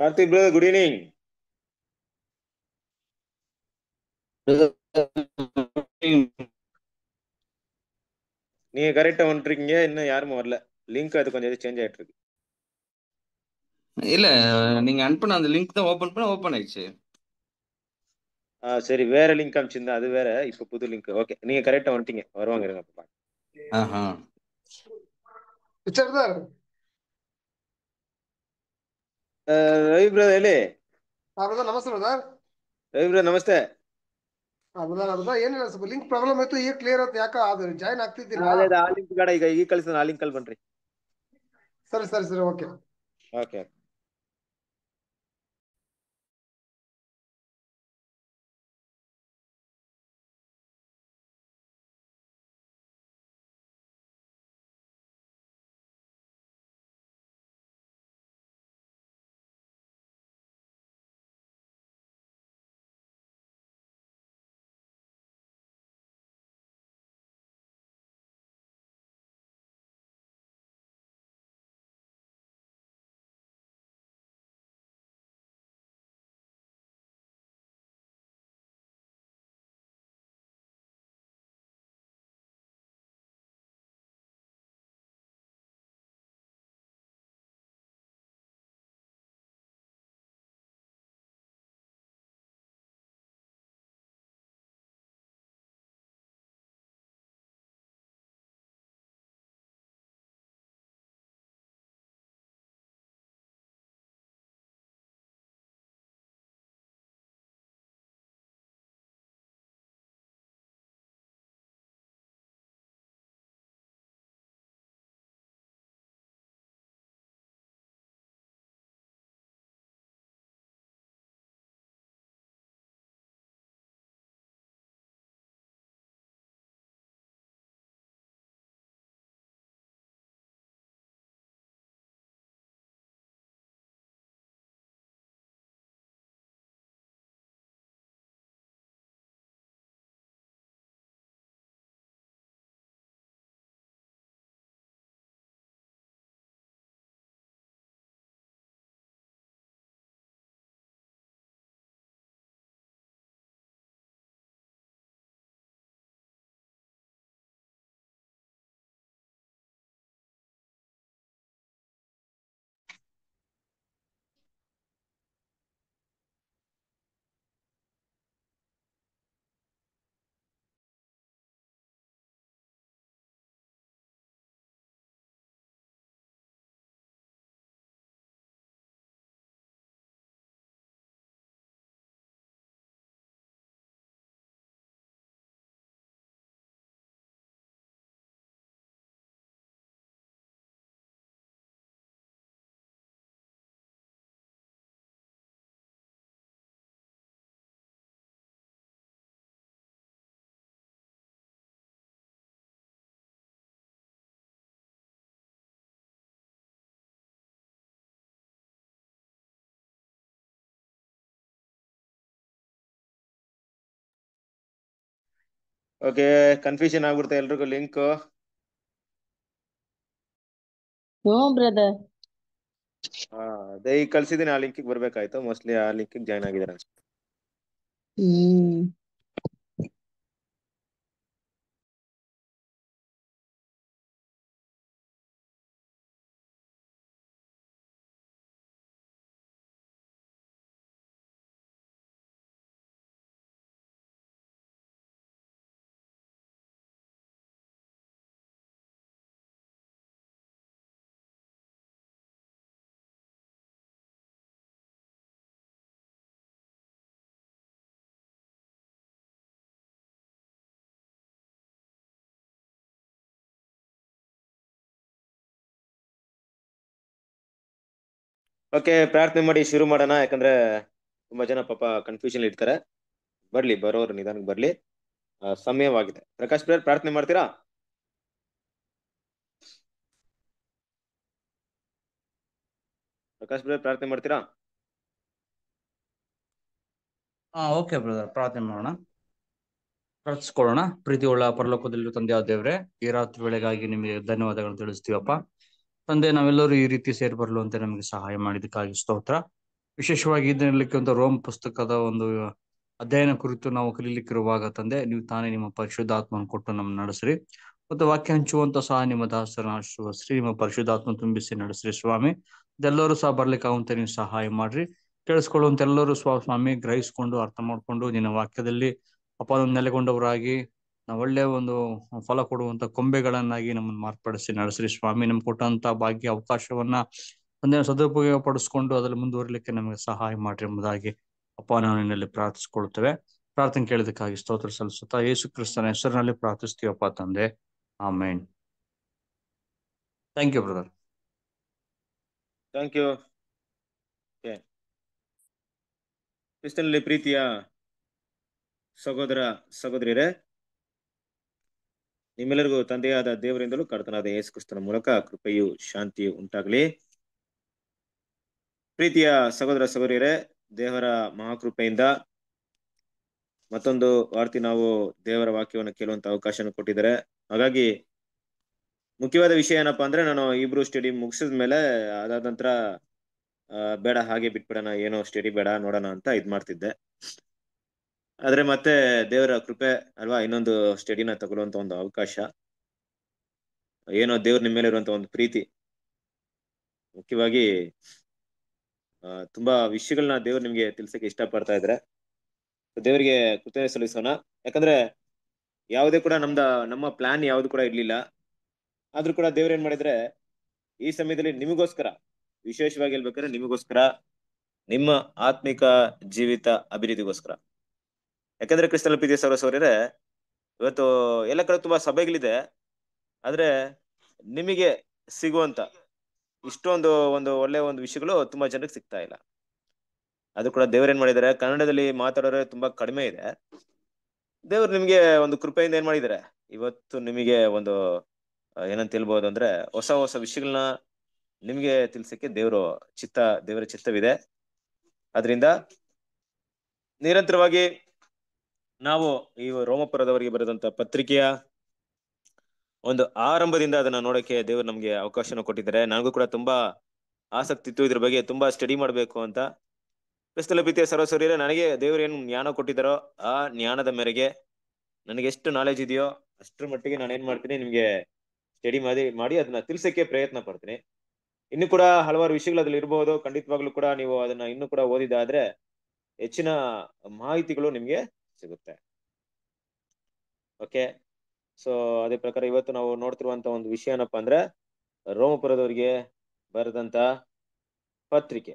Kartik brother, good evening. நீங்க கரெக்டா வந்துருக்கீங்க இன்னும் யாரும் வரல லிங்க் அது கொஞ்சம் சேஞ்ச் ஆயிட்டு இருக்கு இல்ல நீங்க அனுப்பின அந்த லிங்க் தான் ஓபன் பண்ண ஓபன் ஆயிடுச்சு ஆ சரி வேற லிங்க் அனுப்பிச்சிருந்தா அது வேற இப்ப புது லிங்க் ஓகே நீங்க கரெக்டா வந்துட்டீங்க வருவாங்க இருங்க அப்ப ஆஹா ஆஹா சார் ರವಿ ಬ್ರದರ್ ಹೇಳಿ ಬ್ರದರ್ ನಮಸ್ತೆ ಬ್ರದರ್ ರವಿ ಬ್ರದರ್ ನಮಸ್ತೆ ಹಾ ಬ್ರದರ್ ಏನಿಲ್ಲ ಸ್ವಲ್ಪ ಲಿಂಕ್ ಪ್ರಾಬ್ಲಮ್ ಆಯ್ತು ಈಗ ಕ್ಲಿಯರ್ ಆಯ್ತು ಯಾಕೆ ಅದು ಜಾಯ್ನ್ ಆಗ್ತಿದ್ದಿಲ್ಲ ಆ ಲಿಂಕ್ ಬೇಡ ಈಗ ಈಗ ಕಳಿಸ್ತಾನೆ ಆ ಲಿಂಕ್ ಅಲ್ಲಿ ಬನ್ರಿ ಸರಿ ಸರಿ ಸರಿ ಓಕೆ ಓಕೆ ಓಕೆ ಕನ್ಫ್ಯೂಷನ್ ಆಗ್ಬಿಡ್ತಾ ಎಲ್ರಿಗೂ ಲಿಂಕ್ ಅದೇ ಈಗ ಕಳ್ಸಿದೀನಿ ಆ ಲಿಂಕ್ ಬರ್ಬೇಕಾಯ್ತು ಮೋಸ್ಟ್ಲಿ ಆ ಲಿಂಕ್ ಜಾಯ್ನ್ ಆಗಿದ್ದಾರೆ ಅನ್ಸುತ್ತೆ ಓಕೆ ಪ್ರಾರ್ಥನೆ ಮಾಡಿ ಶುರು ಮಾಡೋಣ ಯಾಕಂದ್ರೆ ತುಂಬಾ ಜನ ಪಾಪ ಕನ್ಫ್ಯೂಷನ್ ಇರ್ತಾರೆ ಬರ್ಲಿ ಬರೋರು ನಿಧಾನಕ್ಕೆ ಬರ್ಲಿ ಸಮಯವಾಗಿದೆ ಪ್ರಕಾಶ್ ಪ್ರೇರ್ ಪ್ರಾರ್ಥನೆ ಮಾಡ್ತೀರಾ ಪ್ರಕಾಶ್ ಬ್ರದರ್ ಪ್ರಾರ್ಥನೆ ಮಾಡ್ತೀರಾ ಹಾ ಓಕೆ ಬ್ರದರ್ ಪ್ರಾರ್ಥನೆ ಮಾಡೋಣ ಪ್ರಾರ್ಥಿಸ್ಕೊಳ್ಳೋಣ ಪ್ರೀತಿ ಉಳ್ಳ ಪರಲೋಕದಲ್ಲಿ ತಂದೆಯ ದೇವ್ರೆ ಈ ರಾತ್ರಿ ವೇಳೆಗಾಗಿ ನಿಮಗೆ ಧನ್ಯವಾದಗಳು ತಿಳಿಸ್ತೀವಪ್ಪ ತಂದೆ ನಾವೆಲ್ಲರೂ ಈ ರೀತಿ ಸೇರಿ ಬರ್ಲು ಅಂತ ನಮಗೆ ಸಹಾಯ ಮಾಡಿದಕ್ಕಾಗಿ ಸ್ತೋತ್ರ ವಿಶೇಷವಾಗಿ ಇದನ್ನಲಿಕ್ಕೆ ಒಂದು ರೋಮ್ ಪುಸ್ತಕದ ಒಂದು ಅಧ್ಯಯನ ಕುರಿತು ನಾವು ಕಲೀಲಿಕ್ಕಿರುವಾಗ ತಂದೆ ನೀವು ತಾನೇ ನಿಮ್ಮ ಪರಿಶುದ್ಧಾತ್ಮನ ಕೊಟ್ಟು ನಮ್ಮ ನಡೆಸ್ರಿ ಮತ್ತು ವಾಕ್ಯ ಹಂಚುವಂತ ಸಹ ನಿಮ್ಮ ದಾಸರನ ಶ್ರೀ ನಿಮ್ಮ ಪರಿಶುದ್ಧಾತ್ಮ ತುಂಬಿಸಿ ನಡೆಸ್ರಿ ಸ್ವಾಮಿ ಇದೆಲ್ಲರೂ ಸಹ ಬರ್ಲಿಕ್ಕಾಗುವಂತೆ ನೀವು ಸಹಾಯ ಮಾಡ್ರಿ ಕೇಳಿಸ್ಕೊಳ್ಳುವಂತ ಎಲ್ಲರೂ ಸ್ವಾಮಿ ಗ್ರಹಿಸ್ಕೊಂಡು ಅರ್ಥ ಮಾಡ್ಕೊಂಡು ನಿನ್ನ ವಾಕ್ಯದಲ್ಲಿ ಅಪಾದ ನೆಲೆಗೊಂಡವರಾಗಿ ಒಳ್ಳೆಯ ಒಂದು ಫಲ ಕೊಡುವಂತ ಕೊಂಬೆಗಳನ್ನಾಗಿ ನಮ್ಮನ್ನು ಮಾರ್ಪಡಿಸಿ ನಡೆಸ್ರಿ ಸ್ವಾಮಿ ನಮ್ಗೆ ಕೊಟ್ಟಂತ ಭಾಗ್ಯ ಅವಕಾಶವನ್ನ ಒಂದೇ ಸದುಪಯೋಗ ಪಡಿಸ್ಕೊಂಡು ಅದ್ರಲ್ಲಿ ಮುಂದುವರಿಲಿಕ್ಕೆ ನಮಗೆ ಸಹಾಯ ಮಾಡ್ರಿ ಎಂಬುದಾಗಿ ಅಪ್ಪ ನಾವು ಪ್ರಾರ್ಥಿಸಿಕೊಳ್ಳುತ್ತೇವೆ ಪ್ರಾರ್ಥನೆ ಕೇಳಿದಕ್ಕಾಗಿ ಸ್ತೋತ್ರ ಸಲ್ಲಿಸುತ್ತಾ ಯೇಸು ಕ್ರಿಸ್ತನ ಹೆಸರಿನಲ್ಲಿ ಪ್ರಾರ್ಥಿಸ್ತೀವಪ್ಪ ತಂದೆ ಆಮೇನ್ thank you brother thank you ಕ್ರಿಸ್ತನಲ್ಲಿ ಪ್ರೀತಿಯ ಸಹೋದರ ಸಹೋದರಿರೇ ನಿಮ್ಮೆಲ್ಲರಿಗೂ ತಂದೆಯಾದ ದೇವರಿಂದಲೂ ಕರ್ತನಾದ ಯೇಸು ಮೂಲಕ ಕೃಪೆಯು ಶಾಂತಿಯು ಉಂಟಾಗಲಿ ಪ್ರೀತಿಯ ಸಹೋದರ ಸಹೋದರಿಯರೇ ದೇವರ ಮಹಾಕೃಪೆಯಿಂದ ಮತ್ತೊಂದು ವಾರ್ತಿ ನಾವು ದೇವರ ವಾಕ್ಯವನ್ನು ಕೇಳುವಂತ ಅವಕಾಶವನ್ನು ಕೊಟ್ಟಿದ್ದಾರೆ ಹಾಗಾಗಿ ಮುಖ್ಯವಾದ ವಿಷಯ ಏನಪ್ಪಾ ಅಂದ್ರೆ ನಾನು ಇಬ್ರು ಸ್ಟಡಿ ಮುಗಿಸಿದ ಮೇಲೆ ಅದಾದ ನಂತರ ಬೇಡ ಹಾಗೆ ಬಿಟ್ಬಿಡೋಣ ಏನೋ ಸ್ಟಡಿ ಬೇಡ ನೋಡೋಣ ಅಂತ ಇದ್ ಮಾಡ್ತಿದ್ದೆ ಆದ್ರೆ ಮತ್ತೆ ದೇವರ ಕೃಪೆ ಅಲ್ವಾ ಇನ್ನೊಂದು ಸ್ಟಡಿನ ತಗೊಳ್ಳುವಂತ ಒಂದು ಅವಕಾಶ ಏನೋ ದೇವ್ರ ನಿಮ್ಮ ಮೇಲೆ ಇರುವಂತ ಒಂದು ಪ್ರೀತಿ ಮುಖ್ಯವಾಗಿ ತುಂಬಾ ವಿಷಯಗಳನ್ನ ದೇವ್ರು ನಿಮ್ಗೆ ತಿಳ್ಸಕ್ಕೆ ಇಷ್ಟ ಪಡ್ತಾ ಇದ್ರೆ ದೇವರಿಗೆ ಕೃತಜ್ಞತೆ ಸಲ್ಲಿಸೋಣ ಯಾಕಂದ್ರೆ ಯಾವುದೇ ಕೂಡ ನಮ್ದ ನಮ್ಮ ಪ್ಲಾನ್ ಯಾವ್ದು ಕೂಡ ಇರ್ಲಿಲ್ಲ ಆದ್ರೂ ಕೂಡ ದೇವ್ರ ಏನ್ ಮಾಡಿದ್ರೆ ಈ ಸಮಯದಲ್ಲಿ ನಿಮಗೋಸ್ಕರ ವಿಶೇಷವಾಗಿ ಹೇಳ್ಬೇಕಾದ್ರೆ ನಿಮಗೋಸ್ಕರ ನಿಮ್ಮ ಆತ್ಮಿಕ ಜೀವಿತ ಅಭಿವೃದ್ಧಿಗೋಸ್ಕರ ಯಾಕಂದ್ರೆ ಕೃಷ್ಣ ಪಿ ದೇಶವರೇ ಇವತ್ತು ಎಲ್ಲ ಕಡೆ ತುಂಬಾ ಸಭೆಗಳಿದೆ ಆದ್ರೆ ನಿಮಗೆ ಸಿಗುವಂತ ಇಷ್ಟೊಂದು ಒಂದು ಒಳ್ಳೆ ಒಂದು ವಿಷಯಗಳು ತುಂಬಾ ಜನಕ್ಕೆ ಸಿಗ್ತಾ ಇಲ್ಲ ಅದು ಕೂಡ ದೇವ್ರ ಏನ್ ಮಾಡಿದ್ದಾರೆ ಕನ್ನಡದಲ್ಲಿ ಮಾತಾಡೋರೆ ತುಂಬಾ ಕಡಿಮೆ ಇದೆ ದೇವ್ರು ನಿಮ್ಗೆ ಒಂದು ಕೃಪೆಯಿಂದ ಏನ್ ಮಾಡಿದ್ದಾರೆ ಇವತ್ತು ನಿಮಗೆ ಒಂದು ಏನಂತ ಹೇಳ್ಬೋದು ಅಂದ್ರೆ ಹೊಸ ಹೊಸ ವಿಷಯಗಳನ್ನ ನಿಮ್ಗೆ ತಿಳ್ಸಕ್ಕೆ ದೇವರು ಚಿತ್ತ ದೇವರ ಚಿತ್ತವಿದೆ ಅದರಿಂದ ನಿರಂತರವಾಗಿ ನಾವು ಈ ರೋಮಪುರದವರಿಗೆ ಬರೆದಂತ ಪತ್ರಿಕೆಯ ಒಂದು ಆರಂಭದಿಂದ ಅದನ್ನ ನೋಡಕ್ಕೆ ದೇವರು ನಮ್ಗೆ ಅವಕಾಶನ ಕೊಟ್ಟಿದ್ದಾರೆ ನನಗೂ ಕೂಡ ತುಂಬಾ ಆಸಕ್ತಿ ಇತ್ತು ಇದ್ರ ಬಗ್ಗೆ ತುಂಬಾ ಸ್ಟಡಿ ಮಾಡಬೇಕು ಅಂತ ಕ್ರಿಸ್ತಲ ಪ್ರೀತಿಯ ನನಗೆ ದೇವರು ಏನು ಜ್ಞಾನ ಕೊಟ್ಟಿದ್ದಾರೋ ಆ ಜ್ಞಾನದ ಮೇರೆಗೆ ನನಗೆ ಎಷ್ಟು ನಾಲೆಜ್ ಇದೆಯೋ ಅಷ್ಟರ ಮಟ್ಟಿಗೆ ನಾನು ಏನ್ ಮಾಡ್ತೀನಿ ನಿಮ್ಗೆ ಸ್ಟಡಿ ಮಾಡಿ ಮಾಡಿ ಅದನ್ನ ತಿಳಿಸಕ್ಕೆ ಪ್ರಯತ್ನ ಪಡ್ತೀನಿ ಇನ್ನು ಕೂಡ ಹಲವಾರು ವಿಷಯಗಳು ಅದ್ರಲ್ಲಿ ಇರಬಹುದು ಖಂಡಿತವಾಗ್ಲೂ ಕೂಡ ನೀವು ಅದನ್ನ ಇನ್ನು ಕೂಡ ಓದಿದಾದ್ರೆ ಹೆಚ್ಚಿನ ಮಾಹಿತಿಗಳು ನಿಮ್ಗೆ ಸಿಗುತ್ತೆ ಓಕೆ ಸೊ ಅದೇ ಪ್ರಕಾರ ಇವತ್ತು ನಾವು ನೋಡ್ತಿರುವಂತ ಒಂದು ವಿಷಯ ಏನಪ್ಪಾ ಅಂದ್ರೆ ರೋಮಪುರದವರಿಗೆ ಬರೆದಂತ ಪತ್ರಿಕೆ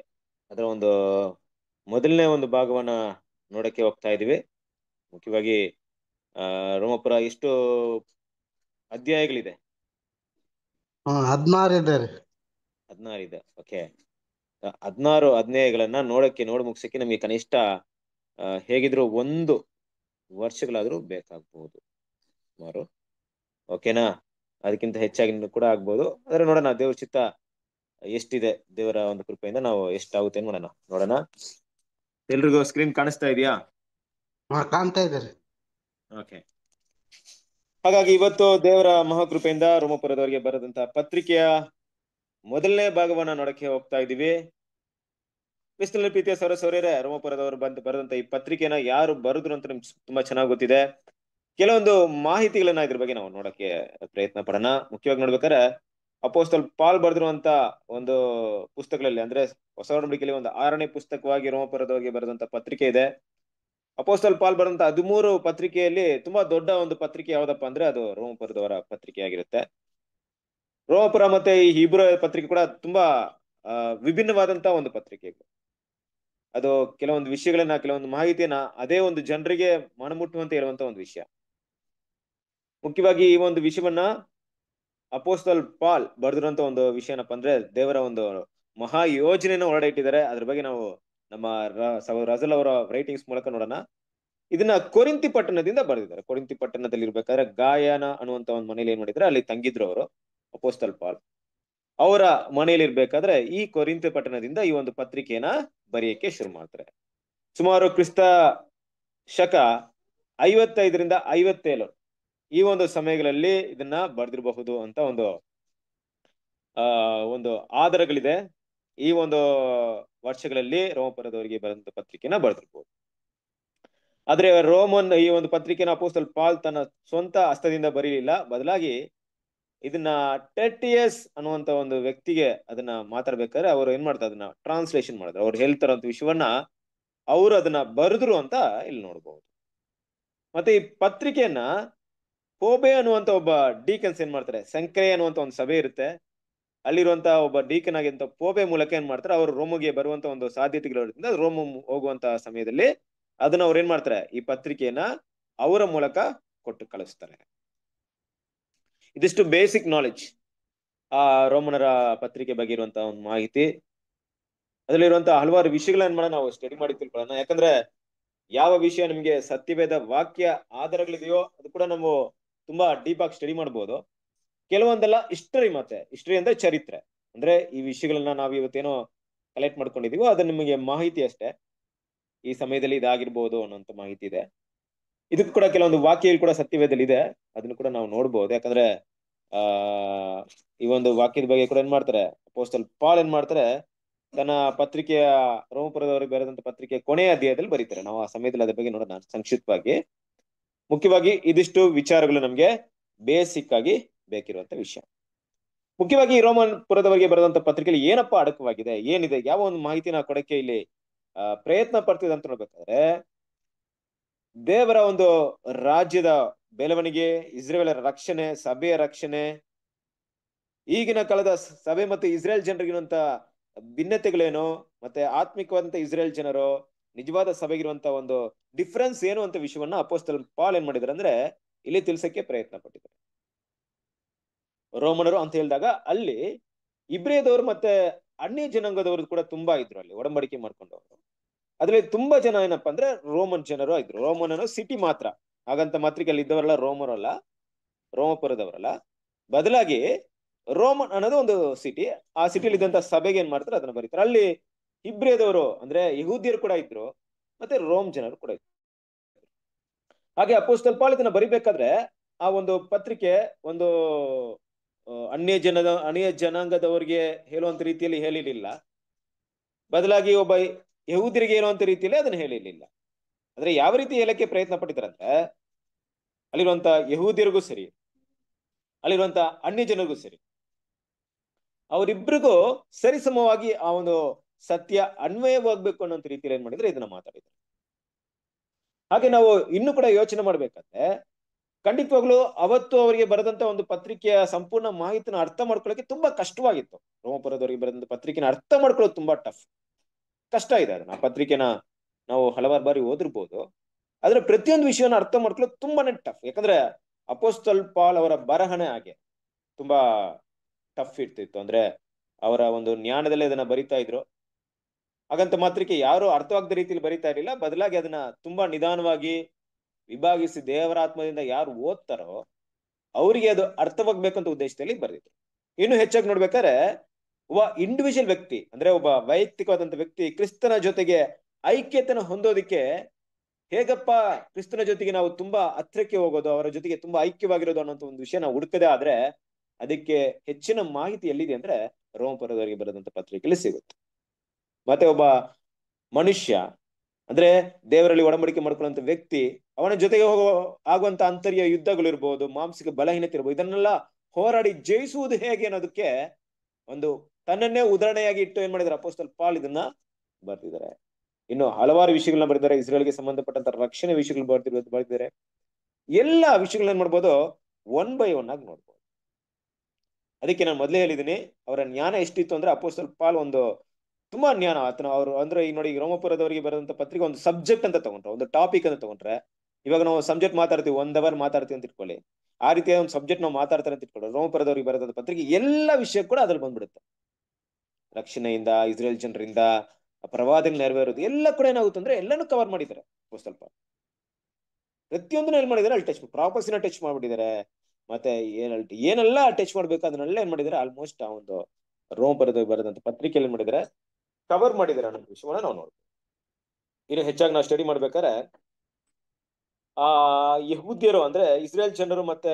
ಅದರ ಒಂದು ಮೊದಲನೇ ಒಂದು ಭಾಗವನ್ನ ನೋಡಕ್ಕೆ ಹೋಗ್ತಾ ಇದೀವಿ ಮುಖ್ಯವಾಗಿ ರೋಮಪುರ ಎಷ್ಟು ಅಧ್ಯಾಯಗಳಿದೆ ಹದಿನಾರು ಇದೆ ಓಕೆ ಹದಿನಾರು ಅಧ್ಯಾಯಗಳನ್ನ ನೋಡಕ್ಕೆ ನೋಡ್ ಮುಗಿಸಕ್ಕೆ ನಮಗೆ ಕನಿಷ್ಠ ಹೇಗಿದ್ರು ಒಂದು ವರ್ಷಗಳಾದರೂ ಬೇಕಾಗಬಹುದು ಸುಮಾರು ಓಕೆನಾ ಅದಕ್ಕಿಂತ ಹೆಚ್ಚಾಗಿ ಕೂಡ ಆಗ್ಬೋದು ಆದ್ರೆ ನೋಡೋಣ ದೇವ್ರ ಚಿತ್ತ ಎಷ್ಟಿದೆ ದೇವರ ಒಂದು ಕೃಪೆಯಿಂದ ನಾವು ಎಷ್ಟಾಗುತ್ತೆ ನೋಡೋಣ ನೋಡೋಣ ಎಲ್ರಿಗೂ ಸ್ಕ್ರೀನ್ ಕಾಣಿಸ್ತಾ ಇದೆಯಾ ಕಾಣ್ತಾ ಇದ್ದಾರೆ ಓಕೆ ಹಾಗಾಗಿ ಇವತ್ತು ದೇವರ ಮಹಾಕೃಪೆಯಿಂದ ರೋಮಪುರದವರಿಗೆ ಬರದಂತ ಪತ್ರಿಕೆಯ ಮೊದಲನೇ ಭಾಗವನ್ನ ನೋಡಕ್ಕೆ ಹೋಗ್ತಾ ಇದೀವಿ ಮಿಸ್ಟರ್ ಪ್ರೀತಿಯ ಸೌರ ಸೌರ್ಯರೇ ರೋಮಪುರದವರು ಬಂದು ಬರೆದಂತ ಈ ಪತ್ರಿಕೆನ ಯಾರು ಬರೆದ್ರು ಅಂತ ನಿಮ್ಗೆ ತುಂಬಾ ಚೆನ್ನಾಗಿ ಗೊತ್ತಿದೆ ಕೆಲವೊಂದು ಮಾಹಿತಿಗಳನ್ನ ಇದ್ರ ಬಗ್ಗೆ ನಾವು ನೋಡಕ್ಕೆ ಪ್ರಯತ್ನ ಪಡೋಣ ಮುಖ್ಯವಾಗಿ ನೋಡ್ಬೇಕಾದ್ರೆ ಅಪೋಸ್ತಲ್ ಪಾಲ್ ಬರೆದಿರುವಂತ ಒಂದು ಪುಸ್ತಕಗಳಲ್ಲಿ ಅಂದ್ರೆ ಹೊಸ ಒಡಂಬಡಿಕೆಯಲ್ಲಿ ಒಂದು ಆರನೇ ಪುಸ್ತಕವಾಗಿ ರೋಮಪುರದವರಿಗೆ ಬರೆದಂತ ಪತ್ರಿಕೆ ಇದೆ ಅಪೋಸ್ತಲ್ ಪಾಲ್ ಬರೆದಂತ ಹದಿಮೂರು ಪತ್ರಿಕೆಯಲ್ಲಿ ತುಂಬಾ ದೊಡ್ಡ ಒಂದು ಪತ್ರಿಕೆ ಯಾವ್ದಪ್ಪ ಅಂದ್ರೆ ಅದು ರೋಮಪುರದವರ ಪತ್ರಿಕೆ ಆಗಿರುತ್ತೆ ರೋಮಪುರ ಮತ್ತೆ ಈ ಹಿಬ್ರ ಪತ್ರಿಕೆ ಕೂಡ ತುಂಬಾ ವಿಭಿನ್ನವಾದಂತ ಒಂದು ಪತ್ರಿಕೆ ಅದು ಕೆಲವೊಂದು ವಿಷಯಗಳನ್ನ ಕೆಲವೊಂದು ಮಾಹಿತಿಯನ್ನ ಅದೇ ಒಂದು ಜನರಿಗೆ ಮನಮುಟ್ಟುವಂತ ಹೇಳುವಂತ ಒಂದು ವಿಷಯ ಮುಖ್ಯವಾಗಿ ಈ ಒಂದು ವಿಷಯವನ್ನ ಅಪೋಸ್ತಲ್ ಪಾಲ್ ಬರೆದಿರುವಂತ ಒಂದು ವಿಷಯ ಏನಪ್ಪಾ ಅಂದ್ರೆ ದೇವರ ಒಂದು ಮಹಾ ಯೋಜನೆಯನ್ನು ಹೊರಡೆ ಇಟ್ಟಿದ್ದಾರೆ ಅದ್ರ ಬಗ್ಗೆ ನಾವು ನಮ್ಮ ರಜಲ್ ಅವರ ರೈಟಿಂಗ್ಸ್ ಮೂಲಕ ನೋಡೋಣ ಇದನ್ನ ಕೊರಿಂತಿ ಪಟ್ಟಣದಿಂದ ಬರೆದಿದ್ದಾರೆ ಕೊರಿಂತಿ ಪಟ್ಟಣದಲ್ಲಿ ಇರ್ಬೇಕಾದ್ರೆ ಗಾಯನ ಅನ್ನುವಂತ ಒಂದು ಮನೇಲಿ ಏನ್ ಮಾಡಿದ್ರೆ ಅಲ್ಲಿ ತಂಗಿದ್ರು ಅವರು ಅಪೋಸ್ತಲ್ ಪಾಲ್ ಅವರ ಮನೆಯಲ್ಲಿ ಇರ್ಬೇಕಾದ್ರೆ ಈ ಕೊರಿಂತೆ ಪಟ್ಟಣದಿಂದ ಈ ಒಂದು ಪತ್ರಿಕೆಯನ್ನ ಬರೆಯಕ್ಕೆ ಶುರು ಮಾಡ್ತಾರೆ ಸುಮಾರು ಕ್ರಿಸ್ತ ಶಕ ಐವತ್ತೈದರಿಂದ ಐವತ್ತೇಳು ಈ ಒಂದು ಸಮಯಗಳಲ್ಲಿ ಇದನ್ನ ಬರೆದಿರಬಹುದು ಅಂತ ಒಂದು ಆ ಒಂದು ಆಧಾರಗಳಿದೆ ಈ ಒಂದು ವರ್ಷಗಳಲ್ಲಿ ರೋಮಪುರದವರಿಗೆ ಬರೆದ ಪತ್ರಿಕೆನ ಬರೆದಿರ್ಬೋದು ಆದ್ರೆ ರೋಮನ್ ಈ ಒಂದು ಪತ್ರಿಕೆನ ಅಪೋಸ್ತಲ್ ಪಾಲ್ ತನ್ನ ಸ್ವಂತ ಹಸ್ತದಿಂದ ಬರೀಲಿಲ್ಲ ಬದಲಾಗಿ ಇದನ್ನ ಟೆಟಿಯಸ್ ಅನ್ನುವಂತ ಒಂದು ವ್ಯಕ್ತಿಗೆ ಅದನ್ನ ಮಾತಾಡ್ಬೇಕಾದ್ರೆ ಅವ್ರು ಏನ್ ಮಾಡ್ತಾರೆ ಅದನ್ನ ಟ್ರಾನ್ಸ್ಲೇಷನ್ ಮಾಡಿದ್ರು ಅವ್ರು ಹೇಳ್ತಾರಂತ ವಿಷಯವನ್ನ ಅವರು ಅದನ್ನ ಬರೆದ್ರು ಅಂತ ಇಲ್ಲಿ ನೋಡ್ಬೋದು ಮತ್ತೆ ಈ ಪತ್ರಿಕೆಯನ್ನ ಕೋಬೆ ಅನ್ನುವಂತ ಒಬ್ಬ ಡೀಕನ್ಸ್ ಏನ್ ಮಾಡ್ತಾರೆ ಸಂಕ್ರೆ ಅನ್ನುವಂತ ಒಂದು ಸಭೆ ಇರುತ್ತೆ ಅಲ್ಲಿರುವಂತಹ ಒಬ್ಬ ಡೀಕನ್ ಆಗಿಂತ ಪೋಬೆ ಮೂಲಕ ಏನ್ ಮಾಡ್ತಾರೆ ಅವರು ರೋಮಿಗೆ ಬರುವಂತ ಒಂದು ಸಾಧ್ಯತೆಗಳಿರೋದ್ರಿಂದ ರೋಮ್ ಹೋಗುವಂತ ಸಮಯದಲ್ಲಿ ಅದನ್ನ ಅವ್ರು ಏನ್ ಮಾಡ್ತಾರೆ ಈ ಪತ್ರಿಕೆಯನ್ನ ಅವರ ಮೂಲಕ ಕೊಟ್ಟು ಕಳಿಸ್ತಾರೆ ಇದಿಷ್ಟು ಬೇಸಿಕ್ ನಾಲೆಜ್ ಆ ರೋಮನರ ಪತ್ರಿಕೆ ಬಗ್ಗೆ ಇರುವಂತಹ ಒಂದು ಮಾಹಿತಿ ಅದರಲ್ಲಿರುವಂತಹ ಹಲವಾರು ವಿಷಯಗಳನ್ನ ನಾವು ಸ್ಟಡಿ ಮಾಡಿ ತಿಳ್ಕೊಳ್ಳೋಣ ಯಾಕಂದ್ರೆ ಯಾವ ವಿಷಯ ನಿಮಗೆ ಸತ್ಯವೇದ ವಾಕ್ಯ ಆಧಾರಗಳಿದೆಯೋ ಅದು ಕೂಡ ನಾವು ತುಂಬಾ ಡೀಪ್ ಆಗಿ ಸ್ಟಡಿ ಮಾಡಬಹುದು ಕೆಲವೊಂದೆಲ್ಲ ಹಿಸ್ಟರಿ ಮತ್ತೆ ಹಿಸ್ಟರಿ ಅಂದ್ರೆ ಚರಿತ್ರೆ ಅಂದ್ರೆ ಈ ವಿಷಯಗಳನ್ನ ನಾವು ಇವತ್ತೇನೋ ಕಲೆಕ್ಟ್ ಮಾಡ್ಕೊಂಡಿದೀವೋ ಅದು ನಿಮಗೆ ಮಾಹಿತಿ ಅಷ್ಟೇ ಈ ಸಮಯದಲ್ಲಿ ಇದಾಗಿರ್ಬೋದು ಅನ್ನೋಂತ ಮಾಹಿತಿ ಇದೆ ಇದಕ್ಕೂ ಕೂಡ ಕೆಲವೊಂದು ವಾಕ್ಯಗಳು ಕೂಡ ಸತ್ಯವೇದಲ್ಲಿ ಇದೆ ಅದನ್ನು ಕೂಡ ನಾವು ನೋಡ್ಬೋದು ಯಾಕಂದ್ರೆ ಆ ಈ ಒಂದು ವಾಕ್ಯದ ಬಗ್ಗೆ ಕೂಡ ಏನ್ ಮಾಡ್ತಾರೆ ಪೋಸ್ಟಲ್ ಪಾಲ್ ಏನ್ ಮಾಡ್ತಾರೆ ತನ್ನ ಪತ್ರಿಕೆಯ ರೋಮಪುರದವರಿಗೆ ಬರೆದಂತ ಪತ್ರಿಕೆ ಕೊನೆಯ ಅಧ್ಯಾಯದಲ್ಲಿ ಬರೀತಾರೆ ನಾವು ಆ ಸಮಯದಲ್ಲಿ ಅದ್ರ ಬಗ್ಗೆ ನೋಡೋಣ ಸಂಕ್ಷಿಪ್ತವಾಗಿ ಮುಖ್ಯವಾಗಿ ಇದಿಷ್ಟು ವಿಚಾರಗಳು ನಮ್ಗೆ ಬೇಸಿಕ್ ಆಗಿ ಬೇಕಿರುವಂತ ವಿಷಯ ಮುಖ್ಯವಾಗಿ ರೋಮನ್ ಪುರದವರಿಗೆ ಬರೆದಂತ ಪತ್ರಿಕೆಯಲ್ಲಿ ಏನಪ್ಪಾ ಅಡಕವಾಗಿದೆ ಏನಿದೆ ಯಾವ ಒಂದು ಮಾಹಿತಿ ನಾವು ಕೊಡಕ್ಕೆ ಇಲ್ಲಿ ಪ್ರಯತ್ನ ಪಡ್ತಿದೆ ಅಂತ ನೋಡ್ಬೇಕಾದ್ರೆ ದೇವರ ಒಂದು ರಾಜ್ಯದ ಬೆಳವಣಿಗೆ ಇಸ್ರೇಲ್ ರಕ್ಷಣೆ ಸಭೆಯ ರಕ್ಷಣೆ ಈಗಿನ ಕಾಲದ ಸಭೆ ಮತ್ತು ಇಸ್ರೇಲ್ ಜನರಿಗಿರುವಂತ ಭಿನ್ನತೆಗಳೇನು ಮತ್ತೆ ಆತ್ಮಿಕವಾದಂತಹ ಇಸ್ರೇಲ್ ಜನರು ನಿಜವಾದ ಸಭೆಗಿರುವಂತಹ ಒಂದು ಡಿಫ್ರೆನ್ಸ್ ಏನು ಅಂತ ವಿಷಯವನ್ನ ಅಪೋಸ್ತಲ್ ಪಾಲ್ ಏನ್ ಮಾಡಿದ್ರು ಅಂದ್ರೆ ಇಲ್ಲಿ ತಿಳಿಸಕ್ಕೆ ಪ್ರಯತ್ನ ಪಟ್ಟಿದ್ದಾರೆ ರೋಮನರು ಅಂತ ಹೇಳಿದಾಗ ಅಲ್ಲಿ ಇಬ್ರೇದವರು ಮತ್ತೆ ಅನ್ಯ ಜನಾಂಗದವರು ಕೂಡ ತುಂಬಾ ಇದ್ರು ಅಲ್ಲಿ ಒಡಂಬಡಿಕೆ ಮಾಡ್ಕೊಂಡವರು ಅದ್ರಲ್ಲಿ ತುಂಬಾ ಜನ ಏನಪ್ಪಾ ಅಂದ್ರೆ ರೋಮನ್ ಜನರು ಆಯ್ತು ರೋಮನ್ ಅನ್ನೋ ಸಿಟಿ ಮಾತ್ರ ಹಾಗಂತ ಮಾತ್ರಿಕೆಯಲ್ಲಿ ಇದ್ದವರಲ್ಲ ರೋಮರಲ್ಲ ರೋಮಪುರದವರಲ್ಲ ಬದಲಾಗಿ ರೋಮನ್ ಅನ್ನೋದು ಒಂದು ಸಿಟಿ ಆ ಸಿಟಿಲಿ ಇದ್ದಂತ ಸಭೆಗೆ ಏನ್ ಮಾಡ್ತಾರೆ ಅದನ್ನ ಬರೀತಾರೆ ಅಲ್ಲಿ ಇಬ್ರಿಯದವರು ಅಂದ್ರೆ ಯಹೂದಿಯರು ಕೂಡ ಇದ್ರು ಮತ್ತೆ ರೋಮ್ ಜನರು ಕೂಡ ಇದ್ರು ಹಾಗೆ ಅಪೋಸ್ತಲ್ ಪಾಲ್ ಇದನ್ನ ಬರಿಬೇಕಾದ್ರೆ ಆ ಒಂದು ಪತ್ರಿಕೆ ಒಂದು ಅನ್ಯ ಜನದ ಅನ್ಯ ಜನಾಂಗದವರಿಗೆ ಹೇಳುವಂತ ರೀತಿಯಲ್ಲಿ ಹೇಳಿಲಿಲ್ಲ ಬದಲಾಗಿ ಒಬ್ಬ ಯಹೂದಿರಿಗೆ ಏನು ಅಂತ ರೀತಿಯಲ್ಲಿ ಅದನ್ನು ಹೇಳಿರ್ಲಿಲ್ಲ ಅಂದ್ರೆ ಯಾವ ರೀತಿ ಹೇಳಕ್ಕೆ ಪ್ರಯತ್ನ ಪಟ್ಟಿದ್ರಂದ್ರೆ ಅಲ್ಲಿರುವಂತ ಯಹೂದಿರಿಗೂ ಸರಿ ಅಲ್ಲಿರುವಂತ ಅನ್ಯ ಜನರಿಗೂ ಸರಿ ಅವರಿಬ್ಬರಿಗೂ ಸರಿಸಮವಾಗಿ ಆ ಒಂದು ಸತ್ಯ ಅನ್ವಯವಾಗಬೇಕು ಅನ್ನೋಂಥ ರೀತಿಯಲ್ಲಿ ಏನ್ ಮಾಡಿದ್ರೆ ಇದನ್ನ ಮಾತಾಡಿದ್ರು ಹಾಗೆ ನಾವು ಇನ್ನು ಕೂಡ ಯೋಚನೆ ಮಾಡ್ಬೇಕಂದ್ರೆ ಖಂಡಿತವಾಗ್ಲು ಅವತ್ತು ಅವರಿಗೆ ಬರೆದಂತ ಒಂದು ಪತ್ರಿಕೆಯ ಸಂಪೂರ್ಣ ಮಾಹಿತಿನ ಅರ್ಥ ಮಾಡ್ಕೊಳ್ಳೋಕೆ ತುಂಬಾ ಕಷ್ಟವಾಗಿತ್ತು ರೋಮಪುರದವರಿಗೆ ಬರೆದಂತ ಪತ್ರಿಕೆನ ಅರ್ಥ ಮಾಡ್ಕೊಳ್ಳೋದು ತುಂಬಾ ಟಫ್ ಕಷ್ಟ ಇದೆ ಅದನ್ನ ಆ ಪತ್ರಿಕೆನ ನಾವು ಹಲವಾರು ಬಾರಿ ಓದಿರ್ಬೋದು ಆದ್ರೆ ಪ್ರತಿಯೊಂದು ವಿಷಯನ ಅರ್ಥ ಮಾಡ್ಕೊಳ್ಳೋದು ತುಂಬಾನೇ ಟಫ್ ಯಾಕಂದ್ರೆ ಅಪೋಸ್ತಲ್ ಪಾಲ್ ಅವರ ಬರಹಣೆ ಹಾಗೆ ತುಂಬಾ ಟಫ್ ಇರ್ತಿತ್ತು ಅಂದ್ರೆ ಅವರ ಒಂದು ಜ್ಞಾನದಲ್ಲೇ ಅದನ್ನ ಬರಿತಾ ಇದ್ರು ಹಾಗಂತ ಮಾತ್ರಕ್ಕೆ ಯಾರು ಅರ್ಥವಾಗದ ರೀತಿಯಲ್ಲಿ ಬರಿತಾ ಇರಲಿಲ್ಲ ಬದಲಾಗಿ ಅದನ್ನ ತುಂಬಾ ನಿಧಾನವಾಗಿ ವಿಭಾಗಿಸಿ ದೇವರಾತ್ಮದಿಂದ ಯಾರು ಓದ್ತಾರೋ ಅವರಿಗೆ ಅದು ಅರ್ಥವಾಗ್ಬೇಕಂತ ಉದ್ದೇಶದಲ್ಲಿ ಬರೆದಿದ್ರು ಇನ್ನು ಹೆಚ್ಚಾಗಿ ನೋಡ್ಬೇಕಾದ್ರೆ ಒಬ್ಬ ಇಂಡಿವಿಜುವಲ್ ವ್ಯಕ್ತಿ ಅಂದ್ರೆ ಒಬ್ಬ ವೈಯಕ್ತಿಕವಾದಂತ ವ್ಯಕ್ತಿ ಕ್ರಿಸ್ತನ ಜೊತೆಗೆ ಐಕ್ಯತೆಯನ್ನು ಹೊಂದೋದಿಕ್ಕೆ ಹೇಗಪ್ಪ ಕ್ರಿಸ್ತನ ಜೊತೆಗೆ ನಾವು ತುಂಬಾ ಅತ್ರಕ್ಕೆ ಹೋಗೋದು ಅವರ ಜೊತೆಗೆ ತುಂಬಾ ಐಕ್ಯವಾಗಿರೋದು ಅನ್ನೋ ಒಂದು ವಿಷಯ ನಾವು ಹುಡುಕದೆ ಆದ್ರೆ ಅದಕ್ಕೆ ಹೆಚ್ಚಿನ ಮಾಹಿತಿ ಎಲ್ಲಿದೆ ಅಂದ್ರೆ ರೋಮಪುರದವರಿಗೆ ಬರೆದಂತ ಪತ್ರಿಕೆಯಲ್ಲಿ ಸಿಗುತ್ತೆ ಮತ್ತೆ ಒಬ್ಬ ಮನುಷ್ಯ ಅಂದ್ರೆ ದೇವರಲ್ಲಿ ಒಡಂಬಡಿಕೆ ಮಾಡ್ಕೊಳ್ಳುವಂತ ವ್ಯಕ್ತಿ ಅವನ ಜೊತೆಗೆ ಹೋಗೋ ಆಗುವಂತ ಅಂತರ್ಯ ಯುದ್ಧಗಳು ಇರ್ಬೋದು ಮಾಂಸಿಕ ಬಲಹೀನತೆ ಇರ್ಬೋದು ಇದನ್ನೆಲ್ಲ ಹೋರಾಡಿ ಜಯಿಸುವುದು ಹೇಗೆ ಅನ್ನೋದಕ್ಕೆ ಒಂದು ತನ್ನನ್ನೇ ಉದಾಹರಣೆಯಾಗಿ ಇಟ್ಟು ಏನ್ ಮಾಡಿದಾರೆ ಅಪೋಸ್ತಲ್ ಪಾಲ್ ಇದನ್ನ ಬರ್ತಿದ್ದಾರೆ ಇನ್ನು ಹಲವಾರು ವಿಷಯಗಳನ್ನ ಬರ್ತಿದ್ದಾರೆ ಇಸ್ರೇಲ್ಗೆ ಸಂಬಂಧಪಟ್ಟಂತ ರಕ್ಷಣೆ ವಿಷಯಗಳು ಬರ್ತಿರೋದು ಬರ್ತಿದ್ದಾರೆ ಎಲ್ಲಾ ವಿಷಯಗಳನ್ನ ಏನ್ ಮಾಡ್ಬೋದು ಒನ್ ಬೈ ಒನ್ ಆಗಿ ನೋಡ್ಬೋದು ಅದಕ್ಕೆ ನಾನು ಮೊದಲೇ ಹೇಳಿದೀನಿ ಅವರ ಜ್ಞಾನ ಎಷ್ಟಿತ್ತು ಅಂದ್ರೆ ಅಪೋಸ್ತಲ್ ಪಾಲ್ ಒಂದು ತುಂಬಾ ಜ್ಞಾನ ಆತನ ಅವರು ಅಂದ್ರೆ ಈಗ ನೋಡಿ ರೋಮಪುರದವರಿಗೆ ಬರೆದಂತ ಪತ್ರಿಕೆ ಒಂದು ಸಬ್ಜೆಕ್ಟ್ ಅಂತ ತಗೊಂಡ್ರೆ ಒಂದು ಟಾಪಿಕ್ ಅಂತ ತಗೊಂಡ್ರೆ ಇವಾಗ ನಾವು ಸಬ್ಜೆಕ್ಟ್ ಮಾತಾಡ್ತೀವಿ ಒಂದ್ ಅವರ್ ಮಾತಾಡ್ತೀವಿ ಅಂತ ಇಟ್ಕೊಳ್ಳಿ ಆ ರೀತಿಯ ಒಂದು ಸಬ್ಜೆಕ್ಟ್ ನಾವು ಮಾತಾಡ್ತಾರೆ ಅಂತ ಇಟ್ಕೊಳ್ಳಿ ರೋಮಪುರದವರಿಗೆ ಬರೆದ ಪತ್ರಿಕೆ ಎಲ್ಲ ವಿಷಯ ಕೂಡ ಅದ್ರಲ್ಲಿ ಬಂದ್ಬಿಡುತ್ತೆ ರಕ್ಷಣೆಯಿಂದ ಇಸ್ರೇಲ್ ಜನರಿಂದ ಪ್ರವಾದ ನೆರವೇರೋದು ಎಲ್ಲ ಕೂಡ ಏನಾಗುತ್ತೆ ಅಂದ್ರೆ ಎಲ್ಲಾನು ಕವರ್ ಮಾಡಿದ್ದಾರೆ ಸ್ವಲ್ಪ ಪ್ರತಿಯೊಂದನ್ನು ಏನ್ ಮಾಡಿದ್ದಾರೆ ಅಲ್ಲಿ ಟಚ್ ಪ್ರಾಪರ್ಸಿನ ಟಚ್ ಮಾಡ್ಬಿಟ್ಟಿದ್ದಾರೆ ಮತ್ತೆ ಏನ್ ಏನೆಲ್ಲ ಟಚ್ ಮಾಡ್ಬೇಕು ಅದನ್ನೆಲ್ಲ ಏನ್ ಮಾಡಿದ್ದಾರೆ ಆಲ್ಮೋಸ್ಟ್ ಆ ಒಂದು ರೋಮ್ ಬರೆದ ಬರೆದಂತ ಪತ್ರಿಕೆಯಲ್ಲಿ ಏನ್ ಮಾಡಿದ್ದಾರೆ ಕವರ್ ಮಾಡಿದ್ದಾರೆ ಅನ್ನೋ ವಿಷಯವನ್ನ ನಾವು ನೋಡ್ಬೋದು ಇನ್ನು ಹೆಚ್ಚಾಗಿ ನಾವು ಸ್ಟಡಿ ಮಾಡ್ಬೇಕಾದ್ರೆ ಆ ಯಹೂದ್ಯರು ಅಂದ್ರೆ ಇಸ್ರೇಲ್ ಜನರು ಮತ್ತೆ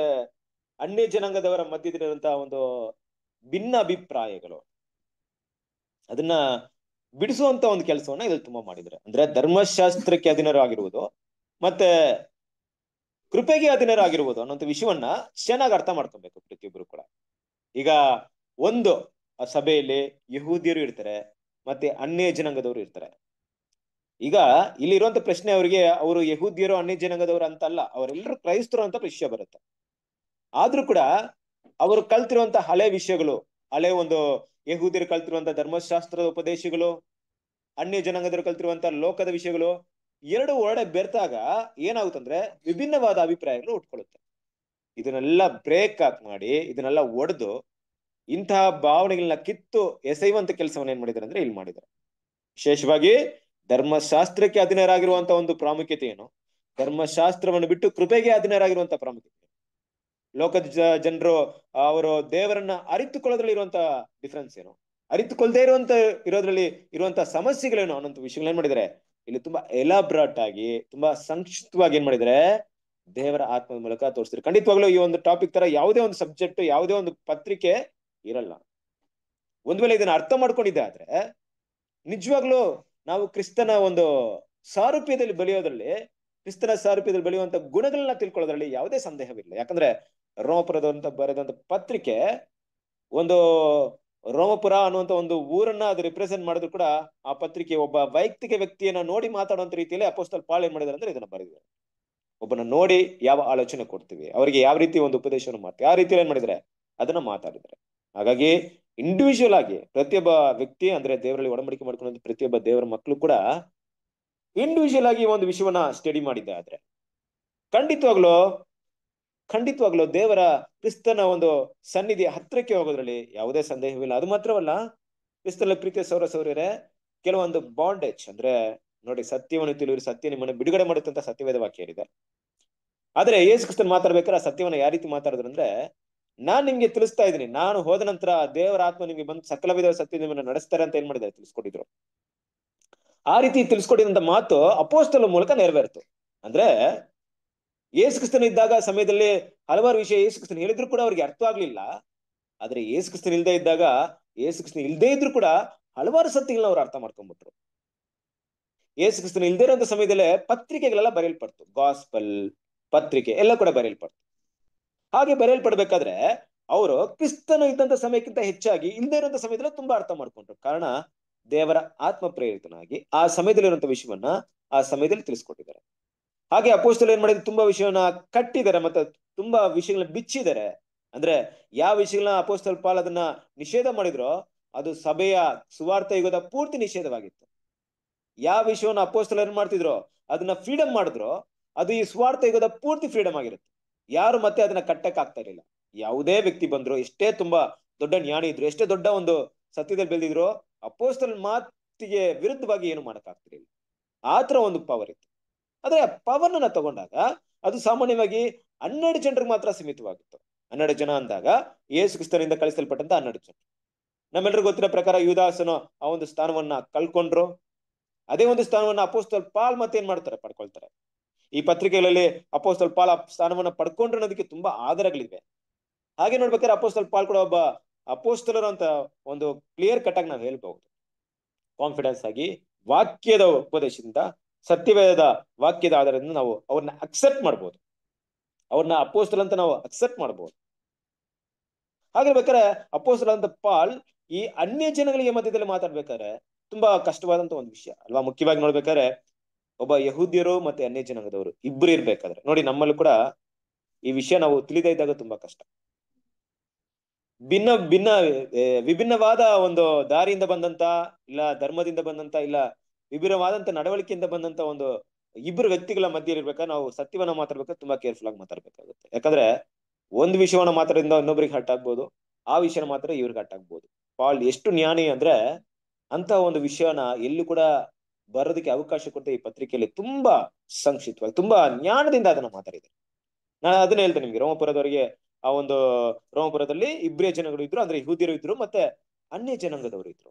ಅನ್ಯ ಜನಾಂಗದವರ ಮಧ್ಯದಲ್ಲಿರುವಂತಹ ಒಂದು ಭಿನ್ನ ಅಭಿಪ್ರಾಯಗಳು ಅದನ್ನ ಬಿಡಿಸುವಂತ ಒಂದು ಕೆಲಸವನ್ನ ಇದ್ರಲ್ಲಿ ತುಂಬಾ ಮಾಡಿದ್ರೆ ಅಂದ್ರೆ ಧರ್ಮಶಾಸ್ತ್ರಕ್ಕೆ ಅಧೀನರು ಆಗಿರ್ಬೋದು ಮತ್ತೆ ಕೃಪೆಗೆ ಅಧೀನರು ಆಗಿರ್ಬೋದು ಅನ್ನೋ ವಿಷಯವನ್ನ ಚೆನ್ನಾಗಿ ಅರ್ಥ ಮಾಡ್ಕೊಬೇಕು ಪ್ರತಿಯೊಬ್ಬರು ಕೂಡ ಈಗ ಒಂದು ಆ ಸಭೆಯಲ್ಲಿ ಯಹೂದಿಯರು ಇರ್ತಾರೆ ಮತ್ತೆ ಅನ್ಯ ಜನಾಂಗದವರು ಇರ್ತಾರೆ ಈಗ ಇಲ್ಲಿರುವಂತ ಪ್ರಶ್ನೆ ಅವರಿಗೆ ಅವರು ಯಹೂದಿಯರು ಅನ್ಯ ಜನಾಂಗದವರು ಅಂತ ಅಲ್ಲ ಅವರೆಲ್ಲರೂ ಕ್ರೈಸ್ತರು ಅಂತ ವಿಷಯ ಬರುತ್ತೆ ಆದ್ರೂ ಕೂಡ ಅವರು ಕಲ್ತಿರುವಂತ ಹಳೆ ವಿಷಯಗಳು ಹಳೆ ಒಂದು ಯಹೂದಿರು ಕಲ್ತಿರುವಂತಹ ಧರ್ಮಶಾಸ್ತ್ರದ ಉಪದೇಶಗಳು ಅನ್ಯ ಜನಾಂಗದರು ಕಲ್ತಿರುವಂತಹ ಲೋಕದ ವಿಷಯಗಳು ಎರಡು ಒರಡೆ ಬೆರ್ತಾಗ ಏನಾಗುತ್ತಂದ್ರೆ ವಿಭಿನ್ನವಾದ ಅಭಿಪ್ರಾಯಗಳು ಉಟ್ಕೊಳ್ಳುತ್ತೆ ಇದನ್ನೆಲ್ಲ ಬ್ರೇಕ್ ಅಪ್ ಮಾಡಿ ಇದನ್ನೆಲ್ಲ ಒಡೆದು ಇಂತಹ ಭಾವನೆಗಳನ್ನ ಕಿತ್ತು ಎಸೆಯುವಂತ ಕೆಲಸವನ್ನ ಏನ್ ಮಾಡಿದಾರೆ ಅಂದ್ರೆ ಇಲ್ಲಿ ಮಾಡಿದ್ರು ವಿಶೇಷವಾಗಿ ಧರ್ಮಶಾಸ್ತ್ರಕ್ಕೆ ಅಧೀನರಾಗಿರುವಂತಹ ಒಂದು ಪ್ರಾಮುಖ್ಯತೆ ಏನು ಧರ್ಮಶಾಸ್ತ್ರವನ್ನು ಬಿಟ್ಟು ಕೃಪೆಗೆ ಅಧೀನರಾಗಿರುವಂತಹ ಪ್ರಾಮುಖ್ಯತೆ ಲೋಕದ ಜನರು ಅವರು ದೇವರನ್ನ ಅರಿತುಕೊಳ್ಳೋದ್ರಲ್ಲಿ ಇರುವಂತ ಡಿಫ್ರೆನ್ಸ್ ಏನು ಅರಿತುಕೊಳ್ಳದೇ ಇರುವಂತ ಇರೋದ್ರಲ್ಲಿ ಇರುವಂತ ಸಮಸ್ಯೆಗಳೇನು ಅನ್ನೋ ಏನ್ ಮಾಡಿದರೆ ಇಲ್ಲಿ ತುಂಬಾ ಎಲಾಬ್ರಾಟ್ ಆಗಿ ತುಂಬಾ ಸಂಕ್ಷಿಪ್ತವಾಗಿ ಏನ್ ಮಾಡಿದ್ರೆ ದೇವರ ಆತ್ಮದ ಮೂಲಕ ತೋರಿಸ್ತಾರೆ ಖಂಡಿತವಾಗ್ಲೂ ಈ ಒಂದು ಟಾಪಿಕ್ ತರ ಯಾವುದೇ ಒಂದು ಸಬ್ಜೆಕ್ಟ್ ಯಾವುದೇ ಒಂದು ಪತ್ರಿಕೆ ಇರಲ್ಲ ಒಂದ್ ವೇಳೆ ಇದನ್ನ ಅರ್ಥ ಮಾಡ್ಕೊಂಡಿದ್ದೆ ಆದ್ರೆ ನಿಜವಾಗ್ಲೂ ನಾವು ಕ್ರಿಸ್ತನ ಒಂದು ಸಾರೂಪ್ಯದಲ್ಲಿ ಬೆಳೆಯೋದ್ರಲ್ಲಿ ಕ್ರಿಸ್ತನ ಸಾರೂಪ್ಯದಲ್ಲಿ ಬೆಳೆಯುವಂತ ಗುಣಗಳನ್ನ ತಿಳ್ಕೊಳ್ಳೋದ್ರಲ್ಲಿ ಯಾವುದೇ ಸಂದೇಹವಿಲ್ಲ ಯಾಕಂದ್ರೆ ರೋಮಪುರದ ಬರೆದಂತ ಪತ್ರಿಕೆ ಒಂದು ರೋಮಪುರ ಅನ್ನುವಂತ ಒಂದು ಊರನ್ನ ಅದು ರಿಪ್ರೆಸೆಂಟ್ ಮಾಡಿದ್ರು ಕೂಡ ಆ ಪತ್ರಿಕೆ ಒಬ್ಬ ವೈಯಕ್ತಿಕ ವ್ಯಕ್ತಿಯನ್ನ ನೋಡಿ ಮಾತಾಡುವಂತ ರೀತಿಯಲ್ಲಿ ಅಪೋಸ್ತಲ್ ಪಾಳ್ ಏನ್ ಮಾಡಿದಾರೆ ಅಂದ್ರೆ ಇದನ್ನ ಬರೆದಿದ್ದಾರೆ ಒಬ್ಬನ ನೋಡಿ ಯಾವ ಆಲೋಚನೆ ಕೊಡ್ತೀವಿ ಅವರಿಗೆ ಯಾವ ರೀತಿ ಒಂದು ಉಪದೇಶವನ್ನು ಮಾಡ್ತೀವಿ ಆ ರೀತಿಯಲ್ಲಿ ಏನ್ ಮಾಡಿದ್ರೆ ಅದನ್ನ ಮಾತಾಡಿದ್ರೆ ಹಾಗಾಗಿ ಇಂಡಿವಿಜುವಲ್ ಆಗಿ ಪ್ರತಿಯೊಬ್ಬ ವ್ಯಕ್ತಿ ಅಂದ್ರೆ ದೇವರಲ್ಲಿ ಒಡಂಬಡಿಕೆ ಮಾಡ್ಕೊಂಡಂತ ಪ್ರತಿಯೊಬ್ಬ ದೇವರ ಮಕ್ಕಳು ಕೂಡ ಇಂಡಿವಿಜುವಲ್ ಆಗಿ ಒಂದು ವಿಷಯವನ್ನ ಸ್ಟಡಿ ಮಾಡಿದ್ದೆ ಆದ್ರೆ ಖಂಡಿತವಾಗ್ಲೂ ಖಂಡಿತವಾಗ್ಲೂ ದೇವರ ಕ್ರಿಸ್ತನ ಒಂದು ಸನ್ನಿಧಿ ಹತ್ರಕ್ಕೆ ಹೋಗೋದ್ರಲ್ಲಿ ಯಾವುದೇ ಸಂದೇಹವಿಲ್ಲ ಅದು ಮಾತ್ರವಲ್ಲ ಕ್ರಿಸ್ತನ ಪ್ರೀತಿಯ ಸೌರ ಸೌರ್ಯರೆ ಕೆಲವೊಂದು ಬಾಂಡೇಜ್ ಅಂದ್ರೆ ನೋಡಿ ಸತ್ಯವನ್ನು ತಿಳಿಯುವ ಸತ್ಯ ನಿಮ್ಮನ್ನು ಬಿಡುಗಡೆ ಮಾಡುತ್ತಂತ ಸತ್ಯವೇದ ವಾಕ್ಯ ಏನಿದೆ ಆದ್ರೆ ಯೇಸು ಕ್ರಿಸ್ತನ್ ಮಾತಾಡ್ಬೇಕಾದ್ರೆ ಆ ಸತ್ಯವನ್ನ ಯಾವ ರೀತಿ ಮಾತಾಡಿದ್ರು ಅಂದ್ರೆ ನಾನ್ ನಿಮ್ಗೆ ತಿಳಿಸ್ತಾ ಇದ್ದೀನಿ ನಾನು ಹೋದ ನಂತರ ದೇವರ ಆತ್ಮ ನಿಮ್ಗೆ ಬಂದು ಸಕಲ ವಿಧವ ಸತ್ಯ ನಿಮ್ಮನ್ನ ನಡೆಸ್ತಾರೆ ಅಂತ ಏನ್ ಮಾಡಿದ್ದಾರೆ ತಿಳಿಸ್ಕೊಟ್ಟಿದ್ರು ಆ ರೀತಿ ತಿಳಿಸ್ಕೊಟ್ಟಿದಂತ ಮಾತು ಅಪೋಸ್ಟಲ್ ಮೂಲಕ ನೆರವೇರ್ತು ಅಂದ್ರೆ ಯೇಸುಕ್ರಿಸ್ತನ ಇದ್ದಾಗ ಸಮಯದಲ್ಲಿ ಹಲವಾರು ವಿಷಯ ಯೇಸುಕ್ರಿಸ್ತನ ಹೇಳಿದ್ರು ಕೂಡ ಅವ್ರಿಗೆ ಅರ್ಥ ಆಗ್ಲಿಲ್ಲ ಆದ್ರೆ ಯೇಸುಕ್ರಿಸ್ತನ ಇಲ್ದೇ ಇದ್ದಾಗ ಯೇಸುಕ್ರಿಸ್ತನ ಇಲ್ಲದೇ ಇದ್ರು ಕೂಡ ಹಲವಾರು ಸತ್ಯಗಳನ್ನ ಅವ್ರು ಅರ್ಥ ಮಾಡ್ಕೊಂಡ್ಬಿಟ್ರು ಯೇಸುಕ್ರಿಸ್ತನ ಇಲ್ದೇ ಇರೋಂಥ ಸಮಯದಲ್ಲಿ ಪತ್ರಿಕೆಗಳೆಲ್ಲ ಬರೆಯಲ್ಪಡ್ತು ಗಾಸ್ಪಲ್ ಪತ್ರಿಕೆ ಎಲ್ಲ ಕೂಡ ಬರೆಯಲ್ಪಡ್ತು ಹಾಗೆ ಬರೆಯಲ್ಪಡ್ಬೇಕಾದ್ರೆ ಅವರು ಕ್ರಿಸ್ತನ ಇದ್ದಂಥ ಸಮಯಕ್ಕಿಂತ ಹೆಚ್ಚಾಗಿ ಹಿಂದೆ ಇರೋಂಥ ಸಮಯದಲ್ಲಿ ತುಂಬಾ ಅರ್ಥ ಮಾಡ್ಕೊಂಡ್ರು ಕಾರಣ ದೇವರ ಆತ್ಮ ಪ್ರೇರಿತನಾಗಿ ಆ ಸಮಯದಲ್ಲಿರುವಂತ ವಿಷಯವನ್ನ ಆ ಸಮಯದಲ್ಲಿ ತಿಳಿಸ್ಕೊಟ್ಟಿದ್ದಾರೆ ಹಾಗೆ ಅಪೋಸ್ತಲ್ ಏನ್ ಮಾಡಿದ್ರು ತುಂಬಾ ವಿಷಯವನ್ನ ಕಟ್ಟಿದ್ದಾರೆ ಮತ್ತೆ ತುಂಬಾ ವಿಷಯಗಳನ್ನ ಬಿಚ್ಚಿದ್ದಾರೆ ಅಂದ್ರೆ ಯಾವ ವಿಷಯಗಳನ್ನ ಅಪೋಸ್ತಲ್ ಪಾಲ್ ಅದನ್ನ ನಿಷೇಧ ಮಾಡಿದ್ರೋ ಅದು ಸಭೆಯ ಸುವಾರ್ಥ ಯುಗದ ಪೂರ್ತಿ ನಿಷೇಧವಾಗಿತ್ತು ಯಾವ ವಿಷಯವನ್ನ ಅಪೋಸ್ತಲ್ ಏನ್ ಮಾಡ್ತಿದ್ರು ಅದನ್ನ ಫ್ರೀಡಮ್ ಮಾಡಿದ್ರು ಅದು ಈ ಸ್ವಾರ್ಥ ಯುಗದ ಪೂರ್ತಿ ಫ್ರೀಡಮ್ ಆಗಿರುತ್ತೆ ಯಾರು ಮತ್ತೆ ಅದನ್ನ ಕಟ್ಟಕ್ ಆಗ್ತಾ ಇರಲಿಲ್ಲ ಯಾವುದೇ ವ್ಯಕ್ತಿ ಬಂದ್ರು ಎಷ್ಟೇ ತುಂಬಾ ದೊಡ್ಡ ಜ್ಞಾನಿ ಇದ್ರು ಎಷ್ಟೇ ದೊಡ್ಡ ಒಂದು ಸತ್ಯದಲ್ಲಿ ಬೆಳೆದಿದ್ರು ಅಪೋಸ್ತಲ್ ಮಾತಿಗೆ ವಿರುದ್ಧವಾಗಿ ಏನು ಮಾಡಕ್ ಆಗ್ತಿರ್ಲಿಲ್ಲ ಆತರ ಒಂದು ಪವರ್ ಇತ್ತು ಆದರೆ ಪವರ್ನ ತಗೊಂಡಾಗ ಅದು ಸಾಮಾನ್ಯವಾಗಿ ಹನ್ನೆರಡು ಜನರಿಗೆ ಮಾತ್ರ ಸೀಮಿತವಾಗಿತ್ತು ಹನ್ನೆರಡು ಜನ ಅಂದಾಗ ಯೇಸು ಕ್ರಿಸ್ತನಿಂದ ಕಳಿಸಲ್ಪಟ್ಟಂತ ಹನ್ನೆರಡು ಜನ ನಮ್ಮೆಲ್ಲರಿಗೂ ಗೊತ್ತಿರೋ ಪ್ರಕಾರ ಯುದಾಸನು ಆ ಒಂದು ಸ್ಥಾನವನ್ನ ಕಳ್ಕೊಂಡ್ರು ಅದೇ ಒಂದು ಸ್ಥಾನವನ್ನ ಅಪೋಸ್ತಲ್ ಪಾಲ್ ಮತ್ತೆ ಏನ್ ಮಾಡ್ತಾರೆ ಪಡ್ಕೊಳ್ತಾರೆ ಈ ಪತ್ರಿಕೆಗಳಲ್ಲಿ ಅಪೋಸ್ತಲ್ ಪಾಲ್ ಆ ಸ್ಥಾನವನ್ನ ಪಡ್ಕೊಂಡ್ರು ಅನ್ನೋದಕ್ಕೆ ತುಂಬಾ ಆಧಾರಗಳಿವೆ ಹಾಗೆ ನೋಡ್ಬೇಕಾದ್ರೆ ಅಪೋಸ್ತಲ್ ಪಾಲ್ ಕೂಡ ಒಬ್ಬ ಅಪೋಸ್ತಲರು ಅಂತ ಒಂದು ಕ್ಲಿಯರ್ ಕಟ್ ಆಗಿ ನಾವು ಹೇಳ್ಬಹುದು ಕಾನ್ಫಿಡೆನ್ಸ್ ಆಗಿ ವಾಕ್ಯದ ಉಪದೇಶದಿಂದ ಸತ್ಯವೇದ ವಾಕ್ಯದ ಆಧಾರದಿಂದ ನಾವು ಅವ್ರನ್ನ ಅಕ್ಸೆಪ್ಟ್ ಮಾಡ್ಬೋದು ಅವ್ರನ್ನ ಅಪೋಸ್ತಲ್ ಅಂತ ನಾವು ಅಕ್ಸೆಪ್ಟ್ ಮಾಡ್ಬೋದು ಹಾಗಿರ್ಬೇಕಾದ್ರೆ ಅಪೋಸ್ತಲ್ ಅಂತ ಪಾಲ್ ಈ ಅನ್ಯ ಜನಗಳಿಗೆ ಮಧ್ಯದಲ್ಲಿ ಮಾತಾಡ್ಬೇಕಾದ್ರೆ ತುಂಬಾ ಕಷ್ಟವಾದಂತ ಒಂದು ವಿಷಯ ಅಲ್ವಾ ಮುಖ್ಯವಾಗಿ ನೋಡ್ಬೇಕಾದ್ರೆ ಒಬ್ಬ ಯಹೂದ್ಯರು ಮತ್ತೆ ಅನ್ಯ ಜನಾಂಗದವರು ಇಬ್ರು ಇರ್ಬೇಕಾದ್ರೆ ನೋಡಿ ನಮ್ಮಲ್ಲೂ ಕೂಡ ಈ ವಿಷಯ ನಾವು ತಿಳಿದ ಇದ್ದಾಗ ತುಂಬಾ ಕಷ್ಟ ಭಿನ್ನ ಭಿನ್ನ ವಿಭಿನ್ನವಾದ ಒಂದು ದಾರಿಯಿಂದ ಬಂದಂತ ಇಲ್ಲ ಧರ್ಮದಿಂದ ಬಂದಂತ ಇಲ್ಲ ವಿಭಿನ್ನವಾದಂತ ನಡವಳಿಕೆಯಿಂದ ಬಂದಂತ ಒಂದು ಇಬ್ಬರು ವ್ಯಕ್ತಿಗಳ ಮಧ್ಯೆ ಇರ್ಬೇಕಾದ್ರೆ ನಾವು ಸತ್ಯವನ್ನ ಮಾತಾಡ್ಬೇಕಾದ್ರೆ ತುಂಬಾ ಕೇರ್ಫುಲ್ ಆಗಿ ಮಾತಾಡ್ಬೇಕಾಗುತ್ತೆ ಯಾಕಂದ್ರೆ ಒಂದು ವಿಷಯವನ್ನ ಮಾತ್ರದಿಂದ ಇನ್ನೊಬ್ರಿಗೆ ಹಟ್ ಆಗ್ಬೋದು ಆ ವಿಷಯನ ಮಾತ್ರ ಇವ್ರಿಗೆ ಹಟ್ ಆಗ್ಬೋದು ಪಾಲ್ ಎಷ್ಟು ಜ್ಞಾನಿ ಅಂದ್ರೆ ಅಂತ ಒಂದು ವಿಷಯನ ಎಲ್ಲೂ ಕೂಡ ಬರೋದಕ್ಕೆ ಅವಕಾಶ ಕೊಡ್ತಾ ಈ ಪತ್ರಿಕೆಯಲ್ಲಿ ತುಂಬಾ ಸಂಕ್ಷಿಪ್ತವಾಗಿ ತುಂಬಾ ಜ್ಞಾನದಿಂದ ಅದನ್ನ ಮಾತಾಡಿದೆ ನಾನು ಅದನ್ನ ಹೇಳ್ತೇನೆ ನಿಮ್ಗೆ ರೋಮಪುರದವರಿಗೆ ಆ ಒಂದು ರೋಮಪುರದಲ್ಲಿ ಇಬ್ಬರೇ ಜನಗಳು ಇದ್ರು ಅಂದ್ರೆ ಹುದಿರು ಇದ್ರು ಮತ್ತೆ ಅನ್ಯ ಜನಾಂಗದವರು ಇದ್ರು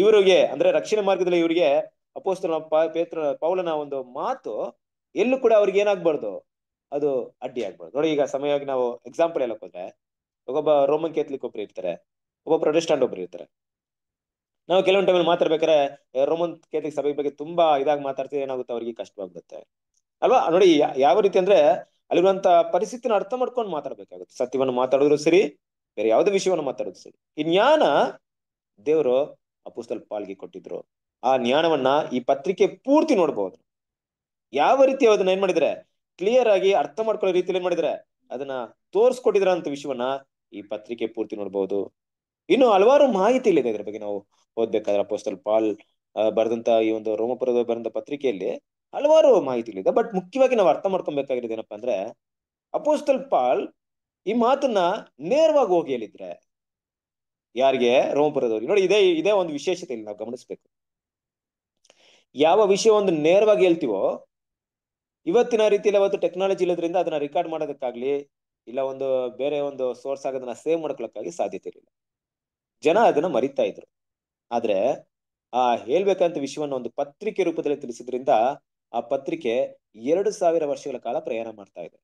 ಇವರಿಗೆ ಅಂದ್ರೆ ರಕ್ಷಣೆ ಮಾರ್ಗದಲ್ಲಿ ಇವರಿಗೆ ಅಪೋಸ್ತನ ಪೇತ್ರ ಪೌಲನ ಒಂದು ಮಾತು ಎಲ್ಲೂ ಕೂಡ ಅವ್ರಿಗೆ ಏನಾಗ್ಬಾರ್ದು ಅದು ಅಡ್ಡಿ ಆಗ್ಬಾರ್ದು ನೋಡಿ ಈಗ ಸಮಯವಾಗಿ ನಾವು ಎಕ್ಸಾಂಪಲ್ ಎಲ್ಲ ಹೋದ್ರೆ ಒಬ್ಬ ರೋಮನ್ ಕೇತ್ಲಿಕ್ ಒಬ್ರು ಇರ್ತಾರೆ ಒಬ್ಬ ಪ್ರೊಟೆಸ್ಟಾಂಡ್ ಒಬ್ರು ಇರ್ತಾರೆ ನಾವು ಕೆಲವೊಂದು ಟೈಮಲ್ಲಿ ಮಾತಾಡ್ಬೇಕಾರೆ ರೋಮನ್ ಕೇತ್ಲಿಕ್ ಸಭೆ ಬಗ್ಗೆ ತುಂಬಾ ಇದಾಗಿ ಮಾತಾಡ್ತೀವಿ ಏನಾಗುತ್ತೆ ಅವ್ರಿಗೆ ಕಷ್ಟವಾಗುತ್ತೆ ಅಲ್ವಾ ನೋಡಿ ಯಾವ ರೀತಿ ಅಂದ್ರೆ ಅಲ್ಲಿರುವಂತ ಪರಿಸ್ಥಿತಿನ ಅರ್ಥ ಮಾಡ್ಕೊಂಡು ಮಾತಾಡ್ಬೇಕಾಗುತ್ತೆ ಸತ್ಯವನ್ನು ಮಾತಾಡೋದ್ರು ಸರಿ ಬೇರೆ ಯಾವುದೇ ವಿಷಯವನ್ನು ಮಾತಾಡೋದು ಸರಿ ಈ ಜ್ಞಾನ ದೇವರು ಅಪುಸ್ತಲ್ ಪಾಲ್ಗೆ ಕೊಟ್ಟಿದ್ರು ಆ ಜ್ಞಾನವನ್ನ ಈ ಪತ್ರಿಕೆ ಪೂರ್ತಿ ನೋಡಬಹುದು ಯಾವ ರೀತಿ ಅದನ್ನ ಏನ್ ಮಾಡಿದ್ರೆ ಕ್ಲಿಯರ್ ಆಗಿ ಅರ್ಥ ಮಾಡ್ಕೊಳ್ಳೋ ರೀತಿಯಲ್ಲಿ ಏನ್ ಮಾಡಿದ್ರೆ ಅದನ್ನ ತೋರಿಸ್ಕೊಟ್ಟಿದ್ರ ಅಂತ ವಿಷಯವನ್ನ ಈ ಪತ್ರಿಕೆ ಪೂರ್ತಿ ನೋಡಬಹುದು ಇನ್ನು ಹಲವಾರು ಮಾಹಿತಿ ಇಲ್ಲಿದೆ ಇದ್ರ ಬಗ್ಗೆ ನಾವು ಓದ್ಬೇಕಾದ್ರೆ ಅಪೋಸ್ತಲ್ ಪಾಲ್ ಬರೆದಂತ ಈ ಒಂದು ರೋಮಪುರದ ಬರೆದಂತ ಪತ್ರಿಕೆಯಲ್ಲಿ ಹಲವಾರು ಮಾಹಿತಿಗಳಿದೆ ಬಟ್ ಮುಖ್ಯವಾಗಿ ನಾವು ಅರ್ಥ ಮಾಡ್ಕೊಬೇಕಾಗಿರೋದೇನಪ್ಪ ಅಂದ್ರೆ ಅಪೋಸ್ತಲ್ ಪಾಲ್ ಈ ಮಾತನ್ನ ನೇರವಾಗಿ ಹೋಗಿ ಹೇಳಿದ್ರೆ ಯಾರಿಗೆ ರೋಮಪುರದವ್ರಿಗೆ ನೋಡಿ ಇದೇ ಇದೇ ಒಂದು ವಿಶೇಷತೆ ಇಲ್ಲಿ ನಾವು ಗಮನಿಸ್ಬೇಕು ಯಾವ ವಿಷಯ ಒಂದು ನೇರವಾಗಿ ಹೇಳ್ತೀವೋ ಇವತ್ತಿನ ರೀತಿಯಲ್ಲಿ ಅವತ್ತು ಟೆಕ್ನಾಲಜಿ ಇಲ್ಲದ್ರಿಂದ ಅದನ್ನ ರೆಕಾರ್ಡ್ ಮಾಡೋದಕ್ಕಾಗ್ಲಿ ಇಲ್ಲ ಒಂದು ಬೇರೆ ಒಂದು ಸೋರ್ಸ್ ಆಗೋದನ್ನ ಸೇವ್ ಮಾಡ್ಕೊಳಕ್ಕಾಗಿ ಸಾಧ್ಯತೆ ಇರಲಿಲ್ಲ ಜನ ಅದನ್ನ ಮರಿತಾ ಇದ್ರು ಆದ್ರೆ ಆ ಹೇಳ್ಬೇಕಂತ ವಿಷಯವನ್ನು ಒಂದು ಪತ್ರಿಕೆ ರೂಪದಲ್ಲಿ ತಿಳಿಸಿದ್ರಿಂದ ಆ ಪತ್ರಿಕೆ ಎರಡು ಸಾವಿರ ವರ್ಷಗಳ ಕಾಲ ಪ್ರಯಾಣ ಮಾಡ್ತಾ ಇದೆ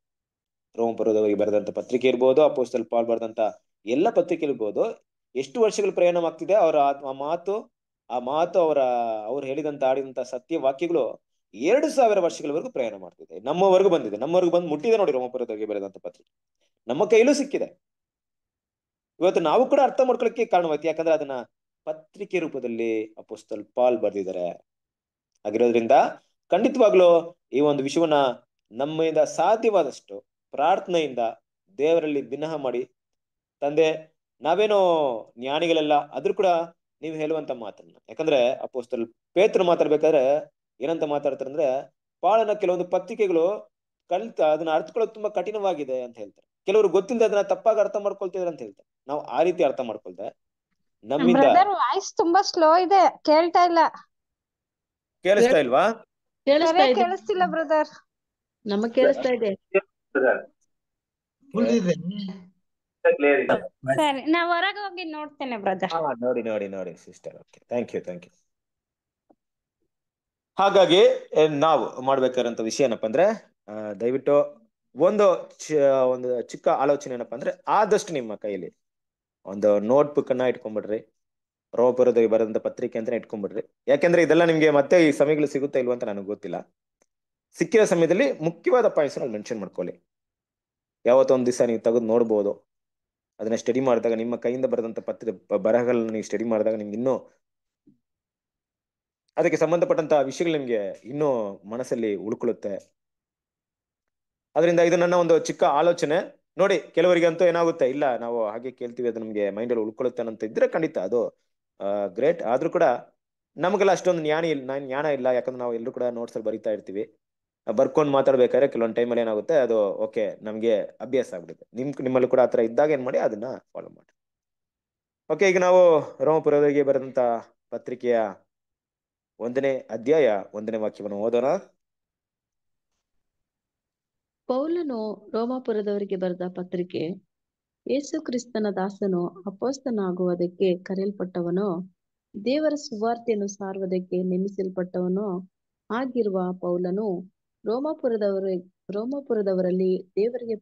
ರೋಮ್ ಬರೋದವರಿಗೆ ಬರೆದಂತ ಪತ್ರಿಕೆ ಇರ್ಬೋದು ಪೋಸ್ಟಲ್ ಪಾಲ್ ಬರೆದಂತ ಎಲ್ಲ ಪತ್ರಿಕೆ ಇರ್ಬೋದು ಎಷ್ಟು ವರ್ಷಗಳು ಪ್ರಯಾಣ ಅವರ ಆ ಮಾತು ಆ ಮಾತು ಅವರ ಅವ್ರು ಹೇಳಿದಂತ ಆಡಿದಂತ ಸತ್ಯ ವಾಕ್ಯಗಳು ಎರಡು ಸಾವಿರ ವರ್ಷಗಳವರೆಗೂ ಪ್ರಯಾಣ ಮಾಡ್ತಿದೆ ನಮ್ಮವರೆಗೂ ಬಂದಿದೆ ನಮ್ಮವರೆಗೂ ಬಂದು ಮುಟ್ಟಿದೆ ನೋಡಿ ರೋಮಪುರದವರಿಗೆ ಬರೆದಂತ ಪತ್ರಿಕೆ ನಮ್ಮ ಕೈಲೂ ಸಿಕ್ಕಿದೆ ಇವತ್ತು ನಾವು ಕೂಡ ಅರ್ಥ ಮಾಡ್ಕೊಳಕ್ಕೆ ಕಾರಣವಾಯ್ತು ಯಾಕಂದ್ರೆ ಅದನ್ನ ಪತ್ರಿಕೆ ರೂಪದಲ್ಲಿ ಅಪೋಸ್ತಲ್ ಪಾಲ್ ಬರೆದಿದ್ದಾರೆ ಆಗಿರೋದ್ರಿಂದ ಖಂಡಿತವಾಗ್ಲೂ ಈ ಒಂದು ವಿಷಯವನ್ನ ನಮ್ಮಿಂದ ಸಾಧ್ಯವಾದಷ್ಟು ಪ್ರಾರ್ಥನೆಯಿಂದ ದೇವರಲ್ಲಿ ಭಿನಹ ಮಾಡಿ ತಂದೆ ನಾವೇನೋ ಜ್ಞಾನಿಗಳೆಲ್ಲ ಅದ್ರ ಕೂಡ ನೀವು ಹೇಳುವಂತ ಮಾತನ್ನ ಯಾಕಂದ್ರೆ ಅಪೋಸ್ತಲ್ ಪೇತ್ರ ಮಾತಾಡ್ಬೇಕಾದ್ರೆ ಏನಂತ ಮಾತಾಡ್ತಾರೆ ಅಂದ್ರೆ ಪಾಳನ ಕೆಲವೊಂದು ಪತ್ರಿಕೆಗಳು ಕಲ್ತ ಅದನ್ನ ಅರ್ಥಕೊಳ್ಳೋದು ತುಂಬಾ ಕಠಿಣವಾಗಿದೆ ಅಂತ ಹೇಳ್ತಾರೆ ಕೆಲವರು ಗೊತ್ತಿಲ್ಲದೆ ಅದನ್ನ ತಪ್ಪಾಗಿ ಅರ್ಥ ಮಾಡ್ಕೊಳ್ತಿದ್ರು ಅಂತ ಹೇಳ್ತಾರೆ ನಾವು ಆ ರೀತಿ ಅರ್ಥ ಮಾಡ್ಕೊಳ್ದೆ ನಮ್ಮಿಂದ ವಾಯ್ಸ್ ತುಂಬಾ ಸ್ಲೋ ಇದೆ ಕೇಳ್ತಾ ಇಲ್ಲ ಕೇಳಿಸ್ತಾ ಇಲ್ವಾ ಕೇಳಿಸ್ತಿಲ್ಲ ಬ್ರದರ್ ಕೇಳಿಸ್ತಾ ಇದೆ ಕ್ಲಿಯರ್ ಹೋಗಿ ನೋಡ್ತೇನೆ ಬ್ರದರ್ ನೋಡಿ ನೋಡಿ ನೋಡಿ sister thank you thank you ಹಾಗಾಗಿ ನಾವು ಮಾಡ್ಬೇಕಾದಂತ ವಿಷಯ ಏನಪ್ಪ ಅಂದ್ರೆ ದಯವಿಟ್ಟು ಒಂದು ಒಂದು ಚಿಕ್ಕ ಆಲೋಚನೆ ಏನಪ್ಪಾ ಅಂದ್ರೆ ಆದಷ್ಟು ನಿಮ್ಮ ಕೈಯಲ್ಲಿ ಒಂದು ನೋಟ್ ಬುಕ್ ಅನ್ನ ಇಟ್ಕೊಂಡ್ಬಿಡ್ರಿ ರೋಪುರದಲ್ಲಿ ಬರೆದಂತ ಪತ್ರಿಕೆ ಅಂತ ಇಟ್ಕೊಂಡ್ಬಿಡ್ರಿ ಯಾಕೆಂದ್ರೆ ಇದೆಲ್ಲ ನಿಮ್ಗೆ ಮತ್ತೆ ಈ ಸಮಯಗಳು ಇಲ್ವಾ ಅಂತ ನನಗೆ ಗೊತ್ತಿಲ್ಲ ಸಿಕ್ಕಿದ ಸಮಯದಲ್ಲಿ ಮುಖ್ಯವಾದ ಪಾಯಿಂಟ್ಸ್ ಮೆನ್ಷನ್ ಮಾಡ್ಕೊಳ್ಳಿ ಯಾವತ್ತೊಂದು ದಿವಸ ನೀವು ತೆಗೆದು ನೋಡ್ಬೋದು ಅದನ್ನ ಸ್ಟಡಿ ಮಾಡಿದಾಗ ನಿಮ್ಮ ಕೈಯಿಂದ ಬರೆದಂತ ಪತ್ರ ಬರಹಗಳನ್ನ ನೀವು ಸ್ಟಡಿ ಮಾಡಿದಾಗ ನಿಮ್ಗೆ ಇನ್ನೂ ಅದಕ್ಕೆ ಸಂಬಂಧಪಟ್ಟಂತ ವಿಷಯಗಳು ನಿಮ್ಗೆ ಇನ್ನೂ ಮನಸ್ಸಲ್ಲಿ ಉಳ್ಕೊಳ್ಳುತ್ತೆ ಅದರಿಂದ ಇದು ನನ್ನ ಒಂದು ಚಿಕ್ಕ ಆಲೋಚನೆ ನೋಡಿ ಕೆಲವರಿಗೆ ಅಂತೂ ಏನಾಗುತ್ತೆ ಇಲ್ಲ ನಾವು ಹಾಗೆ ಕೇಳ್ತೀವಿ ಅದು ನಮ್ಗೆ ಅಲ್ಲಿ ಉಳ್ಕೊಳ್ಳುತ್ತೆ ಅಂತ ಇದ್ರೆ ಖಂಡಿತ ಅದು ಗ್ರೇಟ್ ಆದ್ರೂ ಕೂಡ ನಮಗೆಲ್ಲ ಅಷ್ಟೊಂದು ಜ್ಞಾನ ಇಲ್ಲ ಜ್ಞಾನ ಇಲ್ಲ ಯಾಕಂದ್ರೆ ನಾವು ಎಲ್ಲರೂ ಕೂಡ ಅಲ್ಲಿ ಬರಿತಾ ಇರ್ತೀವಿ ಬರ್ಕೊಂಡು ಮಾತಾಡ್ಬೇಕಾದ್ರೆ ಕೆಲವೊಂದು ಟೈಮಲ್ಲಿ ಏನಾಗುತ್ತೆ ಅದು ಓಕೆ ನಮಗೆ ಅಭ್ಯಾಸ ಆಗ್ಬಿಡುತ್ತೆ ನಿಮ್ ನಿಮ್ಮಲ್ಲಿ ಕೂಡ ಆ ಥರ ಇದ್ದಾಗ ಏನು ಮಾಡಿ ಅದನ್ನ ಫಾಲೋ ಮಾಡಿ ಓಕೆ ಈಗ ನಾವು ರೋಮಾಪುರದವರಿಗೆ ಬರೆದಂತ ಪತ್ರಿಕೆಯ ಒಂದನೇ ಅಧ್ಯಾಯ ಒಂದನೇ ವಾಕ್ಯವನ್ನು ಓದೋಣ ಪೌಲನು ರೋಮಾಪುರದವರಿಗೆ ಬರೆದ ಪತ್ರಿಕೆ ಯೇಸು ಕ್ರಿಸ್ತನ ದಾಸನು ಅಪೋಸ್ತನಾಗುವುದಕ್ಕೆ ಕರೆಯಲ್ಪಟ್ಟವನೋ ದೇವರ ಸುವಾರ್ತೆಯನ್ನು ಸಾರುವುದಕ್ಕೆ ನೇಮಿಸಲ್ಪಟ್ಟವನೋ ಆಗಿರುವ ಪೌಲನು ರೋಮಾಪುರದವರು ರೋಮಾಪುರದವರಲ್ಲಿ ದೇವರಿಗೆ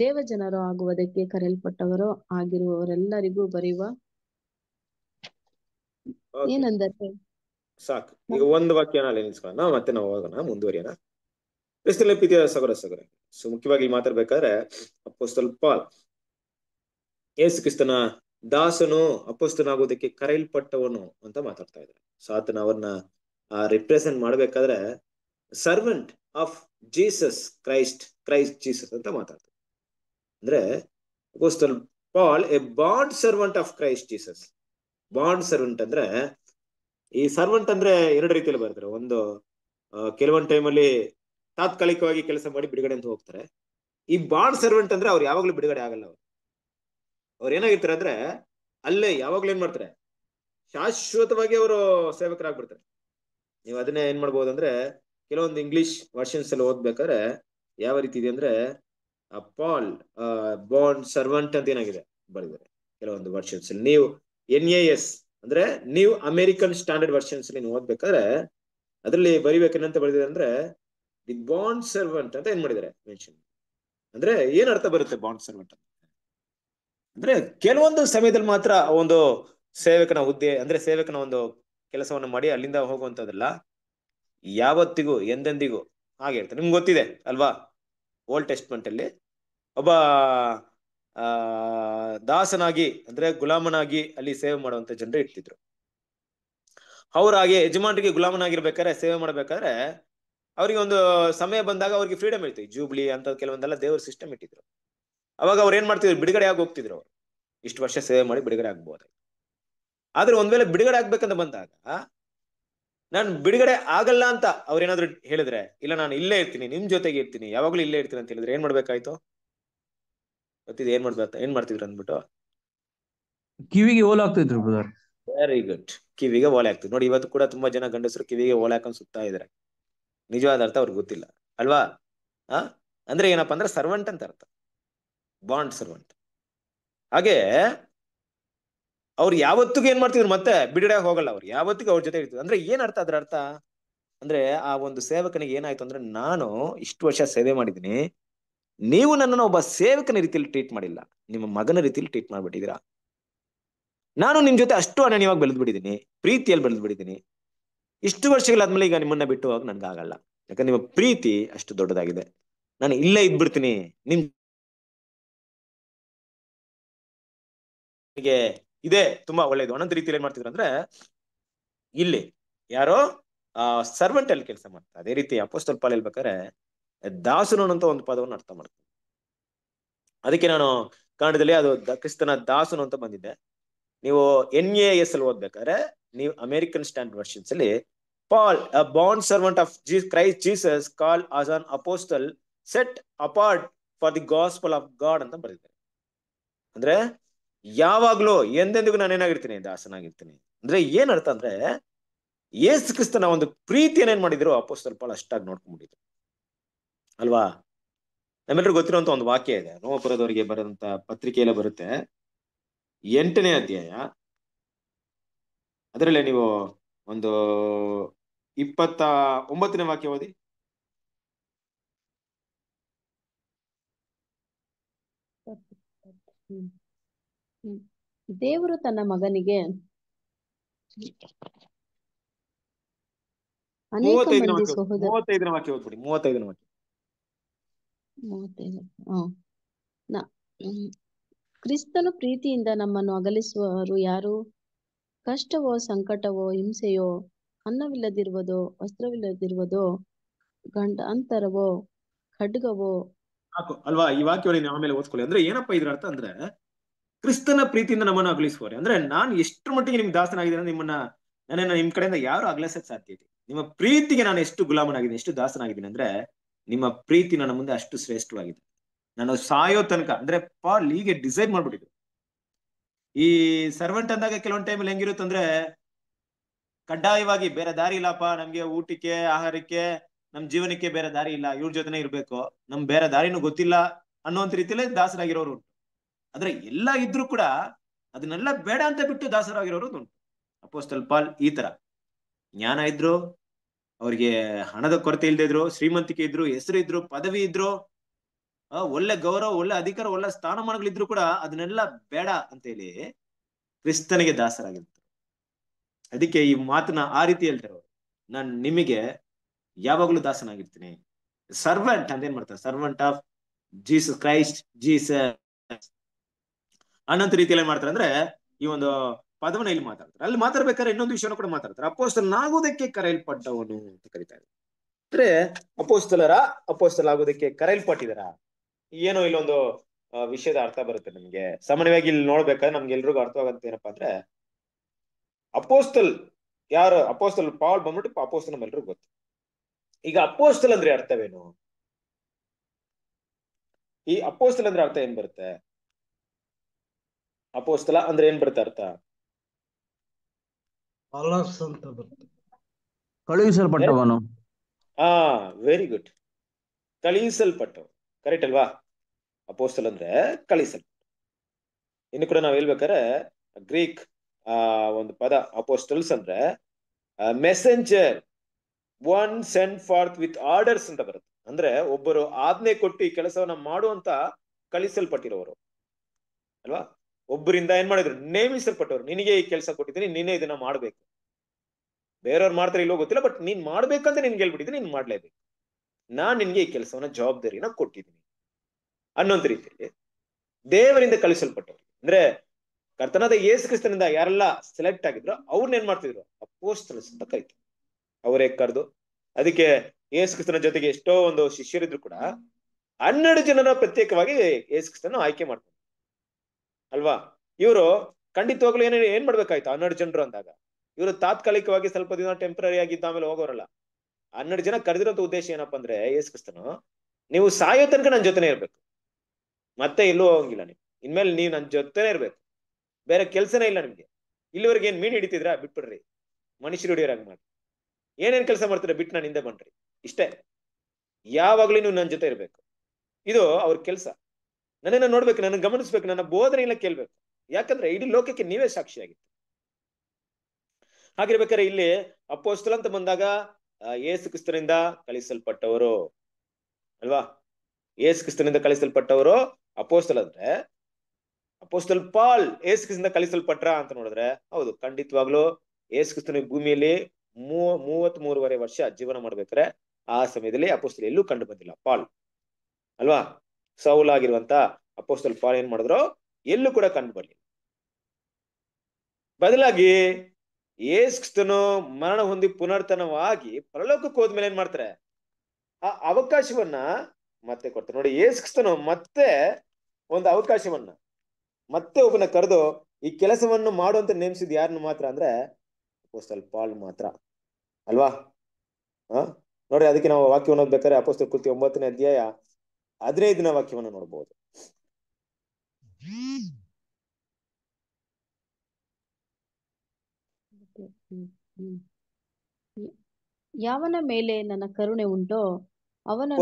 ದೇವ ಜನರು ಆಗುವುದಕ್ಕೆ ಕರೆಯಲ್ಪಟ್ಟವರು ಆಗಿರುವವರೆಲ್ಲರಿಗೂ ಬರೆಯುವ ಏನಂದರೆ ಸಾಕು ಈಗ ಒಂದು ವಾಕ್ಯ ಮತ್ತೆ ನಾವು ಹೋಗೋಣ ಮುಂದುವರಿಯೋಣ ಕ್ರಿಸ್ತಲ ಪಿತಿಯ ಸಗರ ಸಗರ ಸೊ ಮುಖ್ಯವಾಗಿ ಮಾತಾಡ್ಬೇಕಾದ್ರೆ ಅಪ್ಪೋಸ್ತಲ್ ಪಾಲ್ ಯೇಸು ಕ್ರಿಸ್ತನ ದಾಸನು ಅಪ್ಪಸ್ತನಾಗುವುದಕ್ಕೆ ಕರೆಯಲ್ಪಟ್ಟವನು ಅಂತ ಮಾತಾಡ್ತಾ ಇದ್ದಾರೆ ಸೊ ಆತನ ಅವ್ರನ್ನ ರಿಪ್ರೆಸೆಂಟ್ ಮಾಡ್ಬೇಕಾದ್ರೆ servant of Jesus Christ Christ Jesus ಅಂತ ಮಾತಾಡ್ತಾರೆ ಅಂದ್ರೆ ಗೋಸ್ತಲ್ Paul a bond servant of Christ Jesus bond servant ಅಂದ್ರೆ ಈ ಸರ್ವೆಂಟ್ ಅಂದ್ರೆ ಎರಡು ರೀತಿಯಲ್ಲಿ ಬರ್ತಾರೆ ಒಂದು ಕೆಲವೊಂದು ಟೈಮಲ್ಲಿ ತಾತ್ಕಾಲಿಕವಾಗಿ ಕೆಲಸ ಮಾಡಿ ಬಿಡುಗಡೆ ಅಂತ ಹೋಗ್ತಾರೆ ಈ ಬಾಂಡ್ ಸರ್ವೆಂಟ್ ಅಂದ್ರೆ ಅವ್ರು ಯಾವಾಗ್ಲೂ ಬಿಡುಗಡೆ ಆಗಲ್ಲ ಅವ್ರು ಅವ್ರು ಏನಾಗಿರ್ತಾರೆ ಅಂದ್ರೆ ಅಲ್ಲೇ ಯಾವಾಗ್ಲೂ ಏನ್ ಮಾಡ್ತಾರೆ ಶಾಶ್ವತವಾಗಿ ಅವರು ಸೇವಕರಾಗ್ಬಿಡ್ತಾರೆ ನೀವು ಅದನ್ನೇ ಏನ್ ಮಾಡ್ಬೋದಂದ್ರೆ ಕೆಲವೊಂದು ಇಂಗ್ಲಿಷ್ ವರ್ಷನ್ಸ್ ಅಲ್ಲಿ ಓದ್ಬೇಕಾದ್ರೆ ಯಾವ ರೀತಿ ಇದೆ ಅಂದ್ರೆ ಪಾಲ್ ಬಾಂಡ್ ಸರ್ವಂಟ್ ಅಂತ ಏನಾಗಿದೆ ಬರೆದಿದ್ದಾರೆ ಕೆಲವೊಂದು ವರ್ಷನ್ಸ್ ನೀವು ಎನ್ ಎ ಎಸ್ ಅಂದ್ರೆ ನೀವು ಅಮೆರಿಕನ್ ಸ್ಟ್ಯಾಂಡರ್ಡ್ ವರ್ಷನ್ಸ್ ನೀವು ಓದ್ಬೇಕಾದ್ರೆ ಅದರಲ್ಲಿ ಬರಿಬೇಕೇನಂತ ಬರೆದಿದೆ ಅಂದ್ರೆ ದಿ ಬಾಂಡ್ ಸರ್ವೆಂಟ್ ಅಂತ ಏನ್ ಮಾಡಿದ್ದಾರೆ ಮೆನ್ಷನ್ ಅಂದ್ರೆ ಏನ್ ಅರ್ಥ ಬರುತ್ತೆ ಬಾಂಡ್ ಸರ್ವೆಂಟ್ ಅಂತ ಅಂದ್ರೆ ಕೆಲವೊಂದು ಸಮಯದಲ್ಲಿ ಮಾತ್ರ ಒಂದು ಸೇವಕನ ಹುದ್ದೆ ಅಂದ್ರೆ ಸೇವಕನ ಒಂದು ಕೆಲಸವನ್ನು ಮಾಡಿ ಅಲ್ಲಿಂದ ಹೋಗುವಂತದಲ್ಲ ಯಾವತ್ತಿಗೂ ಎಂದೆಂದಿಗೂ ಹಾಗೆ ಹೇಳ್ತಾರೆ ನಿಮ್ಗೆ ಗೊತ್ತಿದೆ ಅಲ್ವಾ ಓಲ್ಡ್ ಟೆಸ್ಟ್ಮೆಂಟ್ ಅಲ್ಲಿ ಒಬ್ಬ ದಾಸನಾಗಿ ಅಂದ್ರೆ ಗುಲಾಮನಾಗಿ ಅಲ್ಲಿ ಸೇವೆ ಮಾಡುವಂತ ಜನರು ಇರ್ತಿದ್ರು ಹಾಗೆ ಯಜಮಾನರಿಗೆ ಗುಲಾಮನಾಗಿರ್ಬೇಕಾದ್ರೆ ಸೇವೆ ಮಾಡ್ಬೇಕಾದ್ರೆ ಅವ್ರಿಗೆ ಒಂದು ಸಮಯ ಬಂದಾಗ ಅವ್ರಿಗೆ ಫ್ರೀಡಮ್ ಇರ್ತಿತ್ತು ಜೂಬ್ಲಿ ಅಂತ ಕೆಲವೊಂದೆಲ್ಲ ದೇವರ ಸಿಸ್ಟಮ್ ಇಟ್ಟಿದ್ರು ಅವಾಗ ಅವ್ರು ಏನ್ ಮಾಡ್ತಿದ್ರು ಬಿಡುಗಡೆ ಆಗಿ ಹೋಗ್ತಿದ್ರು ಅವರು ಇಷ್ಟು ವರ್ಷ ಸೇವೆ ಮಾಡಿ ಬಿಡುಗಡೆ ಆಗ್ಬೋದು ಆದ್ರೆ ಒಂದ್ ವೇಳೆ ಬಿಡುಗಡೆ ಆಗ್ಬೇಕಂತ ಬಂದಾಗ ನಾನು ಬಿಡುಗಡೆ ಆಗಲ್ಲ ಅಂತ ಅವ್ರೇನಾದ್ರು ಹೇಳಿದ್ರೆ ಇಲ್ಲ ನಾನು ಇಲ್ಲೇ ಇರ್ತೀನಿ ನಿಮ್ ಜೊತೆಗೆ ಇರ್ತೀನಿ ಯಾವಾಗ್ಲೂ ಇಲ್ಲೇ ಇರ್ತೀನಿ ಅಂತ ಹೇಳಿದ್ರೆ ಏನ್ ಮಾಡ್ಬೇಕಾಯ್ತು ಗೊತ್ತಿದೆ ಏನ್ ಮಾಡ್ಬೇಕ ಏನ್ ಮಾಡ್ತಿದ್ರು ಅಂದ್ಬಿಟ್ಟು ಕಿವಿಗೆ ಓಲ್ ಆಗ್ತಿದ್ರು ವೆರಿ ಗುಡ್ ಕಿವಿಗೆ ಓಲೆ ಆಗ್ತದೆ ನೋಡಿ ಇವತ್ತು ಕೂಡ ತುಂಬಾ ಜನ ಗಂಡಸರು ಕಿವಿಗೆ ಓಲೆ ಹಾಕೊಂಡು ಸುತ್ತಾ ಇದಾರೆ ನಿಜವಾದ ಅರ್ಥ ಅವ್ರಿಗೆ ಗೊತ್ತಿಲ್ಲ ಅಲ್ವಾ ಆ ಅಂದ್ರೆ ಏನಪ್ಪಾ ಅಂದ್ರೆ ಸರ್ವೆಂಟ್ ಅಂತ ಅರ್ಥ ಬಾಂಡ್ ಸರ್ವೆಂಟ್ ಹಾಗೆ ಅವ್ರು ಯಾವತ್ತಿಗೂ ಏನ್ ಮಾಡ್ತಿದ್ರು ಮತ್ತೆ ಬಿಡುಗಡೆ ಹೋಗಲ್ಲ ಅವ್ರು ಯಾವತ್ತಿಗೂ ಅವ್ರ ಜೊತೆ ಇರ್ತಿದ್ರು ಅಂದ್ರೆ ಏನ್ ಅರ್ಥ ಅದ್ರ ಅರ್ಥ ಅಂದ್ರೆ ಆ ಒಂದು ಸೇವಕನಿಗೆ ಏನಾಯ್ತು ಅಂದ್ರೆ ನಾನು ಇಷ್ಟು ವರ್ಷ ಸೇವೆ ಮಾಡಿದ್ದೀನಿ ನೀವು ನನ್ನನ್ನು ಒಬ್ಬ ಸೇವಕನ ರೀತಿಯಲ್ಲಿ ಟ್ರೀಟ್ ಮಾಡಿಲ್ಲ ನಿಮ್ಮ ಮಗನ ರೀತಿಯಲ್ಲಿ ಟ್ರೀಟ್ ಮಾಡ್ಬಿಟ್ಟಿದೀರಾ ನಾನು ನಿಮ್ ಜೊತೆ ಅಷ್ಟು ಅನನ್ಯವಾಗಿ ಬೆಳೆದು ಬಿಟ್ಟಿದ್ದೀನಿ ಪ್ರೀತಿಯಲ್ಲಿ ಬೆಳೆದು ಬಿಟ್ಟಿದ್ದೀನಿ ಇಷ್ಟು ವರ್ಷಗಳಾದ್ಮೇಲೆ ಈಗ ನಿಮ್ಮನ್ನ ಬಿಟ್ಟು ಹೋಗಕ್ ನನ್ಗಾಗಲ್ಲ ಯಾಕಂದ್ರೆ ನಿಮ್ಮ ಪ್ರೀತಿ ಅಷ್ಟು ದೊಡ್ಡದಾಗಿದೆ ನಾನು ಇಲ್ಲೇ ಇದ್ಬಿಡ್ತೀನಿ ನಿಮ್ಗೆ ಇದೇ ತುಂಬಾ ಒಳ್ಳೇದು ಒಂದೊಂದು ರೀತಿಯಲ್ಲಿ ಏನ್ ಮಾಡ್ತಿದ್ರು ಅಂದ್ರೆ ಇಲ್ಲಿ ಯಾರೋ ಆ ಸರ್ವೆಂಟ್ ಅಲ್ಲಿ ಕೆಲಸ ಮಾಡ್ತಾರೆ ಅದೇ ರೀತಿ ಅಪೋಸ್ಟಲ್ ಪಾಲ್ ಹೇಳ್ಬೇಕಾದ್ರೆ ದಾಸನು ಅಂತ ಒಂದು ಪದವನ್ನು ಅರ್ಥ ಮಾಡ್ತೀನಿ ಅದಕ್ಕೆ ನಾನು ಕನ್ನಡದಲ್ಲಿ ಅದು ಕ್ರಿಸ್ತನ ದಾಸನು ಅಂತ ಬಂದಿದ್ದೆ ನೀವು ಎನ್ ಎ ಎಸ್ ಅಲ್ಲಿ ಓದ್ಬೇಕಾದ್ರೆ ನೀವು ಅಮೆರಿಕನ್ ಸ್ಟ್ಯಾಂಡರ್ಡ್ ವರ್ಷನ್ಸ್ ಅಲ್ಲಿ Paul a bond servant of Jesus Christ Jesus called as an apostle set apart for the gospel of God ಅಂತ ಬರೆದಿದ್ದಾರೆ ಅಂದ್ರೆ ಯಾವಾಗ್ಲೂ ಎಂದೆಂದಿಗೂ ನಾನು ಏನಾಗಿರ್ತೀನಿ ದಾಸನಾಗಿರ್ತೀನಿ ಅಂದ್ರೆ ಏನರ್ಥ ಅರ್ಥ ಅಂದ್ರೆ ಏಸು ಕ್ರಿಸ್ತನ ಒಂದು ಪ್ರೀತಿಯನ್ನು ಏನ್ ಮಾಡಿದ್ರು ಅಪ್ಪೋ ಸ್ವಲ್ಪ ಅಷ್ಟಾಗಿ ನೋಡ್ಕೊಂಡ್ಬಿಟ್ಟಿದ್ರು ಅಲ್ವಾ ನಮ್ಮೆಲ್ಲರಿಗೂ ಗೊತ್ತಿರುವಂತ ಒಂದು ವಾಕ್ಯ ಇದೆ ನೋವಪುರದವರಿಗೆ ಬರೆದಂತ ಪತ್ರಿಕೆಯಲ್ಲ ಬರುತ್ತೆ ಎಂಟನೇ ಅಧ್ಯಾಯ ಅದರಲ್ಲೇ ನೀವು ಒಂದು ಇಪ್ಪತ್ತ ಒಂಬತ್ತನೇ ವಾಕ್ಯ ಓದಿ ದೇವರು ತನ್ನ ಮಗನಿಗೆ ಕ್ರಿಸ್ತನು ಪ್ರೀತಿಯಿಂದ ನಮ್ಮನ್ನು ಅಗಲಿಸುವವರು ಯಾರು ಕಷ್ಟವೋ ಸಂಕಟವೋ ಹಿಂಸೆಯೋ ಅನ್ನವಿಲ್ಲದಿರುವುದೋ ವಸ್ತ್ರವಿಲ್ಲದಿರುವುದೋ ಗಂಡ ಅಂತರವೋ ಖಡ್ಗವೋ ಅಲ್ವಾ ಈ ವಾಕ್ಯವನ್ನು ಆಮೇಲೆ ಓದ್ಕೊಳ್ಳಿ ಅಂದ್ರೆ ಏನಪ್ಪಾ ಇದ್ರ ಅರ್ಥ ಅಂದ್ರೆ ಕ್ರಿಸ್ತನ ಪ್ರೀತಿಯಿಂದ ನಮ್ಮನ್ನು ಅಗಲಿಸುವರೆ ಅಂದ್ರೆ ನಾನು ಎಷ್ಟು ಮಟ್ಟಿಗೆ ನಿಮ್ಗೆ ದಾಸನಾಗಿದ್ದೇನೆ ನಿಮ್ಮನ್ನ ನನ್ನ ನಿಮ್ ಕಡೆಯಿಂದ ಯಾರು ಅಗಲಿಸಕ್ ಸಾಧ್ಯ ಇದೆ ನಿಮ್ಮ ಪ್ರೀತಿಗೆ ನಾನು ಎಷ್ಟು ಗುಲಾಮನಾಗಿದ್ದೀನಿ ಎಷ್ಟು ದಾಸನಾಗಿದ್ದೀನಿ ಅಂದ್ರೆ ನಿಮ್ಮ ಪ್ರೀತಿ ನನ್ನ ಮುಂದೆ ಅಷ್ಟು ಶ್ರೇಷ್ಠವಾಗಿದೆ ನಾನು ಸಾಯೋ ತನಕ ಅಂದ್ರೆ ಪಾಲ್ ಹೀಗೆ ಡಿಸೈಡ್ ಮಾಡ್ಬಿಟ್ಟಿದ್ರು ಈ ಸರ್ವೆಂಟ್ ಅಂದಾಗ ಕೆಲವೊಂದ್ ಟೈಮಲ್ಲಿ ಹೆಂಗಿರುತ್ತಂದ್ರೆ ಕಡ್ಡಾಯವಾಗಿ ಬೇರೆ ದಾರಿ ಇಲ್ಲಪ್ಪ ನಮ್ಗೆ ಊಟಕ್ಕೆ ಆಹಾರಕ್ಕೆ ನಮ್ ಜೀವನಕ್ಕೆ ಬೇರೆ ದಾರಿ ಇಲ್ಲ ಇವ್ರ ಜೊತೆನೆ ಇರ್ಬೇಕು ನಮ್ ಬೇರೆ ದಾರಿನೂ ಗೊತ್ತಿಲ್ಲ ಅನ್ನೋಂತ ರೀತಿಲೇ ದಾಸರಾಗಿರೋರು ಆದ್ರೆ ಎಲ್ಲ ಇದ್ರೂ ಕೂಡ ಅದನ್ನೆಲ್ಲ ಬೇಡ ಅಂತ ಬಿಟ್ಟು ದಾಸರಾಗಿರೋರು ಉಂಟು ಅಪೋಸ್ತಲ್ ಪಾಲ್ ಈ ತರ ಜ್ಞಾನ ಇದ್ರು ಅವ್ರಿಗೆ ಹಣದ ಕೊರತೆ ಇಲ್ದೇ ಇದ್ರು ಶ್ರೀಮಂತಿಕೆ ಇದ್ರು ಹೆಸರು ಇದ್ರು ಪದವಿ ಇದ್ರು ಒಳ್ಳೆ ಗೌರವ ಒಳ್ಳೆ ಅಧಿಕಾರ ಒಳ್ಳೆ ಸ್ಥಾನಮಾನಗಳಿದ್ರು ಕೂಡ ಅದನ್ನೆಲ್ಲ ಬೇಡ ಅಂತ ಹೇಳಿ ಕ್ರಿಸ್ತನಿಗೆ ದಾಸರಾಗಿರ್ತಾರೆ ಅದಕ್ಕೆ ಈ ಮಾತನ್ನ ಆ ರೀತಿ ಹೇಳ್ತಾರೆ ನಾನು ನಿಮಗೆ ಯಾವಾಗಲೂ ದಾಸನಾಗಿರ್ತೀನಿ ಸರ್ವೆಂಟ್ ಅಂತ ಏನ್ ಮಾಡ್ತಾರೆ servant of Jesus Christ Jesus ಅನ್ನಂತ ರೀತಿಯಲ್ಲಿ ಮಾಡ್ತಾರೆ ಅಂದ್ರೆ ಈ ಒಂದು ಪದವನ ಇಲ್ಲಿ ಮಾತಾಡ್ತಾರೆ ಅಲ್ಲಿ ಮಾತಾಡ್ಬೇಕಾದ್ರೆ ಇನ್ನೊಂದು ವಿಷಯನೂ ಕೂಡ ಮಾತಾಡ್ತಾರೆ ಅಪೋಸ್ತಲನಾಗೋದಕ್ಕೆ ಕರೆಯಲ್ಪಟ್ಟವನು ಅಂತ ಕರೀತಾರೆ ಅಂದ್ರೆ ಅಪೋಸ್ತಲರ ಆಗೋದಕ್ಕೆ ಕರೆಯಲ್ಪಟ್ಟಿದಾರ ಏನೋ ಇಲ್ಲೊಂದು ವಿಷಯದ ಅರ್ಥ ಬರುತ್ತೆ ನಮ್ಗೆ ಸಾಮಾನ್ಯವಾಗಿ ಇಲ್ಲಿ ನೋಡ್ಬೇಕಾದ್ರೆ ನಮ್ಗೆ ಎಲ್ರಿಗೂ ಅರ್ಥವಾಗಂತ ಏನಪ್ಪಾ ಅಂದ್ರೆ ಅಪೋಸ್ತಲ್ ಯಾರು ಅಪೋಸ್ತಲ್ ಪಾಲ್ ಬಂದ್ಬಿಟ್ಟು ಅಪೋಸ್ತಲ್ ನಮ್ಮೆಲ್ರಿಗೂ ಗೊತ್ತು ಈಗ ಅಪೋಸ್ತಲ್ ಅಂದ್ರೆ ಅರ್ಥವೇನು ಈ ಅಪೋಸ್ತಲ್ ಅಂದ್ರೆ ಅರ್ಥ ಏನ್ ಬರುತ್ತೆ ಅಪೋಸ್ತಲ ಅಂದ್ರೆ ಏನ್ ಬರ್ತಾ ಅರ್ಥ ಅಂತ ಕಳುಹಿಸಲ್ಪಟ್ಟವನು ಆ ವೆರಿ ಗುಡ್ ಕಳುಹಿಸಲ್ಪಟ್ಟವನು ಕರೆಕ್ಟ್ ಅಲ್ವಾ ಅಪೋಸ್ತಲ್ ಅಂದ್ರೆ ಕಳಿಸಲ್ಪಟ್ಟ ಇನ್ನು ಕೂಡ ನಾವು ಹೇಳ್ಬೇಕಾರೆ ಗ್ರೀಕ್ ಆ ಒಂದು ಪದ ಅಪೋಸ್ಟಲ್ಸ್ ಅಂದ್ರೆ messenger one sent forth with orders ಅಂತ ಬರುತ್ತೆ ಅಂದ್ರೆ ಒಬ್ಬರು ಆಜ್ಞೆ ಕೊಟ್ಟು ಕೆಲಸವನ್ನ ಮಾಡುವಂತ ಕಳಿಸಲ್ಪಟ್ಟಿರೋರು ಅಲ್ವಾ ಒಬ್ಬರಿಂದ ಏನ್ ಮಾಡಿದ್ರು ನೇಮಿಸಲ್ಪಟ್ಟವ್ರು ನಿನಗೆ ಈ ಕೆಲಸ ಕೊಟ್ಟಿದ್ದೀನಿ ನೀನೆ ಇದನ್ನ ಮಾಡ್ಬೇಕು ಬೇರೆಯವ್ರು ಮಾಡ್ತಾರೆ ಇಲ್ಲೋ ಗೊತ್ತಿಲ್ಲ ಬಟ್ ನೀನ್ ಮಾಡ್ಬೇಕಂತ ನಿನ್ಗೆ ಹೇಳ್ಬಿಟ್ಟಿದ್ದೀನಿ ನೀನ್ ಮಾಡ್ಲೇಬೇಕು ನಾನ್ ನಿನ್ಗೆ ಈ ಕೆಲಸವನ್ನ ಜವಾಬ್ದಾರಿನ ಕೊಟ್ಟಿದ್ದೀನಿ ಅನ್ನೋಂತ ರೀತಿಯಲ್ಲಿ ದೇವರಿಂದ ಕಲಿಸಲ್ಪಟ್ಟವ್ರು ಅಂದ್ರೆ ಕರ್ತನಾದ ಯೇಸು ಕ್ರಿಸ್ತನಿಂದ ಯಾರೆಲ್ಲ ಸೆಲೆಕ್ಟ್ ಆಗಿದ್ರು ಅವ್ರನ್ನ ಏನ್ ಮಾಡ್ತಿದ್ರು ಅಪೋಸ್ತಲಸ್ ಅಂತ ಕರಿತು ಅವರೇ ಕರೆದು ಅದಕ್ಕೆ ಯೇಸು ಕ್ರಿಸ್ತನ ಜೊತೆಗೆ ಎಷ್ಟೋ ಒಂದು ಶಿಷ್ಯರಿದ್ರು ಕೂಡ ಹನ್ನೆರಡು ಜನರ ಪ್ರತ್ಯೇಕವಾಗಿ ಯೇಸು ಕ್ರಿಸ್ತನ ಆಯ್ಕೆ ಮಾಡ್ತಾರೆ ಅಲ್ವಾ ಇವರು ಖಂಡಿತವಾಗ್ಲು ಏನೇ ಏನ್ ಮಾಡ್ಬೇಕಾಯ್ತು ಹನ್ನೆರಡು ಜನರು ಅಂದಾಗ ಇವರು ತಾತ್ಕಾಲಿಕವಾಗಿ ಸ್ವಲ್ಪ ದಿನ ಟೆಂಪ್ರರಿ ಆಗಿದ್ದ ಆಮೇಲೆ ಹೋಗೋರಲ್ಲ ಹನ್ನೆರಡು ಜನ ಕರೆದಿರೋ ಉದ್ದೇಶ ಏನಪ್ಪಾ ಅಂದ್ರೆ ಕ್ರಿಸ್ತನು ನೀವು ಸಾಯೋ ತನಕ ನನ್ನ ಜೊತೆನೆ ಇರ್ಬೇಕು ಮತ್ತೆ ಎಲ್ಲೂ ಹೋಗಂಗಿಲ್ಲ ನೀವು ಇನ್ಮೇಲೆ ನೀವು ನನ್ನ ಜೊತೆನೆ ಇರ್ಬೇಕು ಬೇರೆ ಕೆಲ್ಸನೇ ಇಲ್ಲ ನಿಮ್ಗೆ ಇಲ್ಲಿವರೆಗೆ ಏನ್ ಮೀನ್ ಹಿಡಿತಿದ್ರ ಬಿಟ್ಬಿಡ್ರಿ ಮನುಷ್ಯರು ಹಿಡಿಯೋರಾಗ ಮಾಡಿ ಏನೇನ್ ಕೆಲಸ ಮಾಡ್ತೀರಾ ಬಿಟ್ಟು ನಾನು ಹಿಂದೆ ಬನ್ರಿ ಇಷ್ಟೇ ಯಾವಾಗ್ಲೂ ನೀವು ನನ್ನ ಜೊತೆ ಇರ್ಬೇಕು ಇದು ಅವ್ರ ಕೆಲಸ ನನ್ನನ್ನು ನೋಡ್ಬೇಕು ನನ್ನ ಗಮನಿಸ್ಬೇಕು ನನ್ನ ಬೋಧನೆಯನ್ನ ಕೇಳ್ಬೇಕು ಯಾಕಂದ್ರೆ ಇಡೀ ಲೋಕಕ್ಕೆ ನೀವೇ ಸಾಕ್ಷಿಯಾಗಿತ್ತು ಹಾಗಿರ್ಬೇಕಾದ್ರೆ ಇಲ್ಲಿ ಅಪ್ಪೋಸ್ತಲ ಅಂತ ಬಂದಾಗ ಏಸು ಕ್ರಿಸ್ತನಿಂದ ಕಳಿಸಲ್ಪಟ್ಟವರು ಅಲ್ವಾ ಏಸು ಕ್ರಿಸ್ತನಿಂದ ಕಳಿಸಲ್ಪಟ್ಟವರು ಅಪೋಸ್ತಲ್ ಅಂದ್ರೆ ಅಪೋಸ್ತಲ್ ಪಾಲ್ ಏಸು ಕ್ರಿಸ್ತನಿಂದ ಕಳಿಸಲ್ಪಟ್ರ ಅಂತ ನೋಡಿದ್ರೆ ಹೌದು ಖಂಡಿತವಾಗ್ಲು ಏಸು ಕ್ರಿಸ್ತನ ಭೂಮಿಯಲ್ಲಿ ಮೂವ ಮೂವತ್ತ್ ಮೂರುವರೆ ವರ್ಷ ಜೀವನ ಮಾಡ್ಬೇಕಾರೆ ಆ ಸಮಯದಲ್ಲಿ ಅಪೋಸ್ತಲ್ ಎಲ್ಲೂ ಕಂಡು ಬಂದಿಲ್ಲ ಪಾಲ್ ಅಲ್ವಾ ಆಗಿರುವಂತ ಅಪೋಸ್ತಲ್ ಪಾಲ್ ಏನ್ ಮಾಡಿದ್ರು ಎಲ್ಲೂ ಕೂಡ ಕಂಡು ಬದಲಾಗಿ ಏಸ್ಕ್ರಿಸ್ತನು ಮರಣ ಹೊಂದಿ ಪುನರ್ತನವಾಗಿ ಪರಲೋಕಕ್ಕೆ ಹೋದ್ಮೇಲೆ ಏನ್ ಮಾಡ್ತಾರೆ ಆ ಅವಕಾಶವನ್ನ ಮತ್ತೆ ಕೊಡ್ತಾರೆ ನೋಡಿ ಏಸ್ಕ್ರಿಸ್ತನು ಮತ್ತೆ ಒಂದು ಅವಕಾಶವನ್ನ ಮತ್ತೆ ಒಬ್ಬನ ಕರೆದು ಈ ಕೆಲಸವನ್ನು ಮಾಡುವಂತ ನೇಮಿಸಿದ್ ಯಾರನ್ನು ಮಾತ್ರ ಅಂದ್ರೆ ಅಪೋಸ್ತಲ್ ಪಾಲ್ ಮಾತ್ರ ಅಲ್ವಾ ಹ ನೋಡಿ ಅದಕ್ಕೆ ನಾವು ವಾಕ್ಯವನ್ನು ಓದ್ಬೇಕಾದ್ರೆ ಅಪೋಸ್ತಲ್ ಕೃತಿ ಒಂಬತ್ತನೇ ಅಧ್ಯಾಯ ಹದಿನೈದನ ವಾಕ್ಯವನ್ನು ನೋಡಬಹುದು ಯಾವನ ಮೇಲೆ ನನ್ನ ಕರುಣೆ ಉಂಟೋ ಅವನ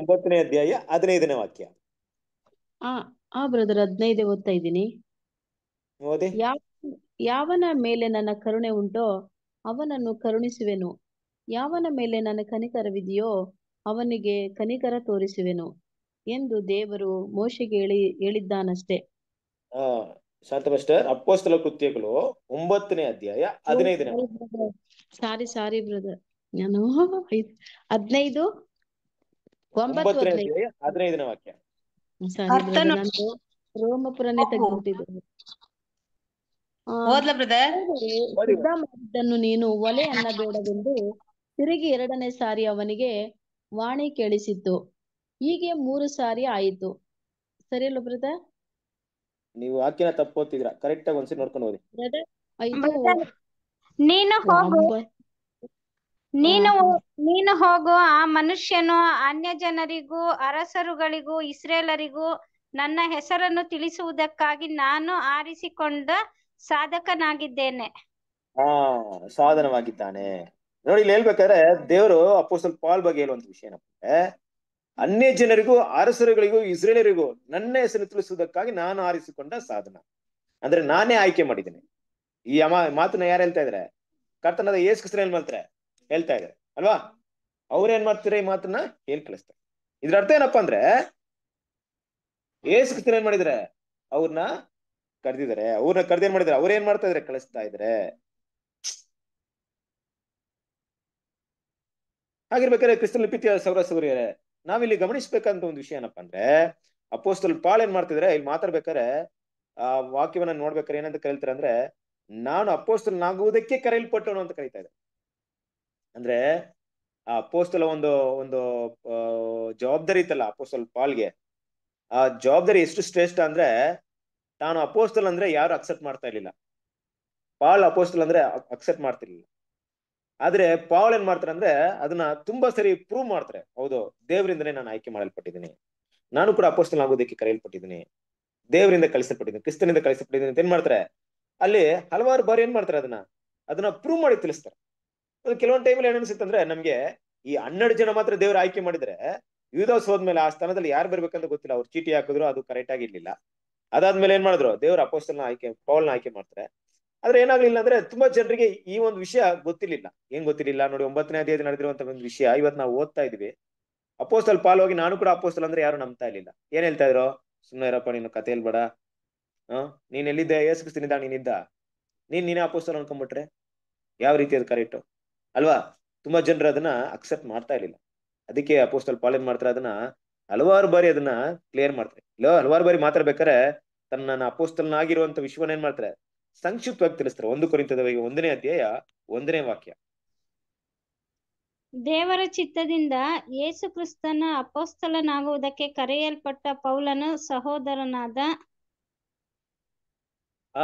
ಒಂಬತ್ತನೇ ಅಧ್ಯಾಯ ಹದಿನೈದನೇ ವಾಕ್ಯ ಆ ಬ್ರದರ್ ಹದಿನೈದೇ ಓದ್ತಾ ಇದ್ದೀನಿ ಯಾವನ ಮೇಲೆ ನನ್ನ ಕರುಣೆ ಉಂಟೋ ಅವನನ್ನು ಕರುಣಿಸುವೆನು ಯಾವನ ಮೇಲೆ ನನ್ನ ಕನಿಕರವಿದೆಯೋ ಅವನಿಗೆ ಕನಿಕರ ತೋರಿಸುವೆನು ಎಂದು ದೇವರು ಮೋಶೆಗೆ ಹೇಳಿ ಹೇಳಿದ್ದಾನಷ್ಟೇ ಅಪ್ಪೋಸ್ತಲ ಕೃತ್ಯಗಳು ಒಂಬತ್ತನೇ ಅಧ್ಯಾಯ ಹದಿನೈದನೇ ಸಾರಿ ಸಾರಿ ಬ್ರದರ್ ನಾನು ಹದಿನೈದು ಒಂಬತ್ತು ಅಧ್ಯಾಯ ಹದಿನೈದನೇ ವಾಕ್ಯ ರೋಮಪುರನೇ ತೆಗೆದು ಸಿದ್ಧ ಮಾಡಿದ್ದನ್ನು ನೀನು ಒಲೆ ಅನ್ನಬೇಡವೆಂದು ತಿರುಗಿ ಎರಡನೇ ಸಾರಿ ಅವನಿಗೆ ವಾಣಿ ಕೇಳಿಸಿತು ಹೀಗೆ ಮೂರು ಸಾರಿ ಆಯಿತು ಸರಿ ಅಲ್ಲ ಬ್ರದರ್ ನೀವು ವಾಕ್ಯನ ತಪ್ಪೋತಿದ್ರ ಕರೆಕ್ಟ್ ಆಗಿ ಒಂದ್ಸಿ ನೋಡ್ಕೊಂಡು ಓದಿ ಬ್ರದರ್ ಐದು ನೀನು ಹೋಗು ನೀನು ನೀನು ಹೋಗು ಆ ಮನುಷ್ಯನು ಅನ್ಯ ಜನರಿಗೂ ಅರಸರುಗಳಿಗೂ ಇಸ್ರೇಲರಿಗೂ ನನ್ನ ಹೆಸರನ್ನು ತಿಳಿಸುವುದಕ್ಕಾಗಿ ನಾನು ಆರಿಸಿಕೊಂಡ ಸಾಧಕನಾಗಿದ್ದೇನೆ ಹಾ ಸಾಧನವಾಗಿದ್ದಾನೆ ನೋಡಿ ಇಲ್ಲಿ ಹೇಳ್ಬೇಕಾದ್ರೆ ದೇವರು ಸ್ವಲ್ಪ ಪಾಲ್ ಬಗ್ಗೆ ಹೇಳುವಂತ ವಿಷಯ ಏನಪ್ಪ ಅನ್ಯ ಜನರಿಗೂ ಅರಸರುಗಳಿಗೂ ಇಸ್ರೇಲರಿಗೂ ನನ್ನ ಹೆಸರು ತಿಳಿಸುವುದಕ್ಕಾಗಿ ನಾನು ಆರಿಸಿಕೊಂಡ ಸಾಧನ ಅಂದ್ರೆ ನಾನೇ ಆಯ್ಕೆ ಮಾಡಿದ್ದೇನೆ ಈ ಅಮ್ಮ ಮಾತನ್ನ ಯಾರು ಹೇಳ್ತಾ ಇದ್ರೆ ಕರ್ತನದ ಏಸ್ ಏನ್ ಮಾಡ್ತಾರೆ ಹೇಳ್ತಾ ಇದಾರೆ ಅಲ್ವಾ ಅವ್ರ ಏನ್ ಮಾಡ್ತಾರೆ ಈ ಮಾತನ್ನ ಹೇಳಿ ಕಳಿಸ್ತಾರೆ ಇದ್ರ ಅರ್ಥ ಏನಪ್ಪಾ ಅಂದ್ರೆ ಏಸ್ ಏನ್ ಮಾಡಿದ್ರೆ ಅವ್ರನ್ನ ಕರೆದಿದ್ದಾರೆ ಅವ್ರನ್ನ ಕರೆದೇನ್ ಮಾಡಿದ್ರೆ ಅವ್ರ ಏನ್ ಮಾಡ್ತಾ ಇದ್ರೆ ಕಳಿಸ್ತಾ ಇದ್ರೆ ಹಾಗಿರ್ಬೇಕಾದ್ರೆ ಕ್ರಿಸ್ತಲಿಪಿತಿಯ ಸೌರ ನಾವ್ ನಾವಿಲ್ಲಿ ಗಮನಿಸ್ಬೇಕಂತ ಒಂದು ವಿಷಯ ಏನಪ್ಪಾ ಅಂದ್ರೆ ಅಪೋಸ್ತಲ್ ಪಾಲ್ ಏನ್ ಮಾಡ್ತಿದ್ರೆ ಇಲ್ಲಿ ಮಾತಾಡ್ಬೇಕಾರೆ ಆ ವಾಕ್ಯವನ್ನ ನೋಡ್ಬೇಕಾರೆ ಏನಂತ ಕರೀತಾರೆ ಅಂದ್ರೆ ನಾನು ಅಪೋಸ್ತಲ್ನಾಗುವುದಕ್ಕೆ ಕರೆಯಲ್ಪಟ್ಟನು ಅಂತ ಕರೀತಾ ಇದ್ದಾರೆ ಅಂದ್ರೆ ಆ ಅಪೋಸ್ತಲ ಒಂದು ಒಂದು ಜವಾಬ್ದಾರಿ ಇತ್ತಲ್ಲ ಅಪೋಸ್ತಲ್ ಪಾಲ್ಗೆ ಆ ಜವಾಬ್ದಾರಿ ಎಷ್ಟು ಶ್ರೇಷ್ಠ ಅಂದ್ರೆ ತಾನು ಅಪೋಸ್ತಲ್ ಅಂದ್ರೆ ಯಾರು ಅಕ್ಸೆಪ್ಟ್ ಮಾಡ್ತಾ ಇರ್ಲಿಲ್ಲ ಪಾಲ್ ಅಪೋಸ್ತಲ್ ಅಂದ್ರೆ ಅಕ್ಸೆಪ್ಟ್ ಮಾಡ್ತಿರ್ಲಿಲ್ಲ ಆದ್ರೆ ಪಾವಲ್ ಏನ್ ಮಾಡ್ತಾರೆ ಅಂದ್ರೆ ಅದನ್ನ ತುಂಬಾ ಸರಿ ಪ್ರೂವ್ ಮಾಡ್ತಾರೆ ಹೌದು ದೇವರಿಂದನೇ ನಾನು ಆಯ್ಕೆ ಮಾಡಲ್ಪಟ್ಟಿದ್ದೀನಿ ನಾನು ಕೂಡ ಅಪೋಸ್ಟಲ್ ಆಗೋದಕ್ಕೆ ಕರೆಯಲ್ಪಟ್ಟಿದ್ದೀನಿ ದೇವರಿಂದ ಕಳಿಸಲ್ಪಟ್ಟಿದ್ದೀನಿ ಕ್ರಿಸ್ತನಿಂದ ಕಳಿಸಲ್ಪಟ್ಟಿದ್ದೀನಿ ಅಂತ ಏನ್ ಮಾಡ್ತಾರೆ ಅಲ್ಲಿ ಹಲವಾರು ಬಾರಿ ಏನ್ ಮಾಡ್ತಾರೆ ಅದನ್ನ ಅದನ್ನ ಪ್ರೂವ್ ಮಾಡಿ ತಿಳಿಸ್ತಾರೆ ಕೆಲವೊಂದು ಟೈಮ್ ಏನ್ ಅನ್ಸುತ್ತೆ ಅಂದ್ರೆ ನಮ್ಗೆ ಈ ಹನ್ನೆರಡು ಜನ ಮಾತ್ರ ದೇವ್ರ ಆಯ್ಕೆ ಮಾಡಿದ್ರೆ ಯುದಾಸ್ ಹೋದ್ಮೇಲೆ ಆ ಸ್ಥಾನದಲ್ಲಿ ಯಾರು ಬರ್ಬೇಕಂತ ಗೊತ್ತಿಲ್ಲ ಅವ್ರು ಚೀಟಿ ಹಾಕಿದ್ರು ಅದು ಕರೆಕ್ಟ್ ಆಗಿರ್ಲಿಲ್ಲ ಅದಾದ್ಮೇಲೆ ಏನ್ ಮಾಡಿದ್ರು ದೇವ್ರ ಅಪೋಸ್ಟಲ್ನ ಆಯ್ಕೆ ಪೌಲ್ನ ಆಯ್ಕೆ ಮಾಡ್ತಾರೆ ಆದ್ರೆ ಏನಾಗ್ಲಿಲ್ಲ ಅಂದ್ರೆ ತುಂಬಾ ಜನರಿಗೆ ಈ ಒಂದು ವಿಷಯ ಗೊತ್ತಿರ್ಲಿಲ್ಲ ಏನ್ ಗೊತ್ತಿರ್ಲಿಲ್ಲ ನೋಡಿ ಒಂಬತ್ತನೇ ಅಧ್ಯಾಯದ ನಡೆದಿರುವಂತ ಒಂದು ವಿಷಯ ಇವತ್ತು ನಾವು ಓದ್ತಾ ಇದೀವಿ ಅಪೋಸ್ತಲ್ ಹೋಗಿ ನಾನು ಕೂಡ ಅಪೋಸ್ತಲ್ ಅಂದ್ರೆ ಯಾರು ನಂಬ್ತಾ ಇರ್ಲಿಲ್ಲ ಏನ್ ಹೇಳ್ತಾ ಇದ್ರು ಸುಮ್ಮನೆ ಇರಪ್ಪ ನೀನು ಕತೆ ಹೇಳ್ಬೇಡ ಹ ನೀನ್ ಎಲ್ಲಿದ್ದ ಏಸ್ಕಿಸ್ತೀನಿದ್ದ ನೀನಿದ್ದ ನೀನ್ ನೀನೇ ಅಪೋಸ್ತಲ್ ಅನ್ಕೊಂಡ್ಬಿಟ್ರೆ ಯಾವ ರೀತಿ ಅದು ಕರೆಕ್ಟ್ ಅಲ್ವಾ ತುಂಬಾ ಜನರು ಅದನ್ನ ಅಕ್ಸೆಪ್ಟ್ ಮಾಡ್ತಾ ಇರ್ಲಿಲ್ಲ ಅದಕ್ಕೆ ಅಪೋಸ್ತಲ್ ಪಾಲ್ ಏನ್ ಮಾಡ್ತಾರೆ ಅದನ್ನ ಹಲವಾರು ಬಾರಿ ಅದನ್ನ ಕ್ಲಿಯರ್ ಮಾಡ್ತಾರೆ ಹಲವಾರು ಬಾರಿ ಮಾತಾಡ್ಬೇಕಾರೆ ತನ್ನ ಆಗಿರುವಂತ ವಿಶ್ವನ ಏನ್ ಮಾಡ್ತಾರೆ ಸಂಕ್ಷಿಪ್ತವಾಗಿ ತಿಳಿಸ್ತಾರೆ ಒಂದು ಕುರಿತದ ಒಂದನೇ ಅಧ್ಯಾಯ ಒಂದನೇ ವಾಕ್ಯ ದೇವರ ಚಿತ್ತದಿಂದ ಯೇಸು ಕ್ರಿಸ್ತನ ಅಪೋಸ್ತಲನಾಗುವುದಕ್ಕೆ ಕರೆಯಲ್ಪಟ್ಟ ಪೌಲನು ಸಹೋದರನಾದ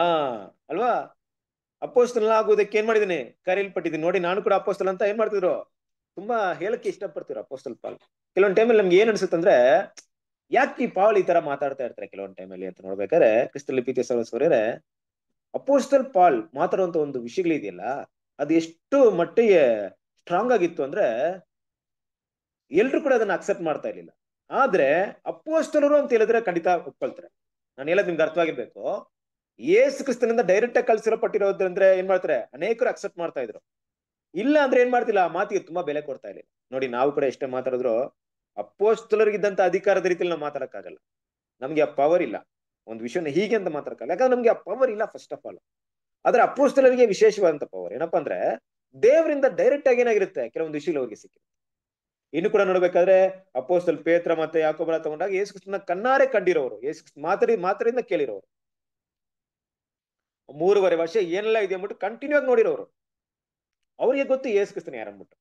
ಆ ಅಲ್ವಾ ಅಪೋಸ್ತಲನಾಗುವುದಕ್ಕೆ ಏನ್ ಮಾಡಿದ್ದೀನಿ ಕರೆಯಲ್ಪಟ್ಟಿದ್ದೀನಿ ನೋಡಿ ನಾನು ಕೂಡ ಅಪೋಸ್ತಲ ಅಂತ ಏನ್ ಮಾಡ್ತಿದ್ರು ತುಂಬಾ ಹೇಳಕ್ಕೆ ಇಷ್ಟಪಡ್ತೀರ ಅಪೋಸ್ತಲ್ ಪಾಲ್ ಕೆಲವೊಂದು ಟೈಮಲ್ಲಿ ನಮ್ಗೆ ಏನ್ ಅನ್ಸುತ್ತಂದ್ರೆ ಯಾಕೆ ಈ ಪಾವಲ್ ಈ ತರ ಮಾತಾಡ್ತಾ ಇರ್ತಾರೆ ಕೆಲವೊಂದು ಟೈಮಲ್ಲಿ ಅಂತ ನೋಡ್ಬೇಕಾದ್ರೆ ಕ್ರಿಸ್ತಲಿಪಿತಿಯ ಸೌರಸ್ವರ್ಯರೆ ಅಪೋಸ್ಟಲ್ ಪಾಲ್ ಮಾತಾಡುವಂತ ಒಂದು ವಿಷಯಗಳಿದೆಯಲ್ಲ ಅದು ಎಷ್ಟು ಮಟ್ಟಿಗೆ ಸ್ಟ್ರಾಂಗ್ ಆಗಿತ್ತು ಅಂದ್ರೆ ಎಲ್ರು ಕೂಡ ಅದನ್ನ ಅಕ್ಸೆಪ್ಟ್ ಮಾಡ್ತಾ ಇರ್ಲಿಲ್ಲ ಆದ್ರೆ ಅಪೋಸ್ಟಲರು ಅಂತ ಹೇಳಿದ್ರೆ ಖಂಡಿತ ಒಪ್ಕೊಳ್ತಾರೆ ನಾನು ಹೇಳೋದು ನಿಮ್ಗೆ ಅರ್ಥವಾಗಿರ್ಬೇಕು ಏಸು ಕ್ರಿಸ್ತನಿಂದ ಡೈರೆಕ್ಟ್ ಆಗಿ ಕಲ್ಸಿರೋ ಅಂದ್ರೆ ಏನ್ ಮಾಡ್ತಾರೆ ಅನೇಕರು ಅಕ್ಸೆಪ್ಟ್ ಮಾಡ್ತಾ ಇದ್ರು ಇಲ್ಲ ಅಂದ್ರೆ ಏನ್ ಮಾಡ್ತಿಲ್ಲ ಆ ಮಾತಿಗೆ ತುಂಬಾ ಬೆಲೆ ಕೊಡ್ತಾ ಇಲ್ಲ ನೋಡಿ ನಾವು ಕೂಡ ಎಷ್ಟೇ ಮಾತಾಡಿದ್ರು ಇದ್ದಂತ ಅಧಿಕಾರದ ರೀತಿಯಲ್ಲಿ ನಾವು ಮಾತಾಡಕ್ಕಾಗಲ್ಲ ನಮ್ಗೆ ಆ ಪವರ್ ಇಲ್ಲ ಒಂದು ವಿಷಯನ ಹೀಗೆ ಅಂತ ಮಾತಾಡ್ಕಲ್ಲ ಯಾಕಂದ್ರೆ ನಮ್ಗೆ ಆ ಪವರ್ ಇಲ್ಲ ಫಸ್ಟ್ ಆಫ್ ಆಲ್ ಆದ್ರೆ ಅವರಿಗೆ ವಿಶೇಷವಾದಂತ ಪವರ್ ಏನಪ್ಪಾ ಅಂದ್ರೆ ದೇವರಿಂದ ಡೈರೆಕ್ಟ್ ಆಗಿ ಏನಾಗಿರುತ್ತೆ ಕೆಲವೊಂದು ವಿಷಯ ಅವ್ರಿಗೆ ಸಿಕ್ಕಿರುತ್ತೆ ಇನ್ನು ಕೂಡ ನೋಡ್ಬೇಕಾದ್ರೆ ಅಪೋಸ್ತಲ್ ಪೇತ್ರ ಮತ್ತೆ ಯಾಕೋಬ್ರ ತಗೊಂಡಾಗ ಯೇಸು ಕೃಷ್ಣ ಕಣ್ಣಾರೆ ಕಂಡಿರೋರು ಯೇಸು ಕೃಷ್ಣ ಮಾತ್ರ ಕೇಳಿರೋರು ಮೂರುವರೆ ವರ್ಷ ಏನೆಲ್ಲ ಇದೆ ಅಂದ್ಬಿಟ್ಟು ಕಂಟಿನ್ಯೂ ಆಗಿ ನೋಡಿರೋರು ಅವ್ರಿಗೆ ಗೊತ್ತು ಯೇಸು ಯಾರು ಯಾರನ್ಬಿಟ್ಟು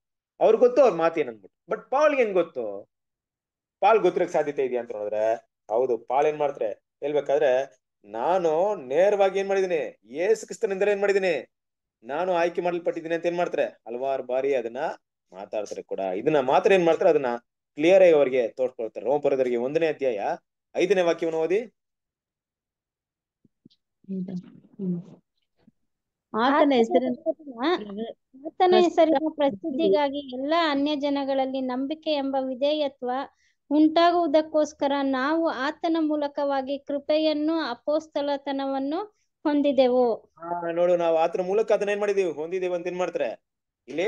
ಅವ್ರಿಗೆ ಗೊತ್ತು ಅವ್ರ ಮಾತು ಏನನ್ಬಿಟ್ಟು ಬಟ್ ಪಾಲ್ಗೆ ಹೆಂಗ್ ಗೊತ್ತು ಪಾಲ್ ಗೊತ್ತಿರಕ್ ಸಾಧ್ಯತೆ ಇದೆಯಾ ಅಂತ ನೋಡಿದ್ರೆ ಹೌದು ಪಾಲ್ ಏನ್ ಮಾಡ್ತಾರೆ ಹೇಳ್ಬೇಕಾದ್ರೆ ನಾನು ನೇರವಾಗಿ ಏನ್ ಮಾಡಿದೀನಿ ಏಸು ಕ್ರಿಸ್ತನಿಂದಲೇ ಏನ್ ಮಾಡಿದೀನಿ ನಾನು ಆಯ್ಕೆ ಮಾಡಲ್ಪಟ್ಟಿದ್ದೀನಿ ಅಂತ ಏನ್ ಮಾಡ್ತಾರೆ ಹಲವಾರು ಬಾರಿ ಅದನ್ನ ಮಾತಾಡ್ತಾರೆ ಕೂಡ ಇದನ್ನ ಮಾತ್ರ ಏನ್ ಮಾಡ್ತಾರೆ ಅದನ್ನ ಕ್ಲಿಯರ್ ಆಗಿ ಅವರಿಗೆ ತೋರ್ಸ್ಕೊಳ್ತಾರೆ ಪರದರಿಗೆ ಒಂದನೇ ಅಧ್ಯಾಯ ಐದನೇ ವಾಕ್ಯವನ್ನು ಓದಿ ಆತನ ಹೆಸರಿನ ಪ್ರಸಿದ್ಧಿಗಾಗಿ ಎಲ್ಲಾ ಅನ್ಯ ಜನಗಳಲ್ಲಿ ನಂಬಿಕೆ ಎಂಬ ವಿಧೇಯತ್ವ ಉಂಟಾಗುವುದಕ್ಕೋಸ್ಕರ ನಾವು ಆತನ ಮೂಲಕವಾಗಿ ಕೃಪೆಯನ್ನು ಅಪೋಸ್ತಲತನವನ್ನು ಹೊಂದಿದೆವು ನೋಡು ನಾವು ಆತನ ಮೂಲಕ ಅದನ್ನ ಏನ್ ಮಾಡಿದೀವಿ ಹೊಂದಿದೆವು ಅಂತ ಏನ್ ಮಾಡ್ತಾರೆ ಇಲ್ಲಿ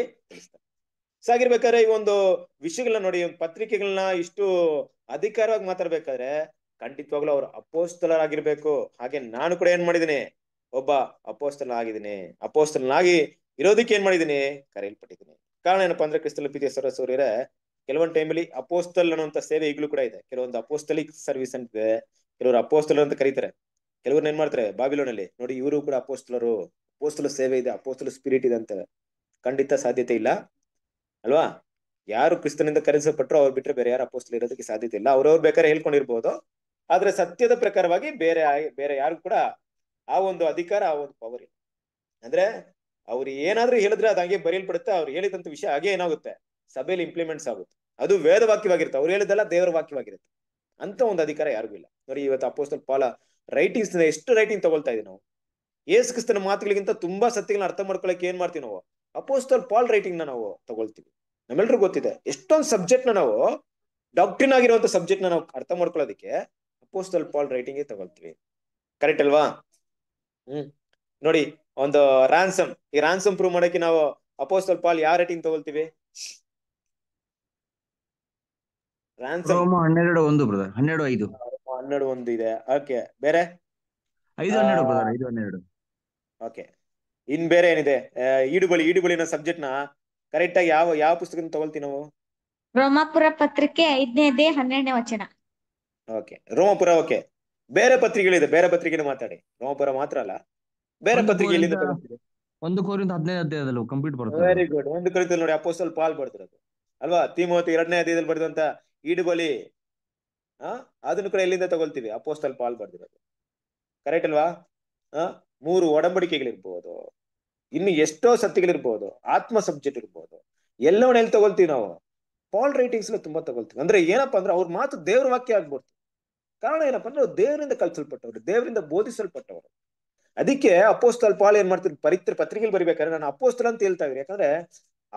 ಸಾಗಿರ್ಬೇಕಾದ್ರೆ ಈ ಒಂದು ವಿಷಯಗಳನ್ನ ನೋಡಿ ಪತ್ರಿಕೆಗಳನ್ನ ಇಷ್ಟು ಅಧಿಕಾರವಾಗಿ ಮಾತಾಡ್ಬೇಕಾದ್ರೆ ಖಂಡಿತವಾಗ್ಲೂ ಅವ್ರು ಅಪೋಸ್ತಲರಾಗಿರ್ಬೇಕು ಹಾಗೆ ನಾನು ಕೂಡ ಏನ್ ಮಾಡಿದಿನಿ ಒಬ್ಬ ಆಗಿದ್ದೀನಿ ಅಪೋಸ್ತಲನಾಗಿ ಇರೋದಕ್ಕೆ ಏನ್ ಮಾಡಿದಿನಿ ಕರೆಯಲ್ಪಟ್ಟಿದ್ದೀನಿ ಕಾರಣ ಏನಪ್ಪಾ ಅಂದ್ರೆ ಕ್ರಿಸ್ತಲ ಪಿಜೆ ಸರಸೂರ್ಯರೇ ಕೆಲವೊಂದು ಟೈಮಲ್ಲಿ ಅಪೋಸ್ತಲ್ ಅನ್ನೋಂಥ ಸೇವೆ ಈಗಲೂ ಕೂಡ ಇದೆ ಕೆಲವೊಂದು ಅಪೋಸ್ತಲಿಕ್ ಸರ್ವಿಸ್ ಅಂತ ಇದೆ ಕೆಲವರು ಅಪೋಸ್ತಲರು ಅಂತ ಕರೀತಾರೆ ಕೆಲವರು ಏನ್ ಮಾಡ್ತಾರೆ ಬಾಬಿಲೋನಲ್ಲಿ ನೋಡಿ ಇವರು ಕೂಡ ಅಪೋಸ್ತಲರು ಅಪೋಸ್ತಲ ಸೇವೆ ಇದೆ ಅಪೋಸ್ತಲ ಸ್ಪಿರಿಟ್ ಇದೆ ಅಂತಾರೆ ಖಂಡಿತ ಸಾಧ್ಯತೆ ಇಲ್ಲ ಅಲ್ವಾ ಯಾರು ಕ್ರಿಸ್ತನಿಂದ ಕರೆಸಲ್ಪಟ್ರು ಅವ್ರು ಬಿಟ್ಟರೆ ಬೇರೆ ಯಾರು ಅಪೋಸ್ತಲ್ ಇರೋದಕ್ಕೆ ಸಾಧ್ಯತೆ ಇಲ್ಲ ಅವ್ರವ್ರು ಬೇಕಾದ್ರೆ ಹೇಳ್ಕೊಂಡಿರ್ಬೋದು ಆದ್ರೆ ಸತ್ಯದ ಪ್ರಕಾರವಾಗಿ ಬೇರೆ ಬೇರೆ ಯಾರು ಕೂಡ ಆ ಒಂದು ಅಧಿಕಾರ ಆ ಒಂದು ಪವರ್ ಅಂದ್ರೆ ಅವ್ರು ಏನಾದ್ರೂ ಹೇಳಿದ್ರೆ ಅದು ಹಾಗೆ ಬರೆಯಲ್ಪಡುತ್ತೆ ಅವ್ರು ಹೇಳಿದಂತ ವಿಷಯ ಹಾಗೆ ಏನಾಗುತ್ತೆ ಸಭೆಯಲ್ಲಿ ಇಂಪ್ಲಿಮೆಂಟ್ಸ್ ಆಗುತ್ತೆ ಅದು ವೇದ ವಾಕ್ಯವಾಗಿರುತ್ತೆ ಅವ್ರು ಹೇಳಿದಲ್ಲ ದೇವರ ವಾಕ್ಯವಾಗಿರುತ್ತೆ ಅಂತ ಒಂದು ಅಧಿಕಾರ ಯಾರಿಗೂ ಇಲ್ಲ ನೋಡಿ ಇವತ್ತು ಅಪೋಸ್ತಲ್ ಪಾಲ ರೈಟಿಂಗ್ಸ್ ಎಷ್ಟು ರೈಟಿಂಗ್ ತಗೊಳ್ತಾ ಇದೀವಿ ನಾವು ಏಸು ಕ್ರಿಸ್ತನ ಮಾತುಗಳಿಗಿಂತ ತುಂಬಾ ಸತ್ಯಗಳನ್ನ ಅರ್ಥ ಮಾಡ್ಕೊಳ್ಳಕ್ಕೆ ಏನ್ ಮಾಡ್ತೀವಿ ನಾವು ಅಪೋಸ್ತಲ್ ಪಾಲ್ ರೈಟಿಂಗ್ ನ ನಾವು ತಗೊಳ್ತೀವಿ ನಮ್ಮೆಲ್ರಿಗೂ ಗೊತ್ತಿದೆ ಎಷ್ಟೊಂದು ಸಬ್ಜೆಕ್ಟ್ ನ ನಾವು ಡಾಕ್ಟ್ರಿನ್ ಆಗಿರುವಂತ ಸಬ್ಜೆಕ್ಟ್ ನ ನಾವು ಅರ್ಥ ಮಾಡ್ಕೊಳ್ಳೋದಕ್ಕೆ ಅಪೋಸ್ತಲ್ ಪಾಲ್ ರೈಟಿಂಗ್ ತಗೊಳ್ತೀವಿ ಕರೆಕ್ಟ್ ಅಲ್ವಾ ಹ್ಮ್ ನೋಡಿ ಒಂದು ರ್ಯಾನ್ಸಮ್ ಈ ರಾನ್ಸಮ್ ಪ್ರೂವ್ ಮಾಡೋಕೆ ನಾವು ಅಪೋಸ್ತಲ್ ಪಾಲ್ ಯಾವ ರೈಟಿಂಗ್ ತಗೊಳ್ತೀವಿ ರಾನ್ಸಮ್ ಹನ್ನೆರಡು ಒಂದು ಬ್ರದರ್ ಹನ್ನೆರಡು ಐದು ಹನ್ನೆರಡು ಒಂದು ಇದೆ ಓಕೆ ಬೇರೆ ಐದು ಹನ್ನೆರಡು ಬ್ರದರ್ ಐದು ಹನ್ನೆರಡು ಓಕೆ ಇನ್ ಬೇರೆ ಏನಿದೆ ಈಡುಬಳಿ ಈಡುಬಳಿನ ಅನ್ನೋ ಸಬ್ಜೆಕ್ಟ್ ನ ಕರೆಕ್ಟ್ ಆಗಿ ಯಾವ ಯಾವ ಪುಸ್ತಕ ತಗೊಳ್ತೀವಿ ನಾವು ರೋಮಾಪುರ ಪತ್ರಿಕೆ ಐದನೇ ದೇ ಹನ್ನೆರಡನೇ ವಚನ ಓಕೆ ರೋಮಾಪುರ ಓಕೆ ಬೇರೆ ಪತ್ರಿಕೆಗಳಿದೆ ಬೇರೆ ಪತ್ರಿಕೆನ ಮಾತಾಡಿ ರೋಮಾಪುರ ಮಾತ್ರ ಅಲ್ಲ ಬೇರೆ ಪತ್ರಿಕೆಯಲ್ಲಿ ಒಂದು ಕೋರಿಂದ ಹದಿನೈದು ಅಧ್ಯಾಯದಲ್ಲೂ ಕಂಪ್ಲೀಟ್ ಬರುತ್ತೆ ವೆರಿ ಗುಡ್ ಒಂದು ಕೋರಿಂದ ನೋಡಿ ಅಪೋಸ್ಟಲ್ ಪಾಲ್ ಬರ್ತಿರೋದು ಅಲ್ವಾ ತಿಮೋತಿ ಎರಡನೇ ಅಧ್ಯಾಯದಲ್ಲಿ ಬರೆದಂತ ಈಡುಗೊಲಿ ಆ ಅದನ್ನು ಕೂಡ ಎಲ್ಲಿಂದ ತಗೊಳ್ತೀವಿ ಅಪೋಸ್ಟಲ್ ಪಾಲ್ ಬರ್ದಿರೋದು ಕರೆಕ್ಟ್ ಅಲ್ವಾ ಆ ಮೂರು ಒಡಂಬಡಿಕೆಗಳಿರ್ಬೋದು ಇನ್ನು ಎಷ್ಟೋ ಸತ್ಯಗಳಿರ್ಬೋದು ಆತ್ಮ ಸಬ್ಜೆಕ್ಟ್ ಇರ್ಬೋದು ಎಲ್ಲವನ್ನ ಎಲ್ಲಿ ತಗೊಳ್ತೀವಿ ನಾವು ಪಾಲ್ ರೈಟಿಂಗ್ಸ್ ತುಂಬಾ ತಗೊಳ್ತೀವಿ ಅಂದ್ರೆ ಏನಪ್ಪಾ ಅಂದ್ರೆ ಅವ್ರ ಮಾತು ದೇವ್ರ ವಾಕ್ಯ ಆಗ್ಬಿಡ್ತು ಕಾರಣ ಏನಪ್ಪಾ ಅಂದ್ರೆ ದೇವರಿಂದ ಕಲ್ಸಲ್ಪಟ್ಟವ್ರು ದೇವರಿಂದ ಬೋಧಿಸಲ್ಪಟ್ಟವರು ಅದಕ್ಕೆ ಅಪೋಸ್ತಲ್ ಪಾಲ್ ಏನ್ ಮಾಡ್ತಿದ್ರು ಪರಿತ್ರ ಪತ್ರಿಕೆಲಿ ಬರಿಬೇಕಾದ್ರೆ ನಾನು ಅಪೋಸ್ತಲ್ ಅಂತ ಹೇಳ್ತಾ ಇದ್ರಿ ಯಾಕಂದ್ರೆ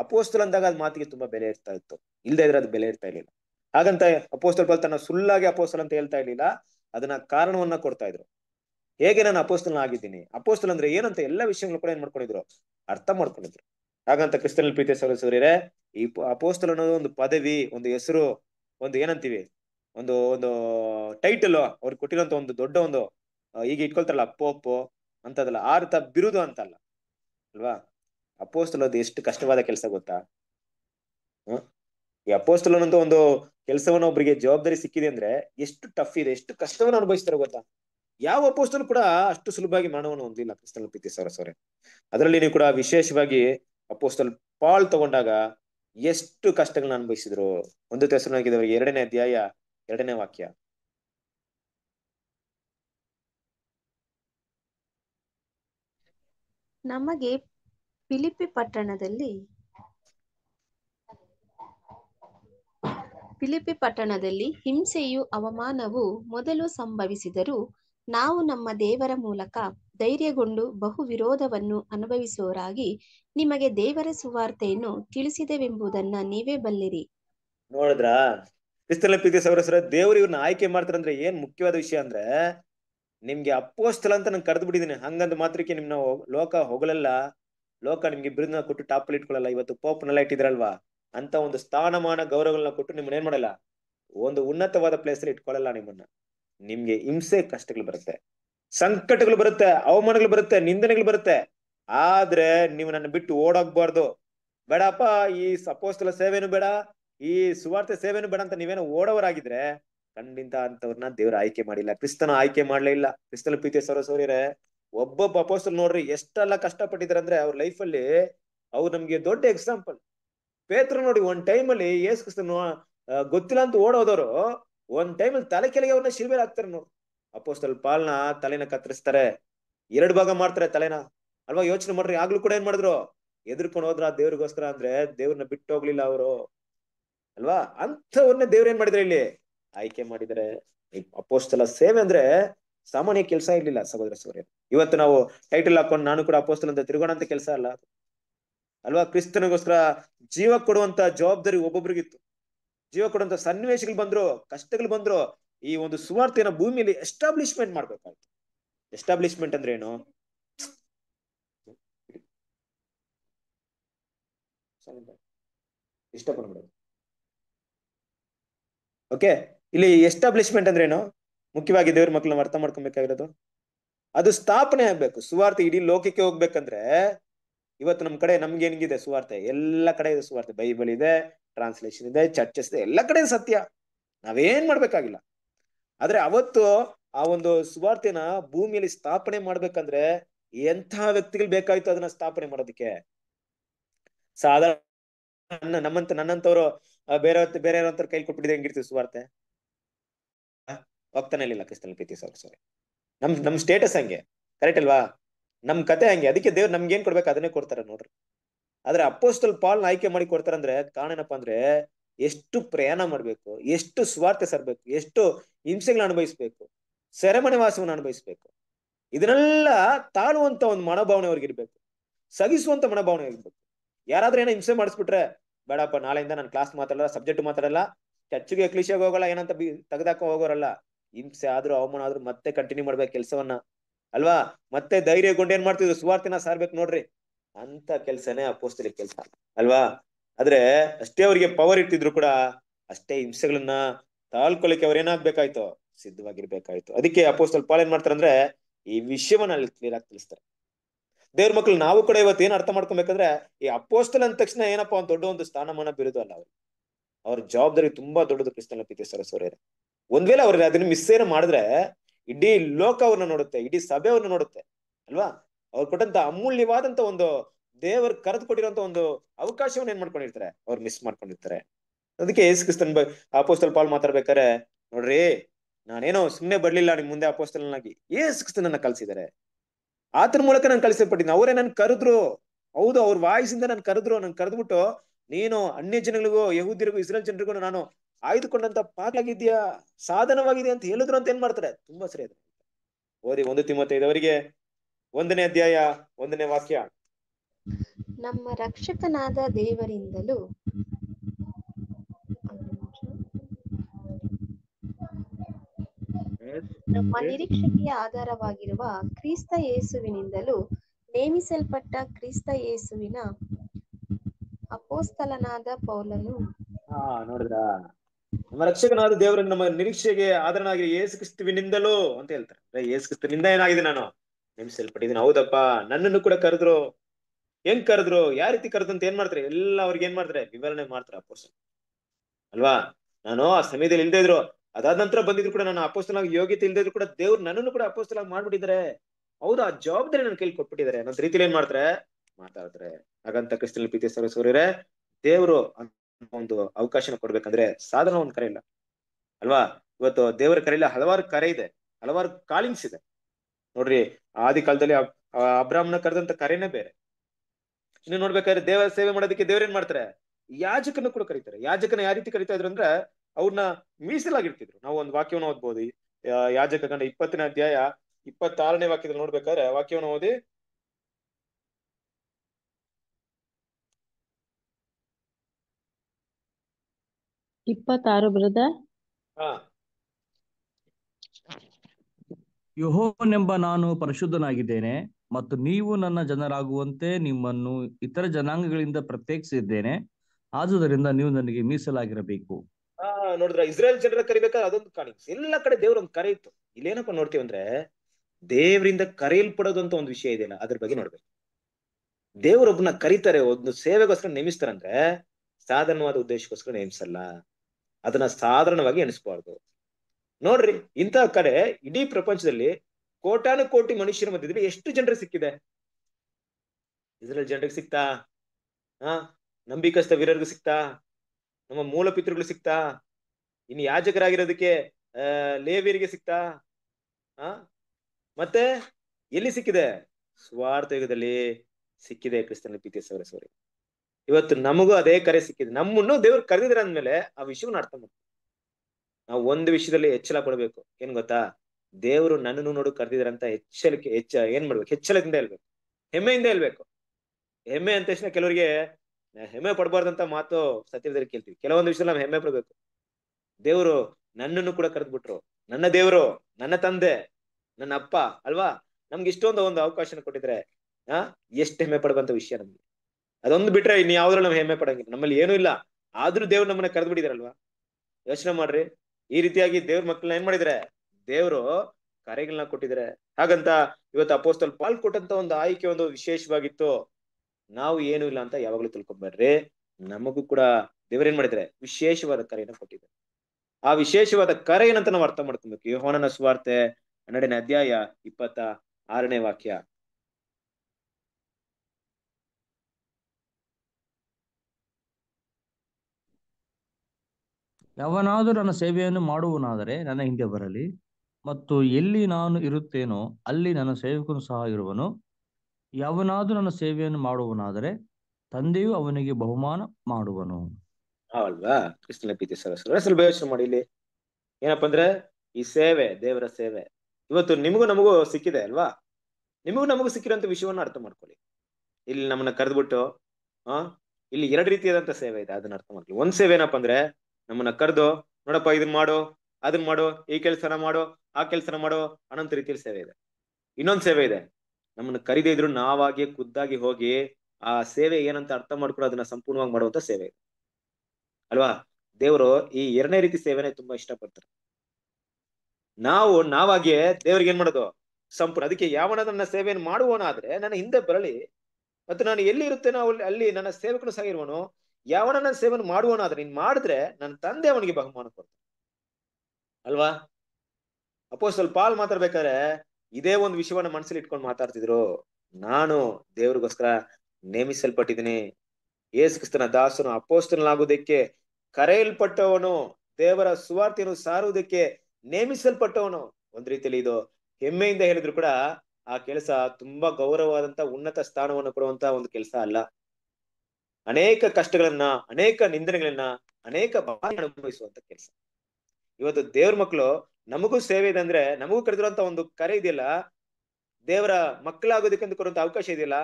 ಅಪೋಸ್ತಲ್ ಅಂದಾಗ ಅದ್ ಮಾತಿಗೆ ತುಂಬಾ ಬೆಲೆ ಇರ್ತಾ ಇತ್ತು ಇಲ್ದೇ ಇದ್ರೆ ಅದು ಬೆಲೆ ಇರ್ತಾ ಇರ್ಲಿಲ್ಲ ಹಾಗಂತ ಅಪೋಸ್ತಲ್ ಪಾಲ್ ತನ್ನ ಸುಳ್ಳಾಗಿ ಅಪೋಸ್ತಲ್ ಅಂತ ಹೇಳ್ತಾ ಇರ್ಲಿಲ್ಲ ಅದನ್ನ ಕಾರಣವನ್ನ ಕೊಡ್ತಾ ಇದ್ರು ಹೇಗೆ ನಾನು ಅಪೋಸ್ಟಲ್ ಆಗಿದ್ದೀನಿ ಅಪೋಸ್ತಲ್ ಅಂದ್ರೆ ಏನಂತ ಎಲ್ಲ ವಿಷಯಗಳು ಕೂಡ ಏನ್ ಮಾಡ್ಕೊಂಡಿದ್ರು ಅರ್ಥ ಮಾಡ್ಕೊಂಡಿದ್ರು ಹಾಗಂತ ಕ್ರಿಸ್ತನಲ್ಲಿ ಪ್ರೀತಿಯ ಸಲ್ಲಿಸಿದ್ರೆ ಈ ಅಪೋಸ್ತಲ್ ಅನ್ನೋದು ಒಂದು ಪದವಿ ಒಂದು ಹೆಸರು ಒಂದು ಏನಂತೀವಿ ಒಂದು ಒಂದು ಟೈಟಲ್ ಅವ್ರಿಗೆ ಕೊಟ್ಟಿರೋಂತ ಒಂದು ದೊಡ್ಡ ಒಂದು ಈಗ ಇಟ್ಕೊಳ್ತಾರಲ್ಲ ಅಪ್ಪು ಅಂತದಲ್ಲ ಆ ರೀತ ಬಿರುದು ಅಂತಲ್ಲ ಅಲ್ವಾ ಅಪೋಸ್ತಲ್ ಅದು ಎಷ್ಟು ಕಷ್ಟವಾದ ಕೆಲಸ ಗೊತ್ತಾ ಈ ಅನ್ನೋ ಒಂದು ಕೆಲಸವನ್ನು ಒಬ್ಬರಿಗೆ ಜವಾಬ್ದಾರಿ ಸಿಕ್ಕಿದೆ ಅಂದ್ರೆ ಎಷ್ಟು ಟಫ್ ಇದೆ ಎಷ್ಟು ಕಷ್ಟವನ್ನು ಅನುಭವಿಸ್ತಾರೆ ಗೊತ್ತಾ ಯಾವ ಅಪೋಸ್ಟಲ್ ಕೂಡ ಅಷ್ಟು ಸುಲಭವಾಗಿ ಮರಣವನ್ನು ಹೊಂದಿಲ್ಲ ಕ್ರಿಸ್ತನ ಪ್ರೀತಿ ಸರ ಸೋರೆ ಅದರಲ್ಲಿ ನೀವು ಕೂಡ ವಿಶೇಷವಾಗಿ ಅಪೋಸ್ಟಲ್ ಪಾಲ್ ತಗೊಂಡಾಗ ಎಷ್ಟು ಕಷ್ಟಗಳನ್ನ ಅನುಭವಿಸಿದ್ರು ಒಂದು ತೆಸರಾಗಿದ್ದವರಿಗೆ ಎರಡನೇ ಅಧ್ಯಾಯ ಎರಡನೇ ವಾಕ್ಯ ನಮಗೆ ಪಿಲಿಪಿ ಪಟ್ಟಣದಲ್ಲಿ ಫಿಲಿಪಿ ಪಟ್ಟಣದಲ್ಲಿ ಹಿಂಸೆಯು ಅವಮಾನವು ಮೊದಲು ಸಂಭವಿಸಿದರೂ ನಾವು ನಮ್ಮ ದೇವರ ಮೂಲಕ ಧೈರ್ಯಗೊಂಡು ಬಹು ವಿರೋಧವನ್ನು ಅನುಭವಿಸುವರಾಗಿ ನಿಮಗೆ ದೇವರ ಸುವಾರ್ತೆಯನ್ನು ತಿಳಿಸಿದೆವೆಂಬುದನ್ನ ನೀವೇ ಬಲ್ಲಿರಿ ನೋಡಿದ್ರಾ ಕ್ರಿಸ್ತಲ ಪ್ರೀತಿ ಸೌರಸರ ದೇವ್ರು ಇವ್ರನ್ನ ಆಯ್ಕೆ ಅಂದ್ರೆ ಏನ್ ಮುಖ್ಯವಾದ ವಿಷಯ ಅಂದ್ರೆ ನಿಮ್ಗೆ ಅಪ್ಪೋಸ್ತಲ ಅಂತ ನಾನು ಕರೆದು ಬಿಟ್ಟಿದೀನಿ ಹಂಗಂದ್ ಮಾತ್ರಕ್ಕೆ ನಿಮ್ನ ಲೋಕ ಹೋಗಲಲ್ಲ ಲೋಕ ನಿಮ್ಗೆ ಬಿರುದನ್ನ ಕೊಟ್ಟು ಅಲ್ಲಿ ಇಟ್ಕೊಳ್ಳಲ್ಲ ಇವತ್ತು ಪೋಪ್ನೆಲ್ಲ ಇಟ್ಟಿದ್ರಲ್ವಾ ಅಂತ ಒಂದು ಸ್ಥಾನಮಾನ ಗೌರವಗಳನ್ನ ಕೊಟ್ಟು ನಿಮ್ಮನ್ನ ಏನ್ ಮಾಡಲ್ಲ ಒಂದು ಉನ್ನತವಾದ ಪ್ಲೇಸ್ ಅಲ್ಲಿ ಇಟ್ಕೊಳ್ಳಲ್ಲ ನಿಮ್ಮನ್ನ ನಿಮ್ಗೆ ಹಿಂಸೆ ಕಷ್ಟಗಳು ಬರುತ್ತೆ ಸಂಕಟಗಳು ಬರುತ್ತೆ ಅವಮಾನಗಳು ಬರುತ್ತೆ ನಿಂದನೆಗಳು ಬರುತ್ತೆ ಆದ್ರೆ ನೀವು ನನ್ನ ಬಿಟ್ಟು ಓಡೋಗ್ಬಾರ್ದು ಬೇಡಪ್ಪ ಈ ಸಪೋಸ್ತಲ ಸೇವೆನೂ ಬೇಡ ಈ ಸುವಾರ್ತೆ ಸೇವೆನೂ ಬೇಡ ಅಂತ ನೀವೇನೋ ಓಡೋವರಾಗಿದ್ರೆ ಖಂಡಿತ ಅಂತವ್ರನ್ನ ದೇವ್ರ ಆಯ್ಕೆ ಮಾಡಿಲ್ಲ ಕ್ರಿಸ್ತನ ಆಯ್ಕೆ ಮಾಡ್ಲೇ ಇಲ್ಲ ಕ್ರಿಸ್ತನ ಪ್ರೀತಿಯ ಸರಸೋರಿಯರೇ ಒಬ್ಬೊಬ್ಬ ಅಪೋಸ್ತಲ್ ನೋಡ್ರಿ ಎಷ್ಟೆಲ್ಲ ಕಷ್ಟಪಟ್ಟಿದ್ರೆ ಅಂದ್ರೆ ಅವ್ರ ಲೈಫಲ್ಲಿ ಅವ್ರು ನಮ್ಗೆ ದೊಡ್ಡ ಎಕ್ಸಾಂಪಲ್ ಪೇತ್ರ ನೋಡಿ ಒಂದ್ ಟೈಮಲ್ಲಿ ಯೇಸು ಗೊತ್ತಿಲ್ಲ ಅಂತ ಓಡೋದವರು ಒಂದ್ ಟೈಮಲ್ಲಿ ತಲೆ ಕೆಳಗೆ ಅವ್ರನ್ನ ಶಿಲ್ಬೆಲ್ ಹಾಕ್ತಾರೆ ನೋಡಿ ಅಪೋಸ್ತಲ್ ಪಾಲ್ನ ತಲೆನ ಕತ್ತರಿಸ್ತಾರೆ ಎರಡು ಭಾಗ ಮಾಡ್ತಾರೆ ತಲೆನ ಅಲ್ವಾ ಯೋಚನೆ ಮಾಡ್ರಿ ಆಗ್ಲೂ ಕೂಡ ಏನ್ ಮಾಡಿದ್ರು ಎದುರ್ಕೊಂಡು ಹೋದ್ರ ದೇವ್ರಿಗೋಸ್ಕರ ಅಂದ್ರೆ ದೇವ್ರನ್ನ ಬಿಟ್ಟು ಹೋಗ್ಲಿಲ್ಲ ಅವರು ಅಲ್ವಾ ಅಂಥವ್ರನ್ನ ದೇವ್ರ ಏನ್ ಮಾಡಿದ್ರೆ ಇಲ್ಲಿ ಆಯ್ಕೆ ಮಾಡಿದರೆ ಅಪೋಸ್ಟಲ ಸೇವೆ ಅಂದ್ರೆ ಸಾಮಾನ್ಯ ಕೆಲಸ ಇರ್ಲಿಲ್ಲ ಸಹೋದರ ಸೂರ್ಯ ಇವತ್ತು ನಾವು ಟೈಟಲ್ ಹಾಕೊಂಡು ನಾನು ಕೂಡ ಅಪೋಸ್ಟಲ್ ಅಂತ ತಿರುಗೋಣ ಅಂತ ಕೆಲಸ ಅಲ್ಲ ಅಲ್ವಾ ಕ್ರಿಸ್ತನಿಗೋಸ್ಕರ ಜೀವ ಕೊಡುವಂತ ಜವಾಬ್ದಾರಿ ಒಬ್ಬೊಬ್ರಿಗಿತ್ತು ಜೀವ ಕೊಡುವಂತ ಸನ್ನಿವೇಶಗಳು ಬಂದ್ರು ಕಷ್ಟಗಳು ಬಂದ್ರು ಈ ಒಂದು ಸುವಾರ್ತೆಯನ್ನ ಭೂಮಿಯಲ್ಲಿ ಎಸ್ಟಾಬ್ಲಿಷ್ಮೆಂಟ್ ಮಾಡ್ಬೇಕಾಯ್ತು ಎಸ್ಟಾಬ್ಲಿಷ್ಮೆಂಟ್ ಅಂದ್ರೆ ಏನು ಇಷ್ಟ ಓಕೆ ಇಲ್ಲಿ ಎಸ್ಟಾಬ್ಲಿಷ್ಮೆಂಟ್ ಅಂದ್ರೆ ಏನು ಮುಖ್ಯವಾಗಿ ದೇವ್ರ ಮಕ್ಕಳನ್ನ ಅರ್ಥ ಮಾಡ್ಕೊಬೇಕಾಗಿರೋದು ಅದು ಸ್ಥಾಪನೆ ಆಗ್ಬೇಕು ಸುವಾರ್ತೆ ಇಡೀ ಲೋಕಕ್ಕೆ ಹೋಗ್ಬೇಕಂದ್ರೆ ಇವತ್ತು ನಮ್ ಕಡೆ ನಮ್ಗೆ ಏನಿದೆ ಸುವಾರ್ತೆ ಎಲ್ಲ ಕಡೆ ಇದೆ ಸುವಾರ್ತೆ ಬೈಬಲ್ ಇದೆ ಟ್ರಾನ್ಸ್ಲೇಷನ್ ಇದೆ ಚರ್ಚಸ್ ಇದೆ ಎಲ್ಲ ಕಡೆ ಸತ್ಯ ನಾವೇನ್ ಮಾಡ್ಬೇಕಾಗಿಲ್ಲ ಆದ್ರೆ ಅವತ್ತು ಆ ಒಂದು ಸುವಾರ್ತೆನ ಭೂಮಿಯಲ್ಲಿ ಸ್ಥಾಪನೆ ಮಾಡ್ಬೇಕಂದ್ರೆ ಎಂತಹ ವ್ಯಕ್ತಿಗಳು ಬೇಕಾಯ್ತು ಅದನ್ನ ಸ್ಥಾಪನೆ ಮಾಡೋದಕ್ಕೆ ಸಾಧಾರಣ ನಮ್ಮಂತ ನನ್ನಂತವ್ರು ಬೇರೆ ಬೇರೆ ಕೈ ಕೊಟ್ಬಿಟ್ಟಿದೆ ಹೆಂಗಿರ್ತೀವಿ ಸುವಾರ್ತೆ ಹೋಗ್ತಾನೆ ಇಲ್ಲ ಕ್ರಿಸ್ತಲ್ ಪ್ರೀತಿ ಸಾರಿ ಸಾರಿ ನಮ್ ನಮ್ ಸ್ಟೇಟಸ್ ಹಂಗೆ ಕರೆಕ್ಟ್ ಅಲ್ವಾ ನಮ್ ಕತೆ ಹಂಗೆ ಅದಕ್ಕೆ ದೇವ್ರು ನಮ್ಗೆ ಏನ್ ಕೊಡ್ಬೇಕು ಅದನ್ನೇ ಕೊಡ್ತಾರ ನೋಡ್ರಿ ಆದ್ರೆ ಅಪ್ಪೋಸ್ಟಲ್ ಪಾಲ್ನ ಆಯ್ಕೆ ಮಾಡಿ ಕೊಡ್ತಾರಂದ್ರೆ ಕಾರಣ ಏನಪ್ಪಾ ಅಂದ್ರೆ ಎಷ್ಟು ಪ್ರಯಾಣ ಮಾಡ್ಬೇಕು ಎಷ್ಟು ಸ್ವಾರ್ಥ ಸರ್ಬೇಕು ಎಷ್ಟು ಹಿಂಸೆಗಳನ್ನ ಅನುಭವಿಸ್ಬೇಕು ಸೆರೆಮನೆ ವಾಸವನ್ನು ಅನುಭವಿಸ್ಬೇಕು ಇದನ್ನೆಲ್ಲ ತಾಳುವಂತ ಒಂದು ಮನೋಭಾವನೆ ಅವ್ರಿಗೆ ಇರ್ಬೇಕು ಸಗಿಸುವಂತ ಮನೋಭಾವನೆ ಇರ್ಬೇಕು ಯಾರಾದ್ರೂ ಏನೋ ಹಿಂಸೆ ಮಾಡಿಸ್ಬಿಟ್ರೆ ಬೇಡಪ್ಪ ನಾಳೆಯಿಂದ ನಾನು ಕ್ಲಾಸ್ ಮಾತಾಡಲ್ಲ ಸಬ್ಜೆಕ್ಟ್ ಮಾತಾಡಲ್ಲ ಚರ್ಚೆಗೆ ಕ್ಲೀಶಾಗಿ ಹೋಗೋಲ್ಲ ಏನಂತ ಬಿ ಹೋಗೋರಲ್ಲ ಹಿಂಸೆ ಆದ್ರೂ ಅವಮಾನ ಆದ್ರೂ ಮತ್ತೆ ಕಂಟಿನ್ಯೂ ಮಾಡ್ಬೇಕು ಕೆಲಸವನ್ನ ಅಲ್ವಾ ಮತ್ತೆ ಧೈರ್ಯಗೊಂಡು ಏನ್ ಮಾಡ್ತಿದ್ರು ಸುವಾರ್ತಿನ ಸಾರ್ಬೇಕು ನೋಡ್ರಿ ಅಂತ ಕೆಲ್ಸನೇ ಆ ಕೆಲ್ಸ ಅಲ್ವಾ ಆದ್ರೆ ಅಷ್ಟೇ ಅವರಿಗೆ ಪವರ್ ಇಟ್ಟಿದ್ರು ಕೂಡ ಅಷ್ಟೇ ಹಿಂಸೆಗಳನ್ನ ತಾಳ್ಕೊಳ್ಳಿಕ್ಕೆ ಅವ್ರ ಏನಾಗ್ಬೇಕಾಯ್ತು ಸಿದ್ಧವಾಗಿರ್ಬೇಕಾಯ್ತು ಅದಕ್ಕೆ ಅಪೋಸ್ತಲ್ ಪಾಲ್ ಏನ್ ಮಾಡ್ತಾರಂದ್ರೆ ಈ ವಿಷಯವನ್ನ ಅಲ್ಲಿ ಕ್ಲಿಯರ್ ಆಗಿ ತಿಳಿಸ್ತಾರೆ ದೇವ್ರ ಮಕ್ಳು ನಾವು ಕೂಡ ಇವತ್ತು ಏನ್ ಅರ್ಥ ಮಾಡ್ಕೊಬೇಕಂದ್ರೆ ಈ ಅಪೋಸ್ತಲ್ ಅಂದ ತಕ್ಷಣ ಏನಪ್ಪಾ ಒಂದು ದೊಡ್ಡ ಒಂದು ಸ್ಥಾನಮಾನ ಬಿರುದು ಅಲ್ಲ ಅವ್ರು ಅವ್ರ ಜವಾಬ್ದಾರಿ ತುಂಬಾ ದೊಡ್ಡದು ಕೃಷ್ಣ ಪೀತಿ ಒಂದ್ ವೇಳೆ ಅವ್ರ ಅದನ್ನ ಮಿಸ್ ಏನ ಮಾಡಿದ್ರೆ ಇಡೀ ಲೋಕವನ್ನು ನೋಡುತ್ತೆ ಇಡೀ ಸಭೆಯನ್ನು ನೋಡುತ್ತೆ ಅಲ್ವಾ ಅವ್ರು ಕೊಟ್ಟಂತ ಅಮೂಲ್ಯವಾದಂತ ಒಂದು ದೇವರು ಕರೆದು ಕೊಟ್ಟಿರುವಂತ ಒಂದು ಅವಕಾಶವನ್ನು ಏನ್ ಮಾಡ್ಕೊಂಡಿರ್ತಾರೆ ಅವ್ರು ಮಿಸ್ ಮಾಡ್ಕೊಂಡಿರ್ತಾರೆ ಅದಕ್ಕೆ ಯೇಸು ಕ್ರಿಸ್ತನ್ ಅಪೋಸ್ತಲ್ ಪಾಲ್ ಮಾತಾಡ್ಬೇಕಾರೆ ನೋಡ್ರಿ ನಾನೇನೋ ಸುಮ್ಮನೆ ಬರ್ಲಿಲ್ಲ ನಿಮ್ ಮುಂದೆ ಅಪೋಸ್ತಲನಾಗಿ ಯೇಸು ಕ್ರಿಸ್ತನನ್ನ ಕಲ್ಸಿದ್ದಾರೆ ಆತನ ಮೂಲಕ ನಾನು ಕಳಿಸಲ್ಪಟ್ಟಿದ್ದೀನಿ ಅವರೇ ನನ್ ಕರೆದ್ರು ಹೌದು ಅವ್ರ ವಾಯ್ಸಿಂದ ನಾನು ಕರೆದ್ರು ನನ್ ಕರೆದ್ಬಿಟ್ಟು ನೀನು ಅನ್ಯ ಜನಗಳಿಗೂ ಯಹೂದಿರಿಗೂ ಇಸ್ರೇಲ್ ಜನರಿಗೂ ನಾನು ಆಯ್ದುಕೊಂಡಂತ ಆಗಿದ್ಯಾ ಸಾಧನವಾಗಿದೆ ಅಂತ ಹೇಳಿದ್ರು ಅಂತ ಏನ್ ಮಾಡ್ತಾರೆ ತುಂಬಾ ಸರಿ ಅದು ಓದಿ ಒಂದು ತಿಮ್ಮತ್ತೈದವರಿಗೆ ಒಂದನೇ ಅಧ್ಯಾಯ ಒಂದನೇ ವಾಕ್ಯ ನಮ್ಮ ರಕ್ಷಕನಾದ ದೇವರಿಂದಲೂ ನಮ್ಮ ನಿರೀಕ್ಷೆಗೆ ಆಧಾರವಾಗಿರುವ ಕ್ರಿಸ್ತ ಯೇಸುವಿನಿಂದಲೂ ನೇಮಿಸಲ್ಪಟ್ಟ ಕ್ರಿಸ್ತ ಯೇಸುವಿನ ಅಪೋಸ್ತಲನಾದ ಪೌಲನು ಹಾ ನೋಡಿದ್ರಾ ನಮ್ಮ ರಕ್ಷಕನಾದ ದೇವರ ನಮ್ಮ ನಿರೀಕ್ಷೆಗೆ ಆಧಾರನಾಗಿ ಏಸು ಕ್ರಿಸ್ತುವಿನಿಂದಲೋ ಅಂತ ಹೇಳ್ತಾರೆ ಏಸು ಕ್ರಿಸ್ತುವಿನಿಂದ ಏನಾಗಿದೆ ನಾನು ನೇಮಿಸಲ್ಪಟ್ಟಿದ್ದೀನಿ ಹೌದಪ್ಪ ನನ್ನನ್ನು ಕೂಡ ಕರೆದ್ರು ಹೆಂಗ್ ಕರೆದ್ರು ಯಾವ ರೀತಿ ಅಂತ ಏನ್ ಮಾಡ್ತಾರೆ ಎಲ್ಲ ಅವ್ರಿಗೆ ಏನ್ ಮಾಡ್ತಾರೆ ವಿವರಣೆ ಮಾಡ್ತಾರೆ ಅಪೋಸ್ಟಲ್ ಅಲ್ವಾ ನಾನು ಆ ಸಮಯದಲ್ಲಿ ಇಲ್ದೇ ಇದ್ರು ಅದಾದ ನಂತರ ಬಂದಿದ್ರು ಕೂಡ ನಾನು ಅಪೋಸ್ತನಾಗಿ ಯೋಗ್ಯತೆ ಇಲ್ದೇ ಇದ್ರು ಕೂಡ ದೇವ್ರು ನನ್ನನ್ನು ಕೂಡ ಅಪೋಸ್ತಲಾಗಿ ಮಾಡ್ಬಿಟ್ಟಿದ್ದಾರೆ ಹೌದು ಆ ಜವಾಬ್ದಾರಿ ನನ್ನ ಕೈಲಿ ಕೊಟ್ಬಿಟ್ಟಿದ್ದಾರೆ ಅನ್ನೋದ್ ರೀತಿಲಿ ಏನ್ ಮಾಡ್ತಾರೆ ಮಾತಾಡ್ತಾರೆ ಹಾಗಂತ ಕ್ರಿಸ್ತನಲ್ಲಿ ಪ್ರೀತಿ ಸರ್ ಸೂರ್ಯರೇ ದೇವ್ರು ಒಂದು ಅವಕಾಶನ ಕೊಡ್ಬೇಕಂದ್ರೆ ಸಾಧನ ಒಂದು ಕರೆ ಇಲ್ಲ ಅಲ್ವಾ ಇವತ್ತು ದೇವರ ಕರೆಯಿಲ್ಲ ಹಲವಾರು ಕರೆ ಇದೆ ಹಲವಾರು ಕಾಲಿಂಗ್ಸ್ ಇದೆ ನೋಡ್ರಿ ಆದಿ ಕಾಲದಲ್ಲಿ ಅಬ್ರಾಹ್ಮಣ ಕರೆದಂತ ಕರೆನೇ ಬೇರೆ ಇನ್ನು ನೋಡ್ಬೇಕಾದ್ರೆ ದೇವರ ಸೇವೆ ಮಾಡೋದಕ್ಕೆ ಏನ್ ಮಾಡ್ತಾರೆ ಯಾಜಕನ ಕೂಡ ಕರೀತಾರೆ ಯಾಜಕನ ಯಾವ ರೀತಿ ಕರಿತಾ ಇದ್ರು ಅಂದ್ರೆ ಅವ್ರನ್ನ ಮೀಸಲಾಗಿರ್ತಿದ್ರು ನಾವು ಒಂದು ವಾಕ್ಯವನ್ನ ಓದ್ಬೋದು ಯಾಜಕ ಗಂಡ ಇಪ್ಪತ್ತನೇ ಅಧ್ಯಾಯ ಇಪ್ಪತ್ತಾರನೇ ವಾಕ್ಯದಲ್ಲಿ ನೋಡ್ಬೇಕಾದ್ರೆ ವಾಕ್ಯವನ್ನ ಓದಿ ಇಪ್ಪತ್ತಾರು ಬ್ರದರ್ ನಾನು ಪರಿಶುದ್ಧನಾಗಿದ್ದೇನೆ ಮತ್ತು ನೀವು ನನ್ನ ಜನರಾಗುವಂತೆ ನಿಮ್ಮನ್ನು ಇತರ ಜನಾಂಗಗಳಿಂದ ಪ್ರತ್ಯೇಕಿಸಿದ್ದೇನೆ ಆದುದರಿಂದ ನೀವು ನನಗೆ ಮೀಸಲಾಗಿರಬೇಕು ನೋಡಿದ್ರೆ ಇಸ್ರೇಲ್ ಜನರ ಕರಿಬೇಕಾದ್ರೆ ಅದೊಂದು ಕಾಣಿ ಎಲ್ಲ ಕಡೆ ದೇವ್ರೊಂದು ಕರೆ ಇಲ್ಲೇನಪ್ಪ ನೋಡ್ತೀವಿ ಅಂದ್ರೆ ದೇವರಿಂದ ಕರೆಯಲ್ಪಡೋದಂತ ಒಂದು ವಿಷಯ ಇದೆಯಲ್ಲ ಅದ್ರ ಬಗ್ಗೆ ನೋಡ್ಬೇಕು ದೇವರೊಬ್ಬನ ಕರೀತಾರೆ ಒಂದು ಸೇವೆಗೋಸ್ಕರ ನೇಮಿಸ್ತಾರಂದ್ರೆ ಸಾಧನವಾದ ಉದ್ದೇಶಕ್ಕೋಸ್ಕರ ನೇಮಿಸಲ್ಲ ಅದನ್ನ ಸಾಧಾರಣವಾಗಿ ಎಣಿಸ್ಬಾರ್ದು ನೋಡ್ರಿ ಇಂತಹ ಕಡೆ ಇಡೀ ಪ್ರಪಂಚದಲ್ಲಿ ಕೋಟಾನು ಕೋಟಿ ಮನುಷ್ಯರ ಮಧ್ಯದಲ್ಲಿ ಎಷ್ಟು ಜನರಿಗೆ ಸಿಕ್ಕಿದೆ ಇಸ್ರೇಲ್ ಜನರಿಗೆ ಸಿಕ್ತಾ ಹಾ ನಂಬಿಕಸ್ತ ವೀರರಿಗೂ ಸಿಕ್ತಾ ನಮ್ಮ ಮೂಲ ಪಿತೃಗಳು ಸಿಕ್ತಾ ಇನ್ನು ಯಾಜಕರಾಗಿರೋದಕ್ಕೆ ಲೇವಿಯರಿಗೆ ಸಿಕ್ತಾ ಆ ಮತ್ತೆ ಎಲ್ಲಿ ಸಿಕ್ಕಿದೆ ಸ್ವಾರ್ಥ ಯುಗದಲ್ಲಿ ಸಿಕ್ಕಿದೆ ಕ್ರಿಸ್ತನ ಪಿತಿಯ ಸವರ ಇವತ್ತು ನಮಗೂ ಅದೇ ಕರೆ ಸಿಕ್ಕಿದೆ ನಮ್ಮನ್ನು ದೇವ್ರು ಕರೆದಿದ್ರ ಅಂದ್ಮೇಲೆ ಆ ವಿಷಯವನ್ನ ಅರ್ಥ ನಾವು ಒಂದು ವಿಷಯದಲ್ಲಿ ಹೆಚ್ಚಲ ಕೊಡ್ಬೇಕು ಏನ್ ಗೊತ್ತಾ ದೇವರು ನನ್ನನ್ನು ನೋಡು ಅಂತ ಎಚ್ಚಲಿಕೆ ಹೆಚ್ಚ ಏನ್ ಮಾಡ್ಬೇಕು ಹೆಚ್ಚಲದಿಂದ ಹೇಳ್ಬೇಕು ಹೆಮ್ಮೆಯಿಂದ ಹೇಳ್ಬೇಕು ಹೆಮ್ಮೆ ಅಂತ ತಕ್ಷಣ ಕೆಲವರಿಗೆ ಹೆಮ್ಮೆ ಪಡಬಾರ್ದಂತ ಮಾತು ಸತ್ಯದಲ್ಲಿ ಕೇಳ್ತೀವಿ ಕೆಲವೊಂದು ವಿಷಯ ನಾವು ಹೆಮ್ಮೆ ಪಡ್ಬೇಕು ದೇವರು ನನ್ನನ್ನು ಕೂಡ ಕರೆದ್ಬಿಟ್ರು ನನ್ನ ದೇವರು ನನ್ನ ತಂದೆ ನನ್ನ ಅಪ್ಪ ಅಲ್ವಾ ನಮ್ಗೆ ಇಷ್ಟೊಂದು ಒಂದು ಅವಕಾಶನ ಕೊಟ್ಟಿದ್ರೆ ಆ ಎಷ್ಟು ಹೆಮ್ಮೆ ಪಡುವಂತ ವಿಷಯ ನಮ್ಗೆ ಅದೊಂದು ಬಿಟ್ರೆ ಇನ್ನು ಯಾವ್ದ್ರಲ್ಲಿ ನಾವು ಹೆಮ್ಮೆ ಪಡಂಗಿಲ್ಲ ನಮ್ಮಲ್ಲಿ ಏನೂ ಇಲ್ಲ ಆದ್ರೂ ದೇವ್ರು ನಮ್ಮನ್ನ ಕರೆದು ಬಿಟ್ಟಿದಾರಲ್ವಾ ಯೋಚನೆ ಮಾಡ್ರಿ ಈ ರೀತಿಯಾಗಿ ದೇವ್ರ ಮಕ್ಕಳನ್ನ ಏನ್ ಮಾಡಿದ್ರೆ ದೇವ್ರು ಕರೆಗಳನ್ನ ಕೊಟ್ಟಿದ್ರೆ ಹಾಗಂತ ಇವತ್ತು ಅಪೋಸ್ತಲ್ ಪಾಲ್ ಕೊಟ್ಟಂತ ಒಂದು ಆಯ್ಕೆ ಒಂದು ವಿಶೇಷವಾಗಿತ್ತು ನಾವು ಏನು ಇಲ್ಲ ಅಂತ ಯಾವಾಗ್ಲೂ ತಿಳ್ಕೊಂಬರ್ರಿ ನಮಗೂ ಕೂಡ ಏನ್ ಮಾಡಿದ್ರೆ ವಿಶೇಷವಾದ ಕರೆಯನ್ನ ಕೊಟ್ಟಿದ್ರು ಆ ವಿಶೇಷವಾದ ಕರೆ ಏನಂತ ನಾವು ಅರ್ಥ ಮಾಡ್ಕೊಬೇಕು ಯೋಹಾನನ ಸ್ವಾರ್ತೆ ಹನ್ನೆರಡನೇ ಅಧ್ಯಾಯ ಇಪ್ಪತ್ತ ಆರನೇ ವಾಕ್ಯ ಯಾವನಾದರೂ ನನ್ನ ಸೇವೆಯನ್ನು ಮಾಡುವನಾದರೆ ನನ್ನ ಹಿಂದೆ ಬರಲಿ ಮತ್ತು ಎಲ್ಲಿ ನಾನು ಇರುತ್ತೇನೋ ಅಲ್ಲಿ ನನ್ನ ಸೇವಕನು ಸಹ ಇರುವನು ಯಾವನಾದರೂ ನನ್ನ ಸೇವೆಯನ್ನು ಮಾಡುವನಾದರೆ ತಂದೆಯು ಅವನಿಗೆ ಬಹುಮಾನ ಮಾಡುವನು ಅಲ್ವಾ ಸ್ವಲ್ಪ ಯೋಚನೆ ಮಾಡಿ ಇಲ್ಲಿ ಏನಪ್ಪ ಅಂದ್ರೆ ಈ ಸೇವೆ ದೇವರ ಸೇವೆ ಇವತ್ತು ನಿಮಗೂ ನಮಗೂ ಸಿಕ್ಕಿದೆ ಅಲ್ವಾ ನಿಮಗೂ ನಮಗೂ ಸಿಕ್ಕಿರೋಂಥ ವಿಷಯವನ್ನು ಅರ್ಥ ಮಾಡ್ಕೊಳ್ಳಿ ಇಲ್ಲಿ ನಮ್ಮನ್ನ ಕರೆದ್ಬಿಟ್ಟು ಆ ಇಲ್ಲಿ ಎರಡು ರೀತಿಯಾದಂತ ಸೇವೆ ಇದೆ ಅದನ್ನ ಅರ್ಥ ಮಾಡ್ಕೊಳ್ಳಿ ಒಂದ್ ಸೇವೆ ಏನಪ್ಪ ಅಂದ್ರೆ ನಮ್ಮನ್ನ ಕರೆದು ನೋಡಪ್ಪ ಇದನ್ ಮಾಡು ಅದನ್ನ ಮಾಡು ಈ ಕೆಲ್ಸನ ಮಾಡೋ ಆ ಕೆಲಸನ ಮಾಡೋ ಅನ್ನೋಂತ ರೀತಿಯಲ್ಲಿ ಸೇವೆ ಇದೆ ಇನ್ನೊಂದು ಸೇವೆ ಇದೆ ನಮ್ಮನ್ನ ಕರೀದೇ ಇದ್ರು ನಾವಾಗಿ ಖುದ್ದಾಗಿ ಹೋಗಿ ಆ ಸೇವೆ ಏನಂತ ಅರ್ಥ ಮಾಡ್ಕೊಂಡು ಅದನ್ನ ಸಂಪೂರ್ಣವಾಗಿ ಮಾಡುವಂತ ಸೇವೆ ಇದೆ ಅಲ್ವಾ ದೇವರು ಈ ಎರಡನೇ ರೀತಿ ಸೇವೆನೇ ತುಂಬಾ ಇಷ್ಟಪಡ್ತಾರೆ ನಾವು ನಾವಾಗಿಯೇ ದೇವ್ರಿಗೆ ಏನ್ ಮಾಡೋದು ಸಂಪೂರ್ಣ ಅದಕ್ಕೆ ಯಾವನ ನನ್ನ ಸೇವೆಯನ್ನು ಮಾಡುವನಾದ್ರೆ ನನ್ನ ಹಿಂದೆ ಬರಲಿ ಮತ್ತು ನಾನು ಎಲ್ಲಿ ಇರುತ್ತೇನೋ ಅಲ್ಲಿ ನನ್ನ ಸೇವಕನು ಸಹ ಇರುವನು ಯಾವನ ನನ್ನ ಸೇವನೆ ಮಾಡುವನಾದ್ರೆ ನೀನ್ ಮಾಡಿದ್ರೆ ನನ್ನ ತಂದೆ ಅವನಿಗೆ ಬಹುಮಾನ ಕೊಡ್ತಾನೆ ಅಲ್ವಾ ಅಪ್ಪೋ ಪಾಲ್ ಮಾತಾಡ್ಬೇಕಾದ್ರೆ ಇದೇ ಒಂದು ವಿಷಯವನ್ನ ಮನಸ್ಸಲ್ಲಿ ಇಟ್ಕೊಂಡು ಮಾತಾಡ್ತಿದ್ರು ನಾನು ದೇವ್ರಿಗೋಸ್ಕರ ನೇಮಿಸಲ್ಪಟ್ಟಿದ್ದೀನಿ ಯೇಸುಕ್ರಿಸ್ತನ ದಾಸನು ಅಪೋಸ್ತನಾಗುವುದಕ್ಕೆ ಕರೆಯಲ್ಪಟ್ಟವನು ದೇವರ ಸುವಾರ್ತೆಯನ್ನು ಸಾರುವುದಕ್ಕೆ ನೇಮಿಸಲ್ಪಟ್ಟವನು ಒಂದ್ ರೀತಿಯಲ್ಲಿ ಇದು ಹೆಮ್ಮೆಯಿಂದ ಹೇಳಿದ್ರು ಕೂಡ ಆ ಕೆಲಸ ತುಂಬಾ ಗೌರವವಾದಂತ ಉನ್ನತ ಸ್ಥಾನವನ್ನು ಕೊಡುವಂತ ಒಂದು ಕೆಲಸ ಅಲ್ಲ ಅನೇಕ ಕಷ್ಟಗಳನ್ನ ಅನೇಕ ನಿಂದನೆಗಳನ್ನ ಅನೇಕ ಅನುಭವಿಸುವಂತ ಕೆಲಸ ಇವತ್ತು ದೇವ್ರ ಮಕ್ಕಳು ನಮಗೂ ಸೇವೆ ಇದೆ ಅಂದ್ರೆ ನಮಗೂ ಕರೆದಿರುವಂತ ಒಂದು ಕರೆ ಇದೆಯಲ್ಲ ದೇವರ ಮಕ್ಕಳಾಗೋದಕ್ಕೆಂದು ಕೊಡುವಂತ ಅವಕಾಶ ಇದೆಯಲ್ಲ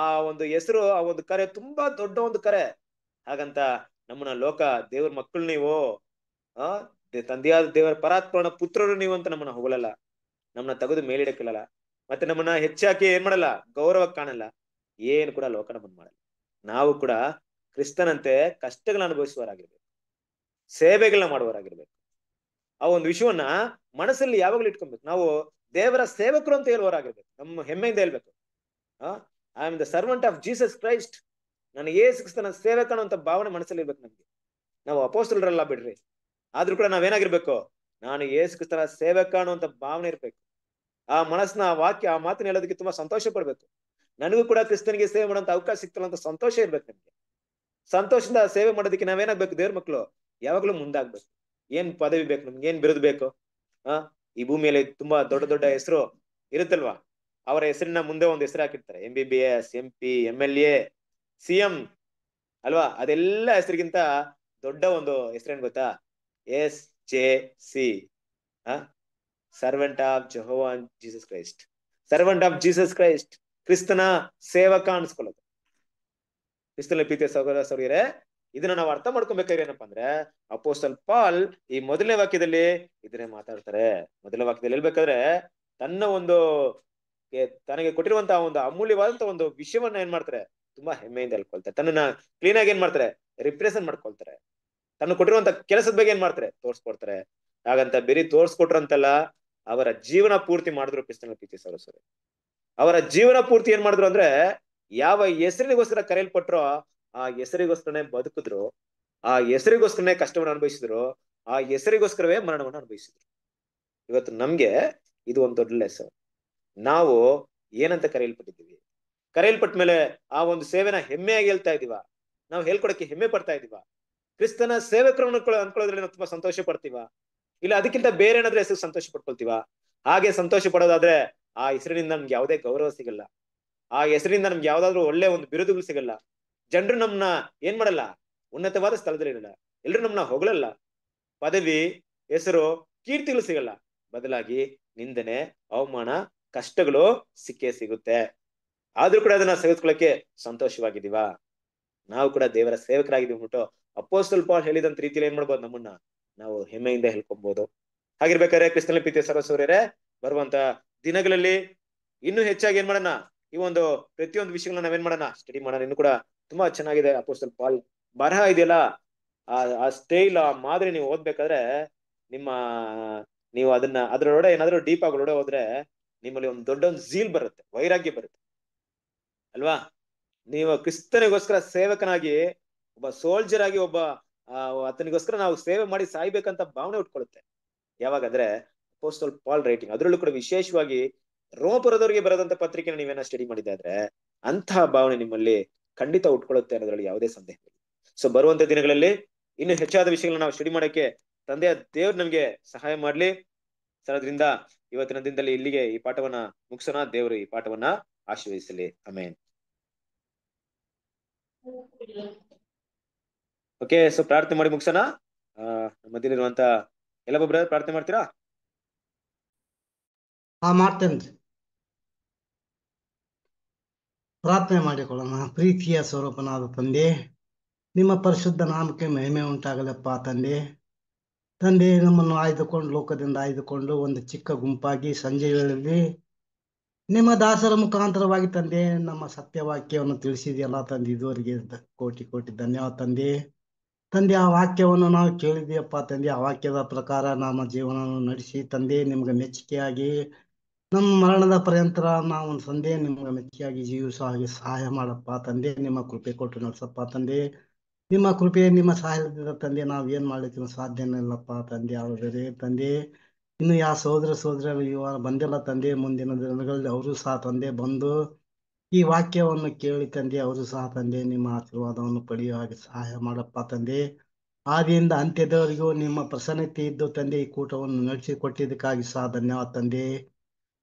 ಆ ಒಂದು ಹೆಸರು ಆ ಒಂದು ಕರೆ ತುಂಬಾ ದೊಡ್ಡ ಒಂದು ಕರೆ ಹಾಗಂತ ನಮ್ಮನ್ನ ಲೋಕ ದೇವ್ರ ಮಕ್ಕಳು ನೀವು ಆ ತಂದೆಯಾದ ದೇವರ ಪರಾತ್ಮನ ಪುತ್ರರು ನೀವು ಅಂತ ನಮ್ಮನ್ನ ಹೊಗಳಲ್ಲ ನಮ್ಮನ್ನ ತೆಗೆದು ಮೇಲಿಡಕ್ಕಿಲ್ಲಲ್ಲ ಮತ್ತೆ ನಮ್ಮನ್ನ ಹೆಚ್ಚಾಕಿ ಏನ್ ಮಾಡಲ್ಲ ಗೌರವ ಕಾಣಲ್ಲ ಏನು ಕೂಡ ಲೋಕ ನಮ್ಮನ್ನ ಮಾಡಲ್ಲ ನಾವು ಕೂಡ ಕ್ರಿಸ್ತನಂತೆ ಕಷ್ಟಗಳನ್ನ ಅನುಭವಿಸುವವರಾಗಿರ್ಬೇಕು ಸೇವೆಗಳನ್ನ ಮಾಡುವವರಾಗಿರ್ಬೇಕು ಆ ಒಂದು ವಿಷಯವನ್ನ ಮನಸ್ಸಲ್ಲಿ ಯಾವಾಗಲೂ ಇಟ್ಕೊಬೇಕು ನಾವು ದೇವರ ಸೇವಕರು ಅಂತ ಹೇಳುವವರಾಗಿರ್ಬೇಕು ನಮ್ಮ ಹೆಮ್ಮೆಯಿಂದ ಹೇಳ್ಬೇಕು I am the servant of Jesus Christ ನಾನು ಏ ಕ್ರಿಸ್ತನ ಸೇವಕನು ಅಂತ ಭಾವನೆ ಮನಸ್ಸಲ್ಲಿ ಇರ್ಬೇಕು ನಮ್ಗೆ ನಾವು ಅಪೋಸ್ಟಲ್ರಲ್ಲ ಬಿಡ್ರಿ ಆದ್ರೂ ಕೂಡ ನಾವೇನಾಗಿರ್ಬೇಕು ನಾನು ಏಸು ಕ್ರಿಸ್ತನ ಸೇವಕನು ಅಂತ ಭಾವನೆ ಇರ್ಬೇಕು ಆ ಮನಸ್ಸನ್ನ ವಾಕ್ಯ ಆ ಮಾತನ್ನ ಹೇಳೋದಕ್ಕೆ ತುಂಬಾ ಸಂತೋಷ ಪಡ್ಬೇಕು ನನಗೂ ಕೂಡ ಕ್ರಿಸ್ತನಿಗೆ ಸೇವೆ ಮಾಡೋಂತ ಅವಕಾಶ ಸಿಕ್ತಲ್ಲ ಅಂತ ಸಂತೋಷ ಇರ್ಬೇಕು ನಮ್ಗೆ ಸಂತೋಷದಿಂದ ಸೇವೆ ಮಾಡೋದಕ್ಕೆ ನಾವೇನಾಗ್ಬೇಕು ದೇವ್ರ ಮಕ್ಳು ಯಾವಾಗ್ಲೂ ಮುಂದಾಗ್ಬೇಕು ಏನ್ ಪದವಿ ಬೇಕು ನಮ್ಗೆ ಏನ್ ಬಿರುದು ಬೇಕು ಆ ಈ ಭೂಮಿಯಲ್ಲಿ ತುಂಬಾ ದೊಡ್ಡ ದೊಡ್ಡ ಹೆಸರು ಇರುತ್ತಲ್ವಾ ಅವರ ಹೆಸರಿನ ಮುಂದೆ ಒಂದು ಹೆಸರು ಹಾಕಿರ್ತಾರೆ M B B S M P M L A C M ಅಲ್ವಾ ಅದೆಲ್ಲ ಹೆಸರಿಗಿಂತ ದೊಡ್ಡ ಒಂದು ಹೆಸರೇನ್ ಗೊತ್ತಾ S J C servant of ಜಹೋವಾನ್ Jesus Christ servant of Jesus Christ ಕ್ರಿಸ್ತನ ಸೇವಕ ಅನ್ಸ್ಕೊಳ್ಳೋದು ಕ್ರಿಸ್ತನ ಪ್ರೀತಿಯ ಸಹೋದರ ಸೌರ್ಯರೇ ಇದನ್ನ ನಾವು ಅರ್ಥ ಮಾಡ್ಕೊಬೇಕಾದ್ರೆ ಏನಪ್ಪಾ ಅಂದ್ರೆ ಅಪೋಸ್ಟಲ್ ಪಾಲ್ ಈ ಮೊದಲನೇ ವಾಕ್ಯದಲ್ಲಿ ಇದನ್ನೇ ಮಾತಾಡ್ತಾರೆ ಮೊದಲನೇ ವಾಕ್ಯದಲ್ಲಿ ಹೇಳ್ಬೇಕಾದ್ರೆ ತನ್ನ ಒಂದು ತನಗೆ ಕೊಟ್ಟಿರುವಂತಹ ಒಂದು ಅಮೂಲ್ಯವಾದಂತಹ ಒಂದು ವಿಷಯವನ್ನ ಏನ್ ಮಾಡ್ತಾರೆ ತುಂಬಾ ಹೆಮ್ಮೆಯಿಂದ ಹೇಳ್ಕೊಳ್ತಾರೆ ತನ್ನನ್ನ ಕ್ಲೀನ್ ಆಗಿ ಏನ್ ಮಾಡ್ತಾರೆ ರಿಪ್ರೆಸೆಂಟ್ ಮಾಡ್ಕೊಳ್ತಾರೆ ತನ್ನ ಕೊಟ್ಟಿರುವಂತ ಕೆಲಸದ ಬಗ್ಗೆ ಏನ್ ಮಾಡ್ತಾರೆ ತೋರ್ಸ್ಕೊಡ್ತಾರೆ ಹಾಗಂತ ಬೇರೆ ತೋರ್ಸ್ಕೊಟ್ರಂತಲ್ಲ ಅವರ ಜೀವನ ಪೂರ್ತಿ ಮಾಡಿದ್ರು ಕ್ರಿಸ್ತನ ಪ್ರೀತಿ ಸರಸ್ವರಿ ಅವರ ಜೀವನ ಪೂರ್ತಿ ಏನ್ ಮಾಡಿದ್ರು ಅಂದ್ರೆ ಯಾವ ಹೆಸರಿಗೋಸ್ಕರ ಕರೆಯಲ್ಪಟ್ರೋ ಆ ಹೆಸರಿಗೋಸ್ಕರನೇ ಬದುಕಿದ್ರು ಆ ಹೆಸರಿಗೋಸ್ಕರನೇ ಕಷ್ಟವನ್ನು ಅನುಭವಿಸಿದ್ರು ಆ ಹೆಸರಿಗೋಸ್ಕರವೇ ಮರಣವನ್ನು ಅನುಭವಿಸಿದ್ರು ಇವತ್ತು ನಮ್ಗೆ ಇದು ಒಂದು ದೊಡ್ಡ ಲೆಸ್ ನಾವು ಏನಂತ ಕರೆಯಲ್ಪಟ್ಟಿದ್ದೀವಿ ಕರೆಯಲ್ಪಟ್ಟ ಮೇಲೆ ಆ ಒಂದು ಸೇವೆನ ಹೆಮ್ಮೆಯಾಗಿ ಹೇಳ್ತಾ ಇದೀವ ನಾವು ಹೇಳ್ಕೊಡಕ್ಕೆ ಹೆಮ್ಮೆ ಪಡ್ತಾ ಇದೀವ ಕ್ರಿಸ್ತನ ಸೇವಕರನ್ನು ಅನ್ಕೊಳ್ಳೋದ್ರಲ್ಲಿ ನಾವು ತುಂಬಾ ಸಂತೋಷ ಪಡ್ತೀವ ಇಲ್ಲ ಅದಕ್ಕಿಂತ ಬೇರೆ ಏನಾದ್ರೂ ಹೆಸರು ಸಂತೋಷ ಪಡ್ಕೊಳ್ತೀವ ಹಾಗೆ ಸಂತೋಷ ಪಡೋದಾದ್ರೆ ಆ ಹೆಸರಿನಿಂದ ನಮ್ಗೆ ಯಾವುದೇ ಗೌರವ ಸಿಗಲ್ಲ ಆ ಹೆಸರಿನಿಂದ ನಮ್ಗೆ ಯಾವ್ದಾದ್ರು ಒಳ್ಳೆ ಒಂದು ಬಿರುದುಗಳು ಸಿಗಲ್ಲ ಜನರು ನಮ್ಮನ್ನ ಏನ್ ಮಾಡಲ್ಲ ಉನ್ನತವಾದ ಸ್ಥಳದಲ್ಲಿ ಇರಲ್ಲ ಎಲ್ರು ನಮ್ನ ಹೊಗಳಲ್ಲ ಪದವಿ ಹೆಸರು ಕೀರ್ತಿಗಳು ಸಿಗಲ್ಲ ಬದಲಾಗಿ ನಿಂದನೆ ಅವಮಾನ ಕಷ್ಟಗಳು ಸಿಕ್ಕೇ ಸಿಗುತ್ತೆ ಆದ್ರೂ ಕೂಡ ಅದನ್ನ ಸಹಿಸ್ಕೊಳ್ಳಕ್ಕೆ ಸಂತೋಷವಾಗಿದ್ದೀವಾ ನಾವು ಕೂಡ ದೇವರ ಸೇವಕರಾಗಿದ್ದೀವಿ ಅಪೋಸ್ಟಲ್ ಪಾಲ್ ಹೇಳಿದಂತ ರೀತಿಯಲ್ಲಿ ಏನ್ ಮಾಡ್ಬೋದು ನಮ್ಮನ್ನ ನಾವು ಹೆಮ್ಮೆಯಿಂದ ಹೇಳ್ಕೊಬಹುದು ಹಾಗಿರ್ಬೇಕಾದ್ರೆ ಕ್ರಿಸ್ತನ ಪ್ರೀತಿಯ ಸರಸ್ವರ್ಯರೇ ಬರುವಂತ ದಿನಗಳಲ್ಲಿ ಇನ್ನೂ ಹೆಚ್ಚಾಗಿ ಏನ್ ಮಾಡೋಣ ಈ ಒಂದು ಪ್ರತಿಯೊಂದು ವಿಷಯಗಳನ್ನ ನಾವೇನ್ ಮಾಡೋಣ ಸ್ಟಡಿ ಮಾಡೋಣ ಇನ್ನು ಕೂಡ ತುಂಬಾ ಚೆನ್ನಾಗಿದೆ ಅಪೋಸ್ಟಲ್ ಪಾಲ್ ಬರಹ ಇದೆಯಲ್ಲ ಆ ಸ್ಟೈಲ್ ಆ ಮಾದರಿ ನೀವು ಓದ್ಬೇಕಾದ್ರೆ ನಿಮ್ಮ ನೀವು ಅದನ್ನ ಅದ್ರೊಡೆ ಏನಾದ್ರೂ ಡೀಪ್ ಆಗಿ ಹೋದ್ರೆ ನಿಮ್ಮಲ್ಲಿ ಒಂದು ದೊಡ್ಡ ಒಂದು ಝೀಲ್ ಬರುತ್ತೆ ವೈರಾಗ್ಯ ಬರುತ್ತೆ ಅಲ್ವಾ ನೀವು ಕ್ರಿಸ್ತನಿಗೋಸ್ಕರ ಸೇವಕನಾಗಿ ಒಬ್ಬ ಸೋಲ್ಜರ್ ಆಗಿ ಒಬ್ಬ ಆತನಿಗೋಸ್ಕರ ನಾವು ಸೇವೆ ಮಾಡಿ ಸಾಯ್ಬೇಕಂತ ಭಾವನೆ ಉಟ್ಕೊಳ್ಳುತ್ತೆ ಯಾವಾಗಾದ್ರೆ ಪೋಸ್ಟಲ್ ಪಾಲ್ ರೈಟಿಂಗ್ ಅದರಲ್ಲೂ ಕೂಡ ವಿಶೇಷವಾಗಿ ರೋಮಪುರದವರಿಗೆ ಬರೆದಂತ ಪತ್ರಿಕೆನ ನೀವೇನ ಸ್ಟಡಿ ಮಾಡಿದ್ರೆ ಅಂತಹ ಭಾವನೆ ನಿಮ್ಮಲ್ಲಿ ಖಂಡಿತ ಉಟ್ಕೊಳ್ಳುತ್ತೆ ಅನ್ನೋದ್ರಲ್ಲಿ ಯಾವುದೇ ಸಂದೇಹವಿಲ್ಲ ಸೊ ಬರುವಂತ ದಿನಗಳಲ್ಲಿ ಇನ್ನು ಹೆಚ್ಚಾದ ವಿಷಯಗಳನ್ನ ನಾವು ಸ್ಟಡಿ ಮಾಡಕ್ಕೆ ತಂದೆಯ ದೇವ್ರು ನಮ್ಗೆ ಸಹಾಯ ಮಾಡ್ಲಿ ಸರ್ ಅದರಿಂದ ಇವತ್ತಿನ ದಿನದಲ್ಲಿ ಇಲ್ಲಿಗೆ ಈ ಪಾಠವನ್ನ ಮುಗಿಸೋಣ ದೇವರು ಈ ಪಾಠವನ್ನ ಆಶೀರ್ವದಿಸಲಿ ಅಮೇನ್ ಓಕೆ ಸೊ ಪ್ರಾರ್ಥನೆ ಮಾಡಿ ಮುಗಿಸೋಣ ಮಧ್ಯದಲ್ಲಿರುವಂತ ಎಲ್ಲ ಬ್ರದರ್ ಪ್ರಾರ್ಥನೆ ಮಾಡ್ತೀರಾ ಆ ಮಾಡ್ತೇನೆ ಪ್ರಾರ್ಥನೆ ಮಾಡಿಕೊಳ್ಳೋಣ ಪ್ರೀತಿಯ ಸ್ವರೂಪನಾದ ತಂದೆ ನಿಮ್ಮ ಪರಿಶುದ್ಧ ನಾಮಕ್ಕೆ ಮಹಿಮೆ ಉಂಟಾಗಲಪ್ಪ ತಂದೆ ತಂದೆ ನಮ್ಮನ್ನು ಆಯ್ದುಕೊಂಡು ಲೋಕದಿಂದ ಆಯ್ದುಕೊಂಡು ಒಂದು ಚಿಕ್ಕ ಗುಂಪಾಗಿ ಸಂಜೆ ವೇಳೆಯಲ್ಲಿ ನಿಮ್ಮ ದಾಸರ ಮುಖಾಂತರವಾಗಿ ತಂದೆ ನಮ್ಮ ಸತ್ಯವಾಕ್ಯವನ್ನು ತಿಳಿಸಿದೆಯಲ್ಲ ತಂದೆ ಇದುವರೆಗೆ ಕೋಟಿ ಕೋಟಿ ಧನ್ಯವಾದ ತಂದೆ ತಂದೆ ಆ ವಾಕ್ಯವನ್ನು ನಾವು ಕೇಳಿದೆಯಪ್ಪ ತಂದೆ ಆ ವಾಕ್ಯದ ಪ್ರಕಾರ ನಮ್ಮ ಜೀವನವನ್ನು ನಡೆಸಿ ತಂದೆ ನಿಮ್ಗೆ ಮೆಚ್ಚುಗೆಯಾಗಿ ನಮ್ಮ ಮರಣದ ಪರ್ಯಂತರ ನಾವು ಒಂದು ಸಂದೇ ನಿಮ್ಗೆ ಮೆಚ್ಚಿಯಾಗಿ ಜೀವಿಸೋ ಹಾಗೆ ಸಹಾಯ ಮಾಡಪ್ಪ ತಂದೆ ನಿಮ್ಮ ಕೃಪೆ ಕೊಟ್ಟು ನಡೆಸಪ್ಪ ತಂದೆ ನಿಮ್ಮ ಕೃಪೆ ನಿಮ್ಮ ಸಹಾಯದಿಂದ ತಂದೆ ನಾವ್ ಏನ್ ಮಾಡ್ಲಿಕ್ಕೆ ಸಾಧ್ಯನೇ ಇಲ್ಲಪ್ಪ ತಂದೆ ಆದರೆ ತಂದೆ ಇನ್ನು ಯಾವ ಸಹೋದರ ಸಹೋದರ ಇವಾಗ ಬಂದಿಲ್ಲ ತಂದೆ ಮುಂದಿನ ದಿನಗಳಲ್ಲಿ ಅವರು ಸಹ ತಂದೆ ಬಂದು ಈ ವಾಕ್ಯವನ್ನು ಕೇಳಿ ತಂದೆ ಅವರು ಸಹ ತಂದೆ ನಿಮ್ಮ ಆಶೀರ್ವಾದವನ್ನು ಪಡೆಯುವ ಹಾಗೆ ಸಹಾಯ ಮಾಡಪ್ಪ ತಂದೆ ಆದಿಯಿಂದ ಅಂತ್ಯದವರೆಗೂ ನಿಮ್ಮ ಪ್ರಸನ್ನತೆ ಇದ್ದು ತಂದೆ ಈ ಕೂಟವನ್ನು ನಡೆಸಿಕೊಟ್ಟಿದ್ದಕ್ಕಾಗಿ ಸಹ ಧನ್ಯವಾದ ತಂದೆ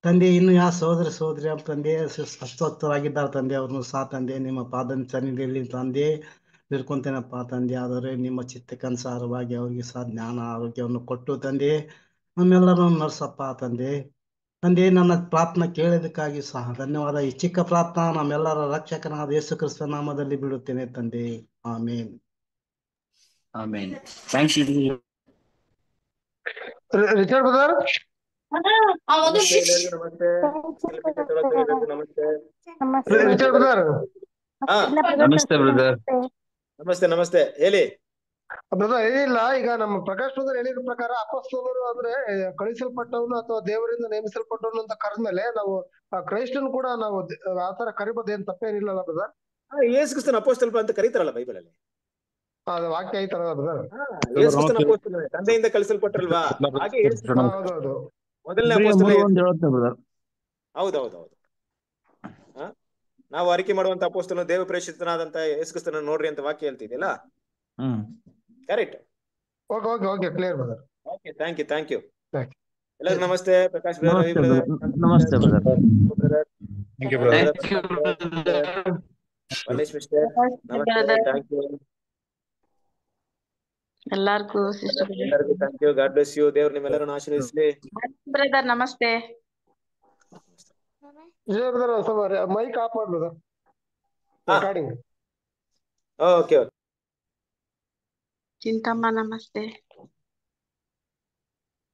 ತಂದೆ ಇನ್ನು ಯಾವ ಸಹೋದರ ಸಹೋದರಿ ಅವ್ರ ತಂದೆ ಅಸ್ವಸ್ಥರಾಗಿದ್ದಾರೆ ತಂದೆ ಅವ್ರನ್ನು ಸಾ ತಂದೆ ನಿಮ್ಮ ಪಾದನ ಸನ್ನಿಧಿಯಲ್ಲಿ ತಂದೆ ಬಿಡ್ಕೊಂತೇನಪ್ಪ ತಂದೆ ಆದರೆ ನಿಮ್ಮ ಚಿತ್ತಕ್ಕನುಸಾರವಾಗಿ ಅವ್ರಿಗೆ ಸಹ ಜ್ಞಾನ ಆರೋಗ್ಯವನ್ನು ಕೊಟ್ಟು ತಂದೆ ನಮ್ಮೆಲ್ಲರನ್ನು ನರ್ಸಪ್ಪ ತಂದೆ ತಂದೆ ನನ್ನ ಪ್ರಾರ್ಥನೆ ಕೇಳೋದಕ್ಕಾಗಿ ಸಹ ಧನ್ಯವಾದ ಈ ಚಿಕ್ಕ ಪ್ರಾರ್ಥನಾ ನಮ್ಮೆಲ್ಲರ ರಕ್ಷಕನಾದ ಯೇಸು ಕ್ರಿಸ್ತ ನಾಮದಲ್ಲಿ ಬಿಡುತ್ತೇನೆ ತಂದೆ ಆಮೇನ್ ಆಮೇನ್ ಥ್ಯಾಂಕ್ಸ್ ರಿಚರ್ಡ್ ಬ್ರದರ್ ನಮಸ್ತೆ ನಮಸ್ತೆ ನಮಸ್ತೆ ಹೇಳಿ ಬ್ರದರ್ ಏನಿಲ್ಲ ಈಗ ನಮ್ಮ ಪ್ರಕಾಶ್ ಬ್ರದರ್ ಹೇಳಿದ ಪ್ರಕಾರ ಅಪಸ್ತೋಲರು ಅಂದ್ರೆ ಕಳಿಸಲ್ಪಟ್ಟವನು ಅಥವಾ ದೇವರಿಂದ ನೇಮಿಸಲ್ಪಟ್ಟವನು ಅಂತ ಕರೆದ್ಮೇಲೆ ನಾವು ಕ್ರೈಸ್ತನ್ ಕೂಡ ನಾವು ಆತರ ಕರಿಬೋದೇನ್ ತಪ್ಪೇನಿಲ್ಲಲ್ಲ ಬ್ರದರ್ ಯೇಸು ಕ್ರಿಸ್ತನ ಅಪೋಸ್ತಲ್ಪ ಅಂತ ಕರೀತಾರಲ್ಲ ಬೈಬಲ್ ಅಲ್ಲಿ ವಾಕ್ಯ ಐತಲ್ಲ ಬ್ರದರ್ ತಂದೆಯಿಂದ ಕಳಿಸಲ್ಪಟ್ಟಲ್ವಾ ಹಾಗೆ ಮೊದಲನೇ ಹೌದೌದೌದು ನಾವು ಆರಿಕೆ ಮಾಡುವಂತ ಅಪೋಸ್ತಲನು ದೇವ ಪ್ರೇಷಿತನಾದಂತ ಯೇಸುಕ್ರಿಸ್ತನ ನೋಡ್ರಿ ಅಂತ ವಾಕ್ಯ ಹೇಳ್ತಿದ್ದಿಲ್ಲ correct okay okay okay clear brother okay thank you thank you ಎಲ್ಲರಿಗೂ ನಮಸ್ತೆ ಪ್ರಕಾಶ್ ಬ್ರದರ್ ನಮಸ್ತೆ brother thank you brother Mallesh mister ನಮಸ್ತೆ ಥ್ಯಾಂಕ್ ಯು ಎಲ್ಲಾರ್ಗೂ ಸಿಸ್ಟರ್ ಎಲ್ಲರಿಗೂ thank you God bless you ದೇವ್ರು ನಿಮ್ಮೆಲ್ಲರನ್ನು ಆಶೀರ್ವದಿಸಲಿ ಬ್ರದರ್ ನಮಸ್ತೆ ವಿಜಯ್ ಬ್ರದರ್ ಸ್ವಲ್ಪ ಮೈಕ್ ಆಫ್ ಮಾಡಿ ಬ್ರದರ್ ರೆಕಾರ್ಡಿಂಗ್ ಓಕೆ ಚಿಂತಮ್ಮ ನಮಸ್ತೆ